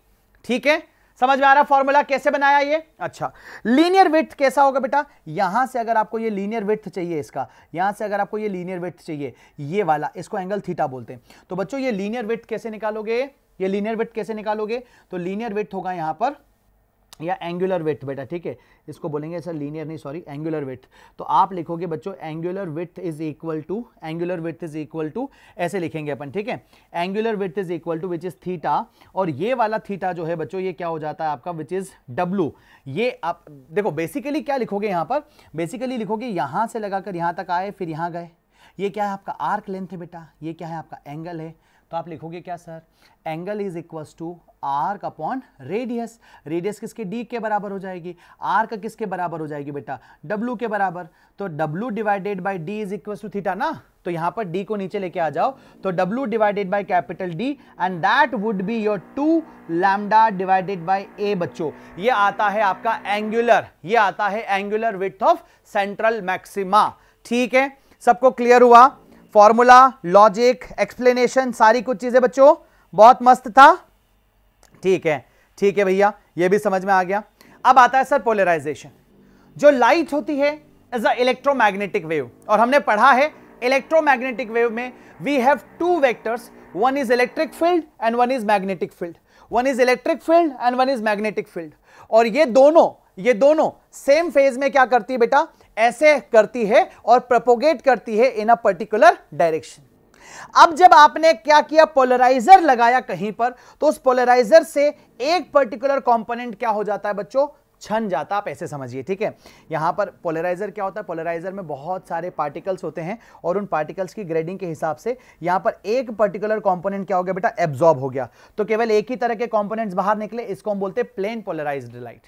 ठीक है समझ में आ रहा फॉर्मूला कैसे बनाया ये अच्छा लीनियर विथ कैसा होगा बेटा यहां से अगर आपको ये लीनियर विथ चाहिए इसका यहां से अगर आपको ये लीनियर विथ चाहिए ये वाला इसको एंगल थीटा बोलते हैं तो बच्चों ये लीनियर विथ कैसे निकालोगे ये लीनियर विथ कैसे निकालोगे तो लीनियर विथ होगा यहां पर या एंगुलर विथ बेटा ठीक है इसको बोलेंगे सर लीनियर नहीं सॉरी एंगुलर विथ तो आप लिखोगे बच्चों angular width is equal to angular width is equal to ऐसे लिखेंगे अपन ठीक है angular width is equal to which is theta और ये वाला थीटा जो है बच्चों ये क्या हो जाता है आपका विच इज डब्लू ये आप देखो बेसिकली क्या लिखोगे यहाँ पर बेसिकली लिखोगे यहाँ से लगाकर यहाँ तक आए फिर यहाँ गए ये क्या है आपका आर्क लेंथ है बेटा ये क्या है आपका एंगल है तो आप लिखोगे क्या sir angle is equals to arc upon radius radius किसके डी के बराबर हो जाएगी आर्क किसके बराबर हो जाएगी बेटा डब्लू के बराबर तो W divided by D is equal to theta ना तो यहां पर डी को नीचे लेके आ जाओ तो W divided by capital D and that would be your two lambda divided by A बच्चों ये आता है आपका एंगुलर ये आता है angular width of central maxima ठीक है सबको क्लियर हुआ फॉर्मूला लॉजिक एक्सप्लेनेशन सारी कुछ चीज़ें बच्चों बहुत मस्त था ठीक है ठीक है भैया ये भी समझ में आ गया अब आता है सर पोलराइजेशन जो लाइट होती है एज अ इलेक्ट्रोमैग्नेटिक वेव और हमने पढ़ा है इलेक्ट्रोमैग्नेटिक वेव में we have two vectors one is electric field and one is magnetic field one is electric field and one is magnetic field और ये दोनों ये दोनों सेम फेज में क्या करती है बेटा ऐसे करती है और प्रपोगेट करती है इन अ पर्टिकुलर डायरेक्शन अब जब आपने क्या किया पोलराइजर लगाया कहीं पर तो उस पोलराइजर से एक पर्टिकुलर कंपोनेंट क्या हो जाता है बच्चों छन जाता आप ऐसे समझिए ठीक है यहां पर पोलराइजर क्या होता है पोलराइजर में बहुत सारे पार्टिकल्स होते हैं और उन पार्टिकल्स की ग्रेडिंग के हिसाब से यहां पर एक पर्टिकुलर कंपोनेंट क्या हो गया बेटा एब्जॉर्ब हो गया तो केवल एक ही तरह के कॉम्पोनेंट बाहर निकले इसको हम बोलते हैं प्लेन पोलराइज लाइट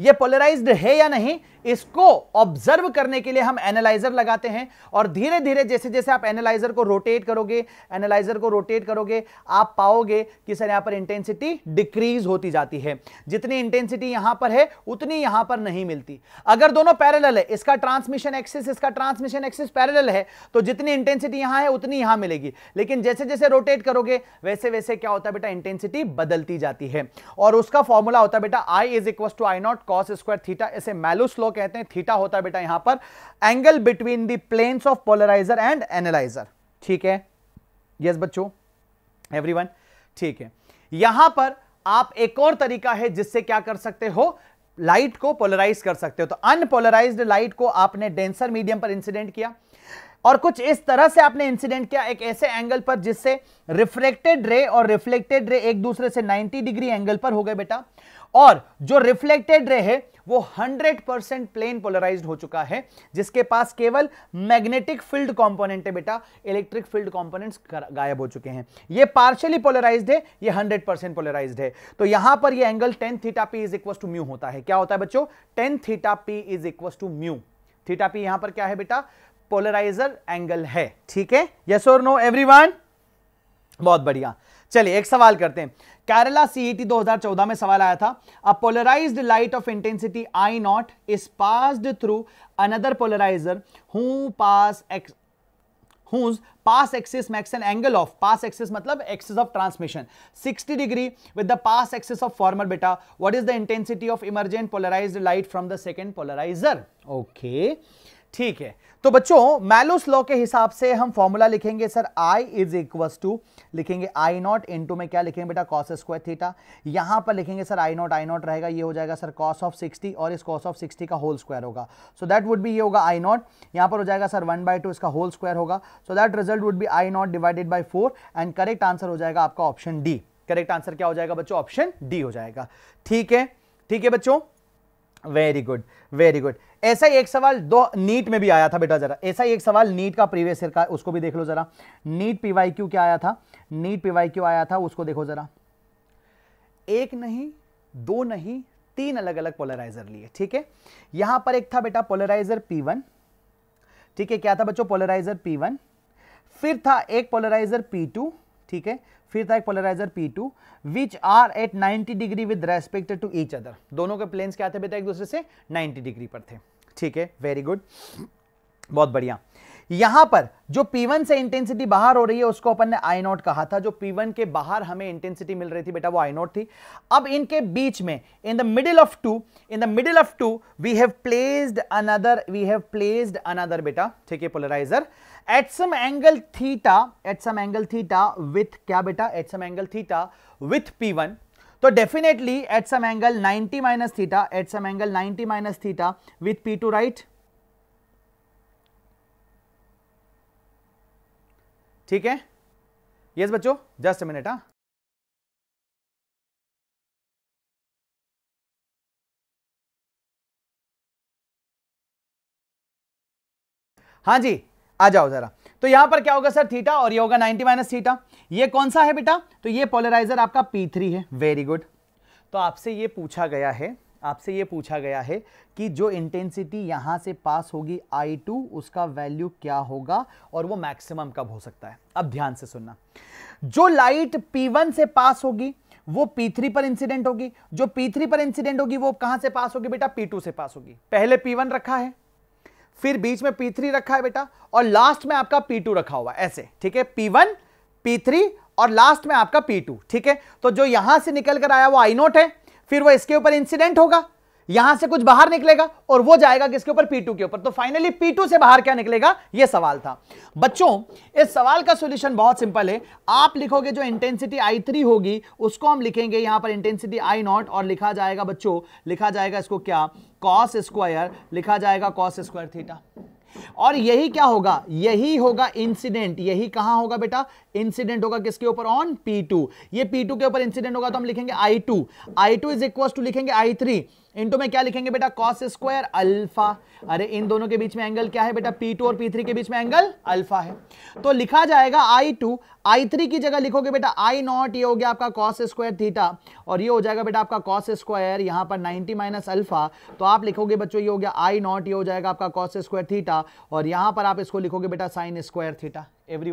ये पोलराइज्ड है या नहीं इसको ऑब्जर्व करने के लिए हम एनालाइजर लगाते हैं और धीरे धीरे जैसे जैसे आप एनालाइजर को रोटेट करोगे एनालाइजर को रोटेट करोगे आप पाओगे कि सर यहां पर इंटेंसिटी डिक्रीज होती जाती है जितनी इंटेंसिटी यहां पर है उतनी यहां पर नहीं मिलती अगर दोनों पैरल है इसका ट्रांसमिशन एक्सिस इसका ट्रांसमिशन एक्सिस पैरल है तो जितनी इंटेंसिटी यहां है उतनी यहां मिलेगी लेकिन जैसे जैसे रोटेट करोगे वैसे वैसे क्या होता है बेटा इंटेंसिटी बदलती जाती है और उसका फॉर्मूला होता है बेटा I is equal to I nought cos square theta इसे मैलूस लॉ कहते हैं थीटा होता है बेटा यहां पर angle between the planes of polariser and analyser ठीक है यस बच्चों एवरीवन ठीक है यहां पर आप एक और तरीका है जिससे क्या कर सकते हो लाइट को पोलराइज कर सकते हो तो अनपोलराइज लाइट को आपने डेंसर मीडियम पर इंसिडेंट किया और कुछ इस तरह से आपने इंसिडेंट किया एक ऐसे एंगल पर जिससे रिफ्लेक्टेड रे और रिफ्लेक्टेड रे एक दूसरे से 90 डिग्री एंगल पर हो गए बेटा और जो रिफ्लेक्टेड रे है वो 100% परसेंट प्लेन पोलराइज हो चुका है जिसके पास केवल मैग्नेटिक फील्ड कंपोनेंट है बेटा इलेक्ट्रिक फील्ड कंपोनेंट्स गायब हो चुके हैं ये पार्शियली पोलराइज्ड है ये 100% परसेंट पोलराइज है तो यहां पर ये angle tan theta P is equal to mu होता है क्या होता है बच्चों tan theta P is equal to mu theta P यहां पर क्या है बेटा पोलराइजर एंगल है ठीक है यस और नो एवरी बहुत बढ़िया चलिए एक सवाल करते हैं केरला सीईटी 2014 में सवाल आया था a polarised light of intensity I nought is passed through another polariser whose pass axis makes an angle of pass axis मतलब axis of transmission 60 degree with the pass axis of former बेटा what is the intensity of emergent polarised light from the second polariser okay ठीक है तो बच्चों मैलोस law के हिसाब से हम फॉर्मूला लिखेंगे sir I is equals to लिखेंगे आई नॉट इन में क्या लिखेंगे बेटा कॉस स्क्वायर थीटा यहां पर लिखेंगे sir I naught I naught रहेगा ये हो जाएगा सर कॉस ऑफ 60 और इस कॉस ऑफ 60 का होल स्क्वायर होगा सो दैट वुड बी ये होगा आई नॉट यहां पर हो जाएगा सर वन बाय इसका होल स्क्वायर होगा so that result would be I not divided by four and correct answer हो जाएगा आपका ऑप्शन डी करेक्ट आंसर क्या हो जाएगा बच्चों ऑप्शन डी हो जाएगा ठीक है ठीक है बच्चों वेरी गुड वेरी गुड ऐसा ही एक सवाल दो नीट में भी आया था बेटा जरा ऐसा ही एक सवाल नीट का प्रीवियस ईयर का उसको भी देख लो जरा नीट पीवाई क्यू क्या आया था नीट पीवाई क्यू आया था उसको देखो जरा एक नहीं दो नहीं तीन अलग अलग पोलराइजर लिए ठीक है यहां पर एक था बेटा पोलराइजर पी वन ठीक है क्या था बच्चों पोलराइजर पी वन फिर था एक पोलराइजर पी टू ठीक है फिर था एक polarizer P2 which are at 90 degree with respect to each other दोनों के प्लेन्स क्या थे बेटा एक दूसरे से 90 डिग्री पर थे ठीक है वेरी गुड बहुत बढ़िया यहां पर जो P1 से इंटेंसिटी बाहर हो रही है उसको अपन ने आई नॉट कहा था जो P1 के बाहर हमें इंटेंसिटी मिल रही थी बेटा वो आई नॉट थी अब इनके बीच में in the middle of two in the middle of two we have placed another we have placed another बेटा ठीक है polarizer at some angle theta at some angle theta with क्या बेटा at some angle theta with P one तो definitely at some angle 90 minus theta at some angle ninety minus theta with P two right ठीक है yes बच्चो just minute हा हाँ जी आ जाओ जरा तो यहां पर क्या होगा सर थीटा और ये होगा 90 माइनस थीटा ये कौन सा है बेटा तो ये पोलराइजर आपका P3 है वेरी गुड तो आपसे ये पूछा गया है आपसे ये पूछा गया है कि जो इंटेंसिटी यहां से पास होगी I2 उसका वैल्यू क्या होगा और वो मैक्सिमम कब हो सकता है अब ध्यान से सुनना जो लाइट P1 से पास होगी वो P3 पर इंसिडेंट होगी जो P3 पर इंसिडेंट होगी वो कहां से पास होगी बेटा P2 से पास होगी पहले P1 रखा है फिर बीच में P3 रखा है बेटा और लास्ट में आपका P2 रखा हुआ ऐसे ठीक है P1 P3 और लास्ट में आपका P2 ठीक है तो जो यहां से निकल कर आया वो आई नोट है फिर वो इसके ऊपर इंसिडेंट होगा यहां से कुछ बाहर निकलेगा और वो जाएगा किसके ऊपर P2 के ऊपर तो फाइनली P2 से बाहर क्या निकलेगा ये सवाल था बच्चों इस सवाल का सॉल्यूशन बहुत सिंपल है आप लिखोगे जो इंटेंसिटी I3 होगी उसको हम लिखेंगे यहां पर इंटेंसिटी I0 और लिखा जाएगा बच्चों लिखा जाएगा इसको क्या कॉस स्क्वायर लिखा जाएगा कॉस स्क्वायर थीटा और यही क्या होगा यही होगा इंसिडेंट यही कहां होगा बेटा इंसिडेंट होगा किसके ऊपर ऑन P2 ये P2 के ऊपर इंसिडेंट होगा तो हम लिखेंगे I2 I2 to is equal to लिखेंगे I3 इंटू में क्या लिखेंगे बेटा कॉस स्क्वायर अल्फा अरे इन दोनों के बीच में एंगल क्या है बेटा पी टू और पी थ्री के बीच में एंगल अल्फा है तो लिखा जाएगा आई टू आई थ्री की जगह लिखोगे बेटा आई नॉट ये हो गया आपका कॉस स्क्वायर थीटा और ये हो जाएगा बेटा आपका कॉस स्क्वायर यहां पर नाइनटी माइनस अल्फा तो आप लिखोगे बच्चों ये हो गया आई नॉट ये हो जाएगा आपका कॉस स्क्वायर थीटा और यहां पर आप इसको लिखोगे बेटा साइन स्क्वायर थीटा एवरी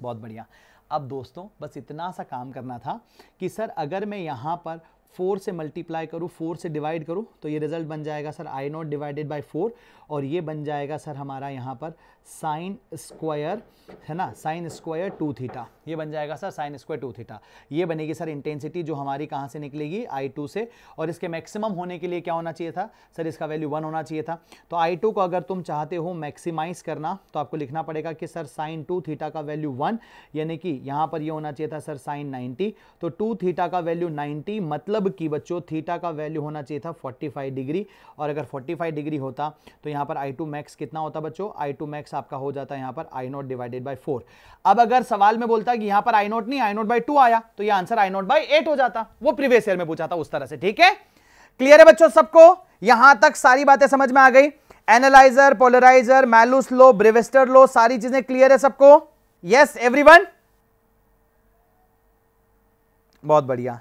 बहुत बढ़िया अब दोस्तों बस इतना सा काम करना था कि सर अगर मैं यहाँ पर फोर से मल्टीप्लाई करूँ फोर से डिवाइड करूँ तो ये रिजल्ट बन जाएगा sir I not divided by four और ये बन जाएगा सर हमारा यहाँ पर साइन स्क्वायर है ना साइन स्क्वायर टू थीटा ये बन जाएगा sir sine square two theta ये बनेगी सर इंटेंसिटी जो हमारी कहाँ से निकलेगी आई टू से और इसके मैक्सिमम होने के लिए क्या होना चाहिए था सर इसका वैल्यू वन होना चाहिए था तो आई टू को अगर तुम चाहते हो मैक्सिमाइज करना तो आपको लिखना पड़ेगा कि सर साइन टू थीटा का वैल्यू वन यानी कि यहाँ पर यह होना चाहिए था सर साइन नाइन्टी तो टू थीटा का वैल्यू नाइन्टी मतलब कि बच्चों थीटा का वैल्यू होना चाहिए था फोर्टी डिग्री और अगर फोर्टी डिग्री होता तो यहाँ पर आई टू मैक्स कितना होता बच्चों आई टू मैक्स आपका हो जाता है यहाँ पर I not divided by four अब अगर सवाल में बोलता है कि यहाँ पर आई नॉट नहीं आई नॉट बाई टू आया तो ये answer I not by eight हो जाता वो प्रीवियस ईयर में पूछा था उस तरह से ठीक है क्लियर है बच्चों सबको यहां तक सारी बातें समझ में आ गई analyzer polarizer Malus law Brewster law सारी चीजें क्लियर है सबको यस एवरीवन बहुत बढ़िया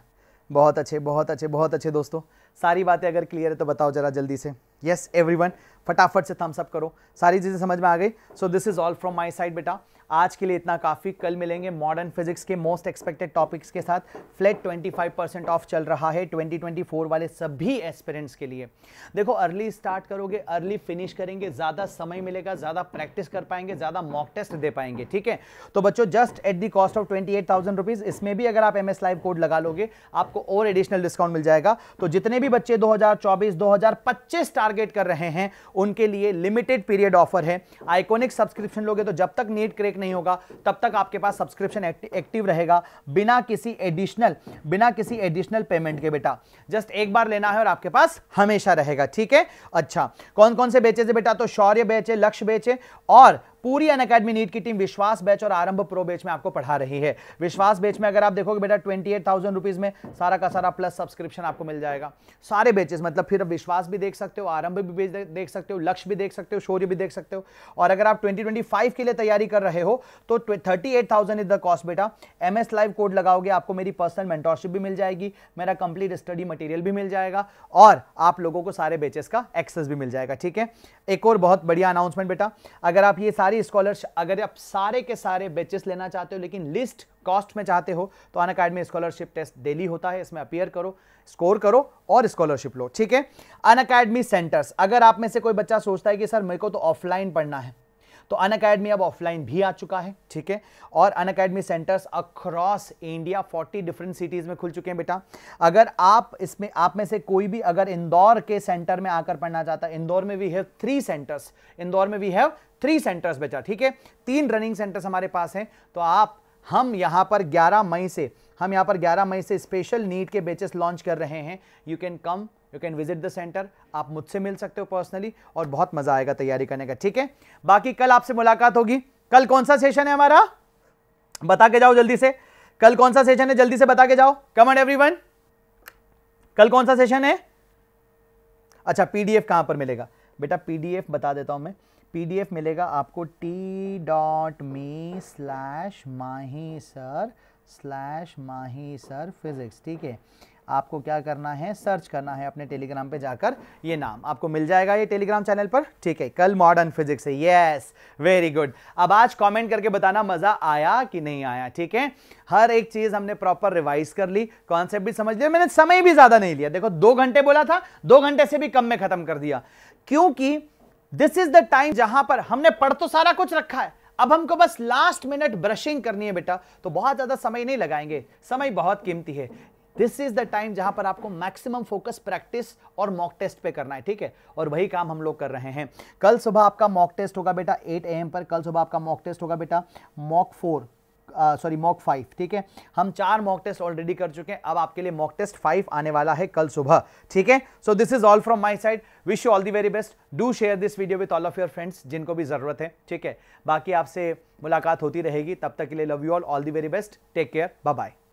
बहुत अच्छे बहुत अच्छे बहुत अच्छे दोस्तों सारी बातें अगर क्लियर है तो बताओ जरा जल्दी से यस एवरीवन फटाफट से थम्स अप करो सारी चीज़ें समझ में आ गई so this is all from my side बेटा आज के लिए इतना काफ़ी कल मिलेंगे मॉडर्न फिजिक्स के मोस्ट एक्सपेक्टेड टॉपिक्स के साथ फ्लैट 25 परसेंट ऑफ चल रहा है 2024 वाले सभी एस्पिरेंट्स के लिए देखो अर्ली स्टार्ट करोगे अर्ली फिनिश करेंगे ज़्यादा समय मिलेगा ज़्यादा प्रैक्टिस कर पाएंगे ज़्यादा मॉक टेस्ट दे पाएंगे ठीक है तो बच्चों just at the cost of twenty eight thousand rupees इसमें भी अगर आप एम लाइव कोड लगा लोगे आपको और एडिशनल डिस्काउंट मिल जाएगा तो जितने भी बच्चे दो हज़ार चौबीस दो हज़ार पच्चीस टारगेट कर रहे हैं उनके लिए लिमिटेड पीरियड ऑफर है आइकोनिक सब्सक्रिप्शन लोगे तो जब तक नेट क्रेक नहीं होगा तब तक आपके पास सब्सक्रिप्शन एक्टिव रहेगा बिना किसी एडिशनल बिना किसी एडिशनल पेमेंट के बेटा जस्ट एक बार लेना है और आपके पास हमेशा रहेगा ठीक है अच्छा कौन कौन से बेचे थे बेटा तो शौर्य बेचे लक्ष्य बेचे और पूरी अन अकेडमी नीट की टीम विश्वास बैच और आरंभ प्रो बैच में आपको पढ़ा रही है विश्वास बैच में अगर आप देखोगे बेटा ट्वेंटी एट थाउजेंड रुपीज में सारा का सारा प्लस सब्सक्रिप्शन आपको मिल जाएगा सारे बैचेस मतलब फिर विश्वास भी देख सकते हो आरंभ भी देख सकते हो लक्ष्य भी देख सकते हो शौर्य भी देख सकते हो और अगर आप ट्वेंटी ट्वेंटी फाइव के लिए तैयारी कर रहे हो तो thirty eight thousand is the cost बेटा एम एस लाइव कोड लगाओगे आपको मेरी पर्सनल मेंटोरशिप भी मिल जाएगी मेरा कंप्लीट स्टडी मटेरियल भी मिल जाएगा और आप लोगों को सारे बेचेस का एक्सेस भी मिल जाएगा ठीक है एक और बहुत बढ़िया अनाउंसमेंट बेटा अगर आप ये सारी सारी स्कॉलर्स अगर आप सारे के सारे बैचेस लेना चाहते हो लेकिन लिस्ट कॉस्ट में चाहते हो तो Unacademy scholarship test daily होता है इसमें अपियर करो स्कोर करो और स्कॉलरशिप लो ठीक है अन अकेडमी सेंटर्स अगर आप में से कोई बच्चा सोचता है कि सर मेरे को तो ऑफलाइन पढ़ना है तो अन अकेडमी अब ऑफलाइन भी आ चुका है ठीक है और Unacademy centres across India 40 different cities में खुल चुके हैं बेटा अगर आप इसमें आप में से कोई भी अगर इंदौर के सेंटर में आकर पढ़ना चाहता है इंदौर में we have three centres Indore में वी हैव थ्री सेंटर्स बचा ठीक है तीन रनिंग सेंटर्स हमारे पास हैं तो आप हम यहाँ पर 11 मई से हम यहाँ पर 11 मई से स्पेशल नीट के बेचेस लॉन्च कर रहे हैं you can come you can visit the centre आप मुझसे मिल सकते हो पर्सनली और बहुत मज़ा आएगा तैयारी करने का ठीक है बाकी कल आपसे मुलाकात होगी कल कौन सा सेशन है हमारा बता के जाओ जल्दी से कल कौन सा सेशन है जल्दी से बता के जाओ कमन एवरी कल कौन सा सेशन है अच्छा पीडीएफ कहां पर मिलेगा बेटा पीडीएफ बता देता हूं मैं पीडीएफ मिलेगा आपको T dot me slash Mahi sir slash Mahi sir physics ठीक है आपको क्या करना है सर्च करना है अपने टेलीग्राम पे जाकर ये नाम आपको मिल जाएगा ये टेलीग्राम चैनल पर ठीक है कल मॉडर्न फिजिक्स है यस वेरी गुड अब आज कमेंट करके बताना मज़ा आया कि नहीं आया ठीक है हर एक चीज़ हमने प्रॉपर रिवाइज कर ली कॉन्सेप्ट भी समझ लिया मैंने समय भी ज़्यादा नहीं लिया देखो दो घंटे बोला था दो घंटे से भी कम में ख़त्म कर दिया क्योंकि दिस इज द टाइम जहां पर हमने पढ़ तो सारा कुछ रखा है अब हमको बस लास्ट मिनट ब्रशिंग करनी है बेटा तो बहुत ज्यादा समय नहीं लगाएंगे समय बहुत कीमती है दिस इज द टाइम जहां पर आपको मैक्सिमम फोकस प्रैक्टिस और मॉक टेस्ट पे करना है ठीक है और वही काम हम लोग कर रहे हैं कल सुबह आपका मॉक टेस्ट होगा बेटा 8 एम पर कल सुबह आपका मॉक टेस्ट होगा बेटा mock four sorry mock five ठीक है हम चार मॉक टेस्ट ऑलरेडी कर चुके हैं अब आपके लिए मॉक टेस्ट फाइव आने वाला है कल सुबह ठीक है so this is all from my side wish you all the very best do share this video with all of your friends जिनको भी ज़रूरत है ठीक है बाकी आपसे मुलाकात होती रहेगी तब तक के लिए love you all all the very best take care bye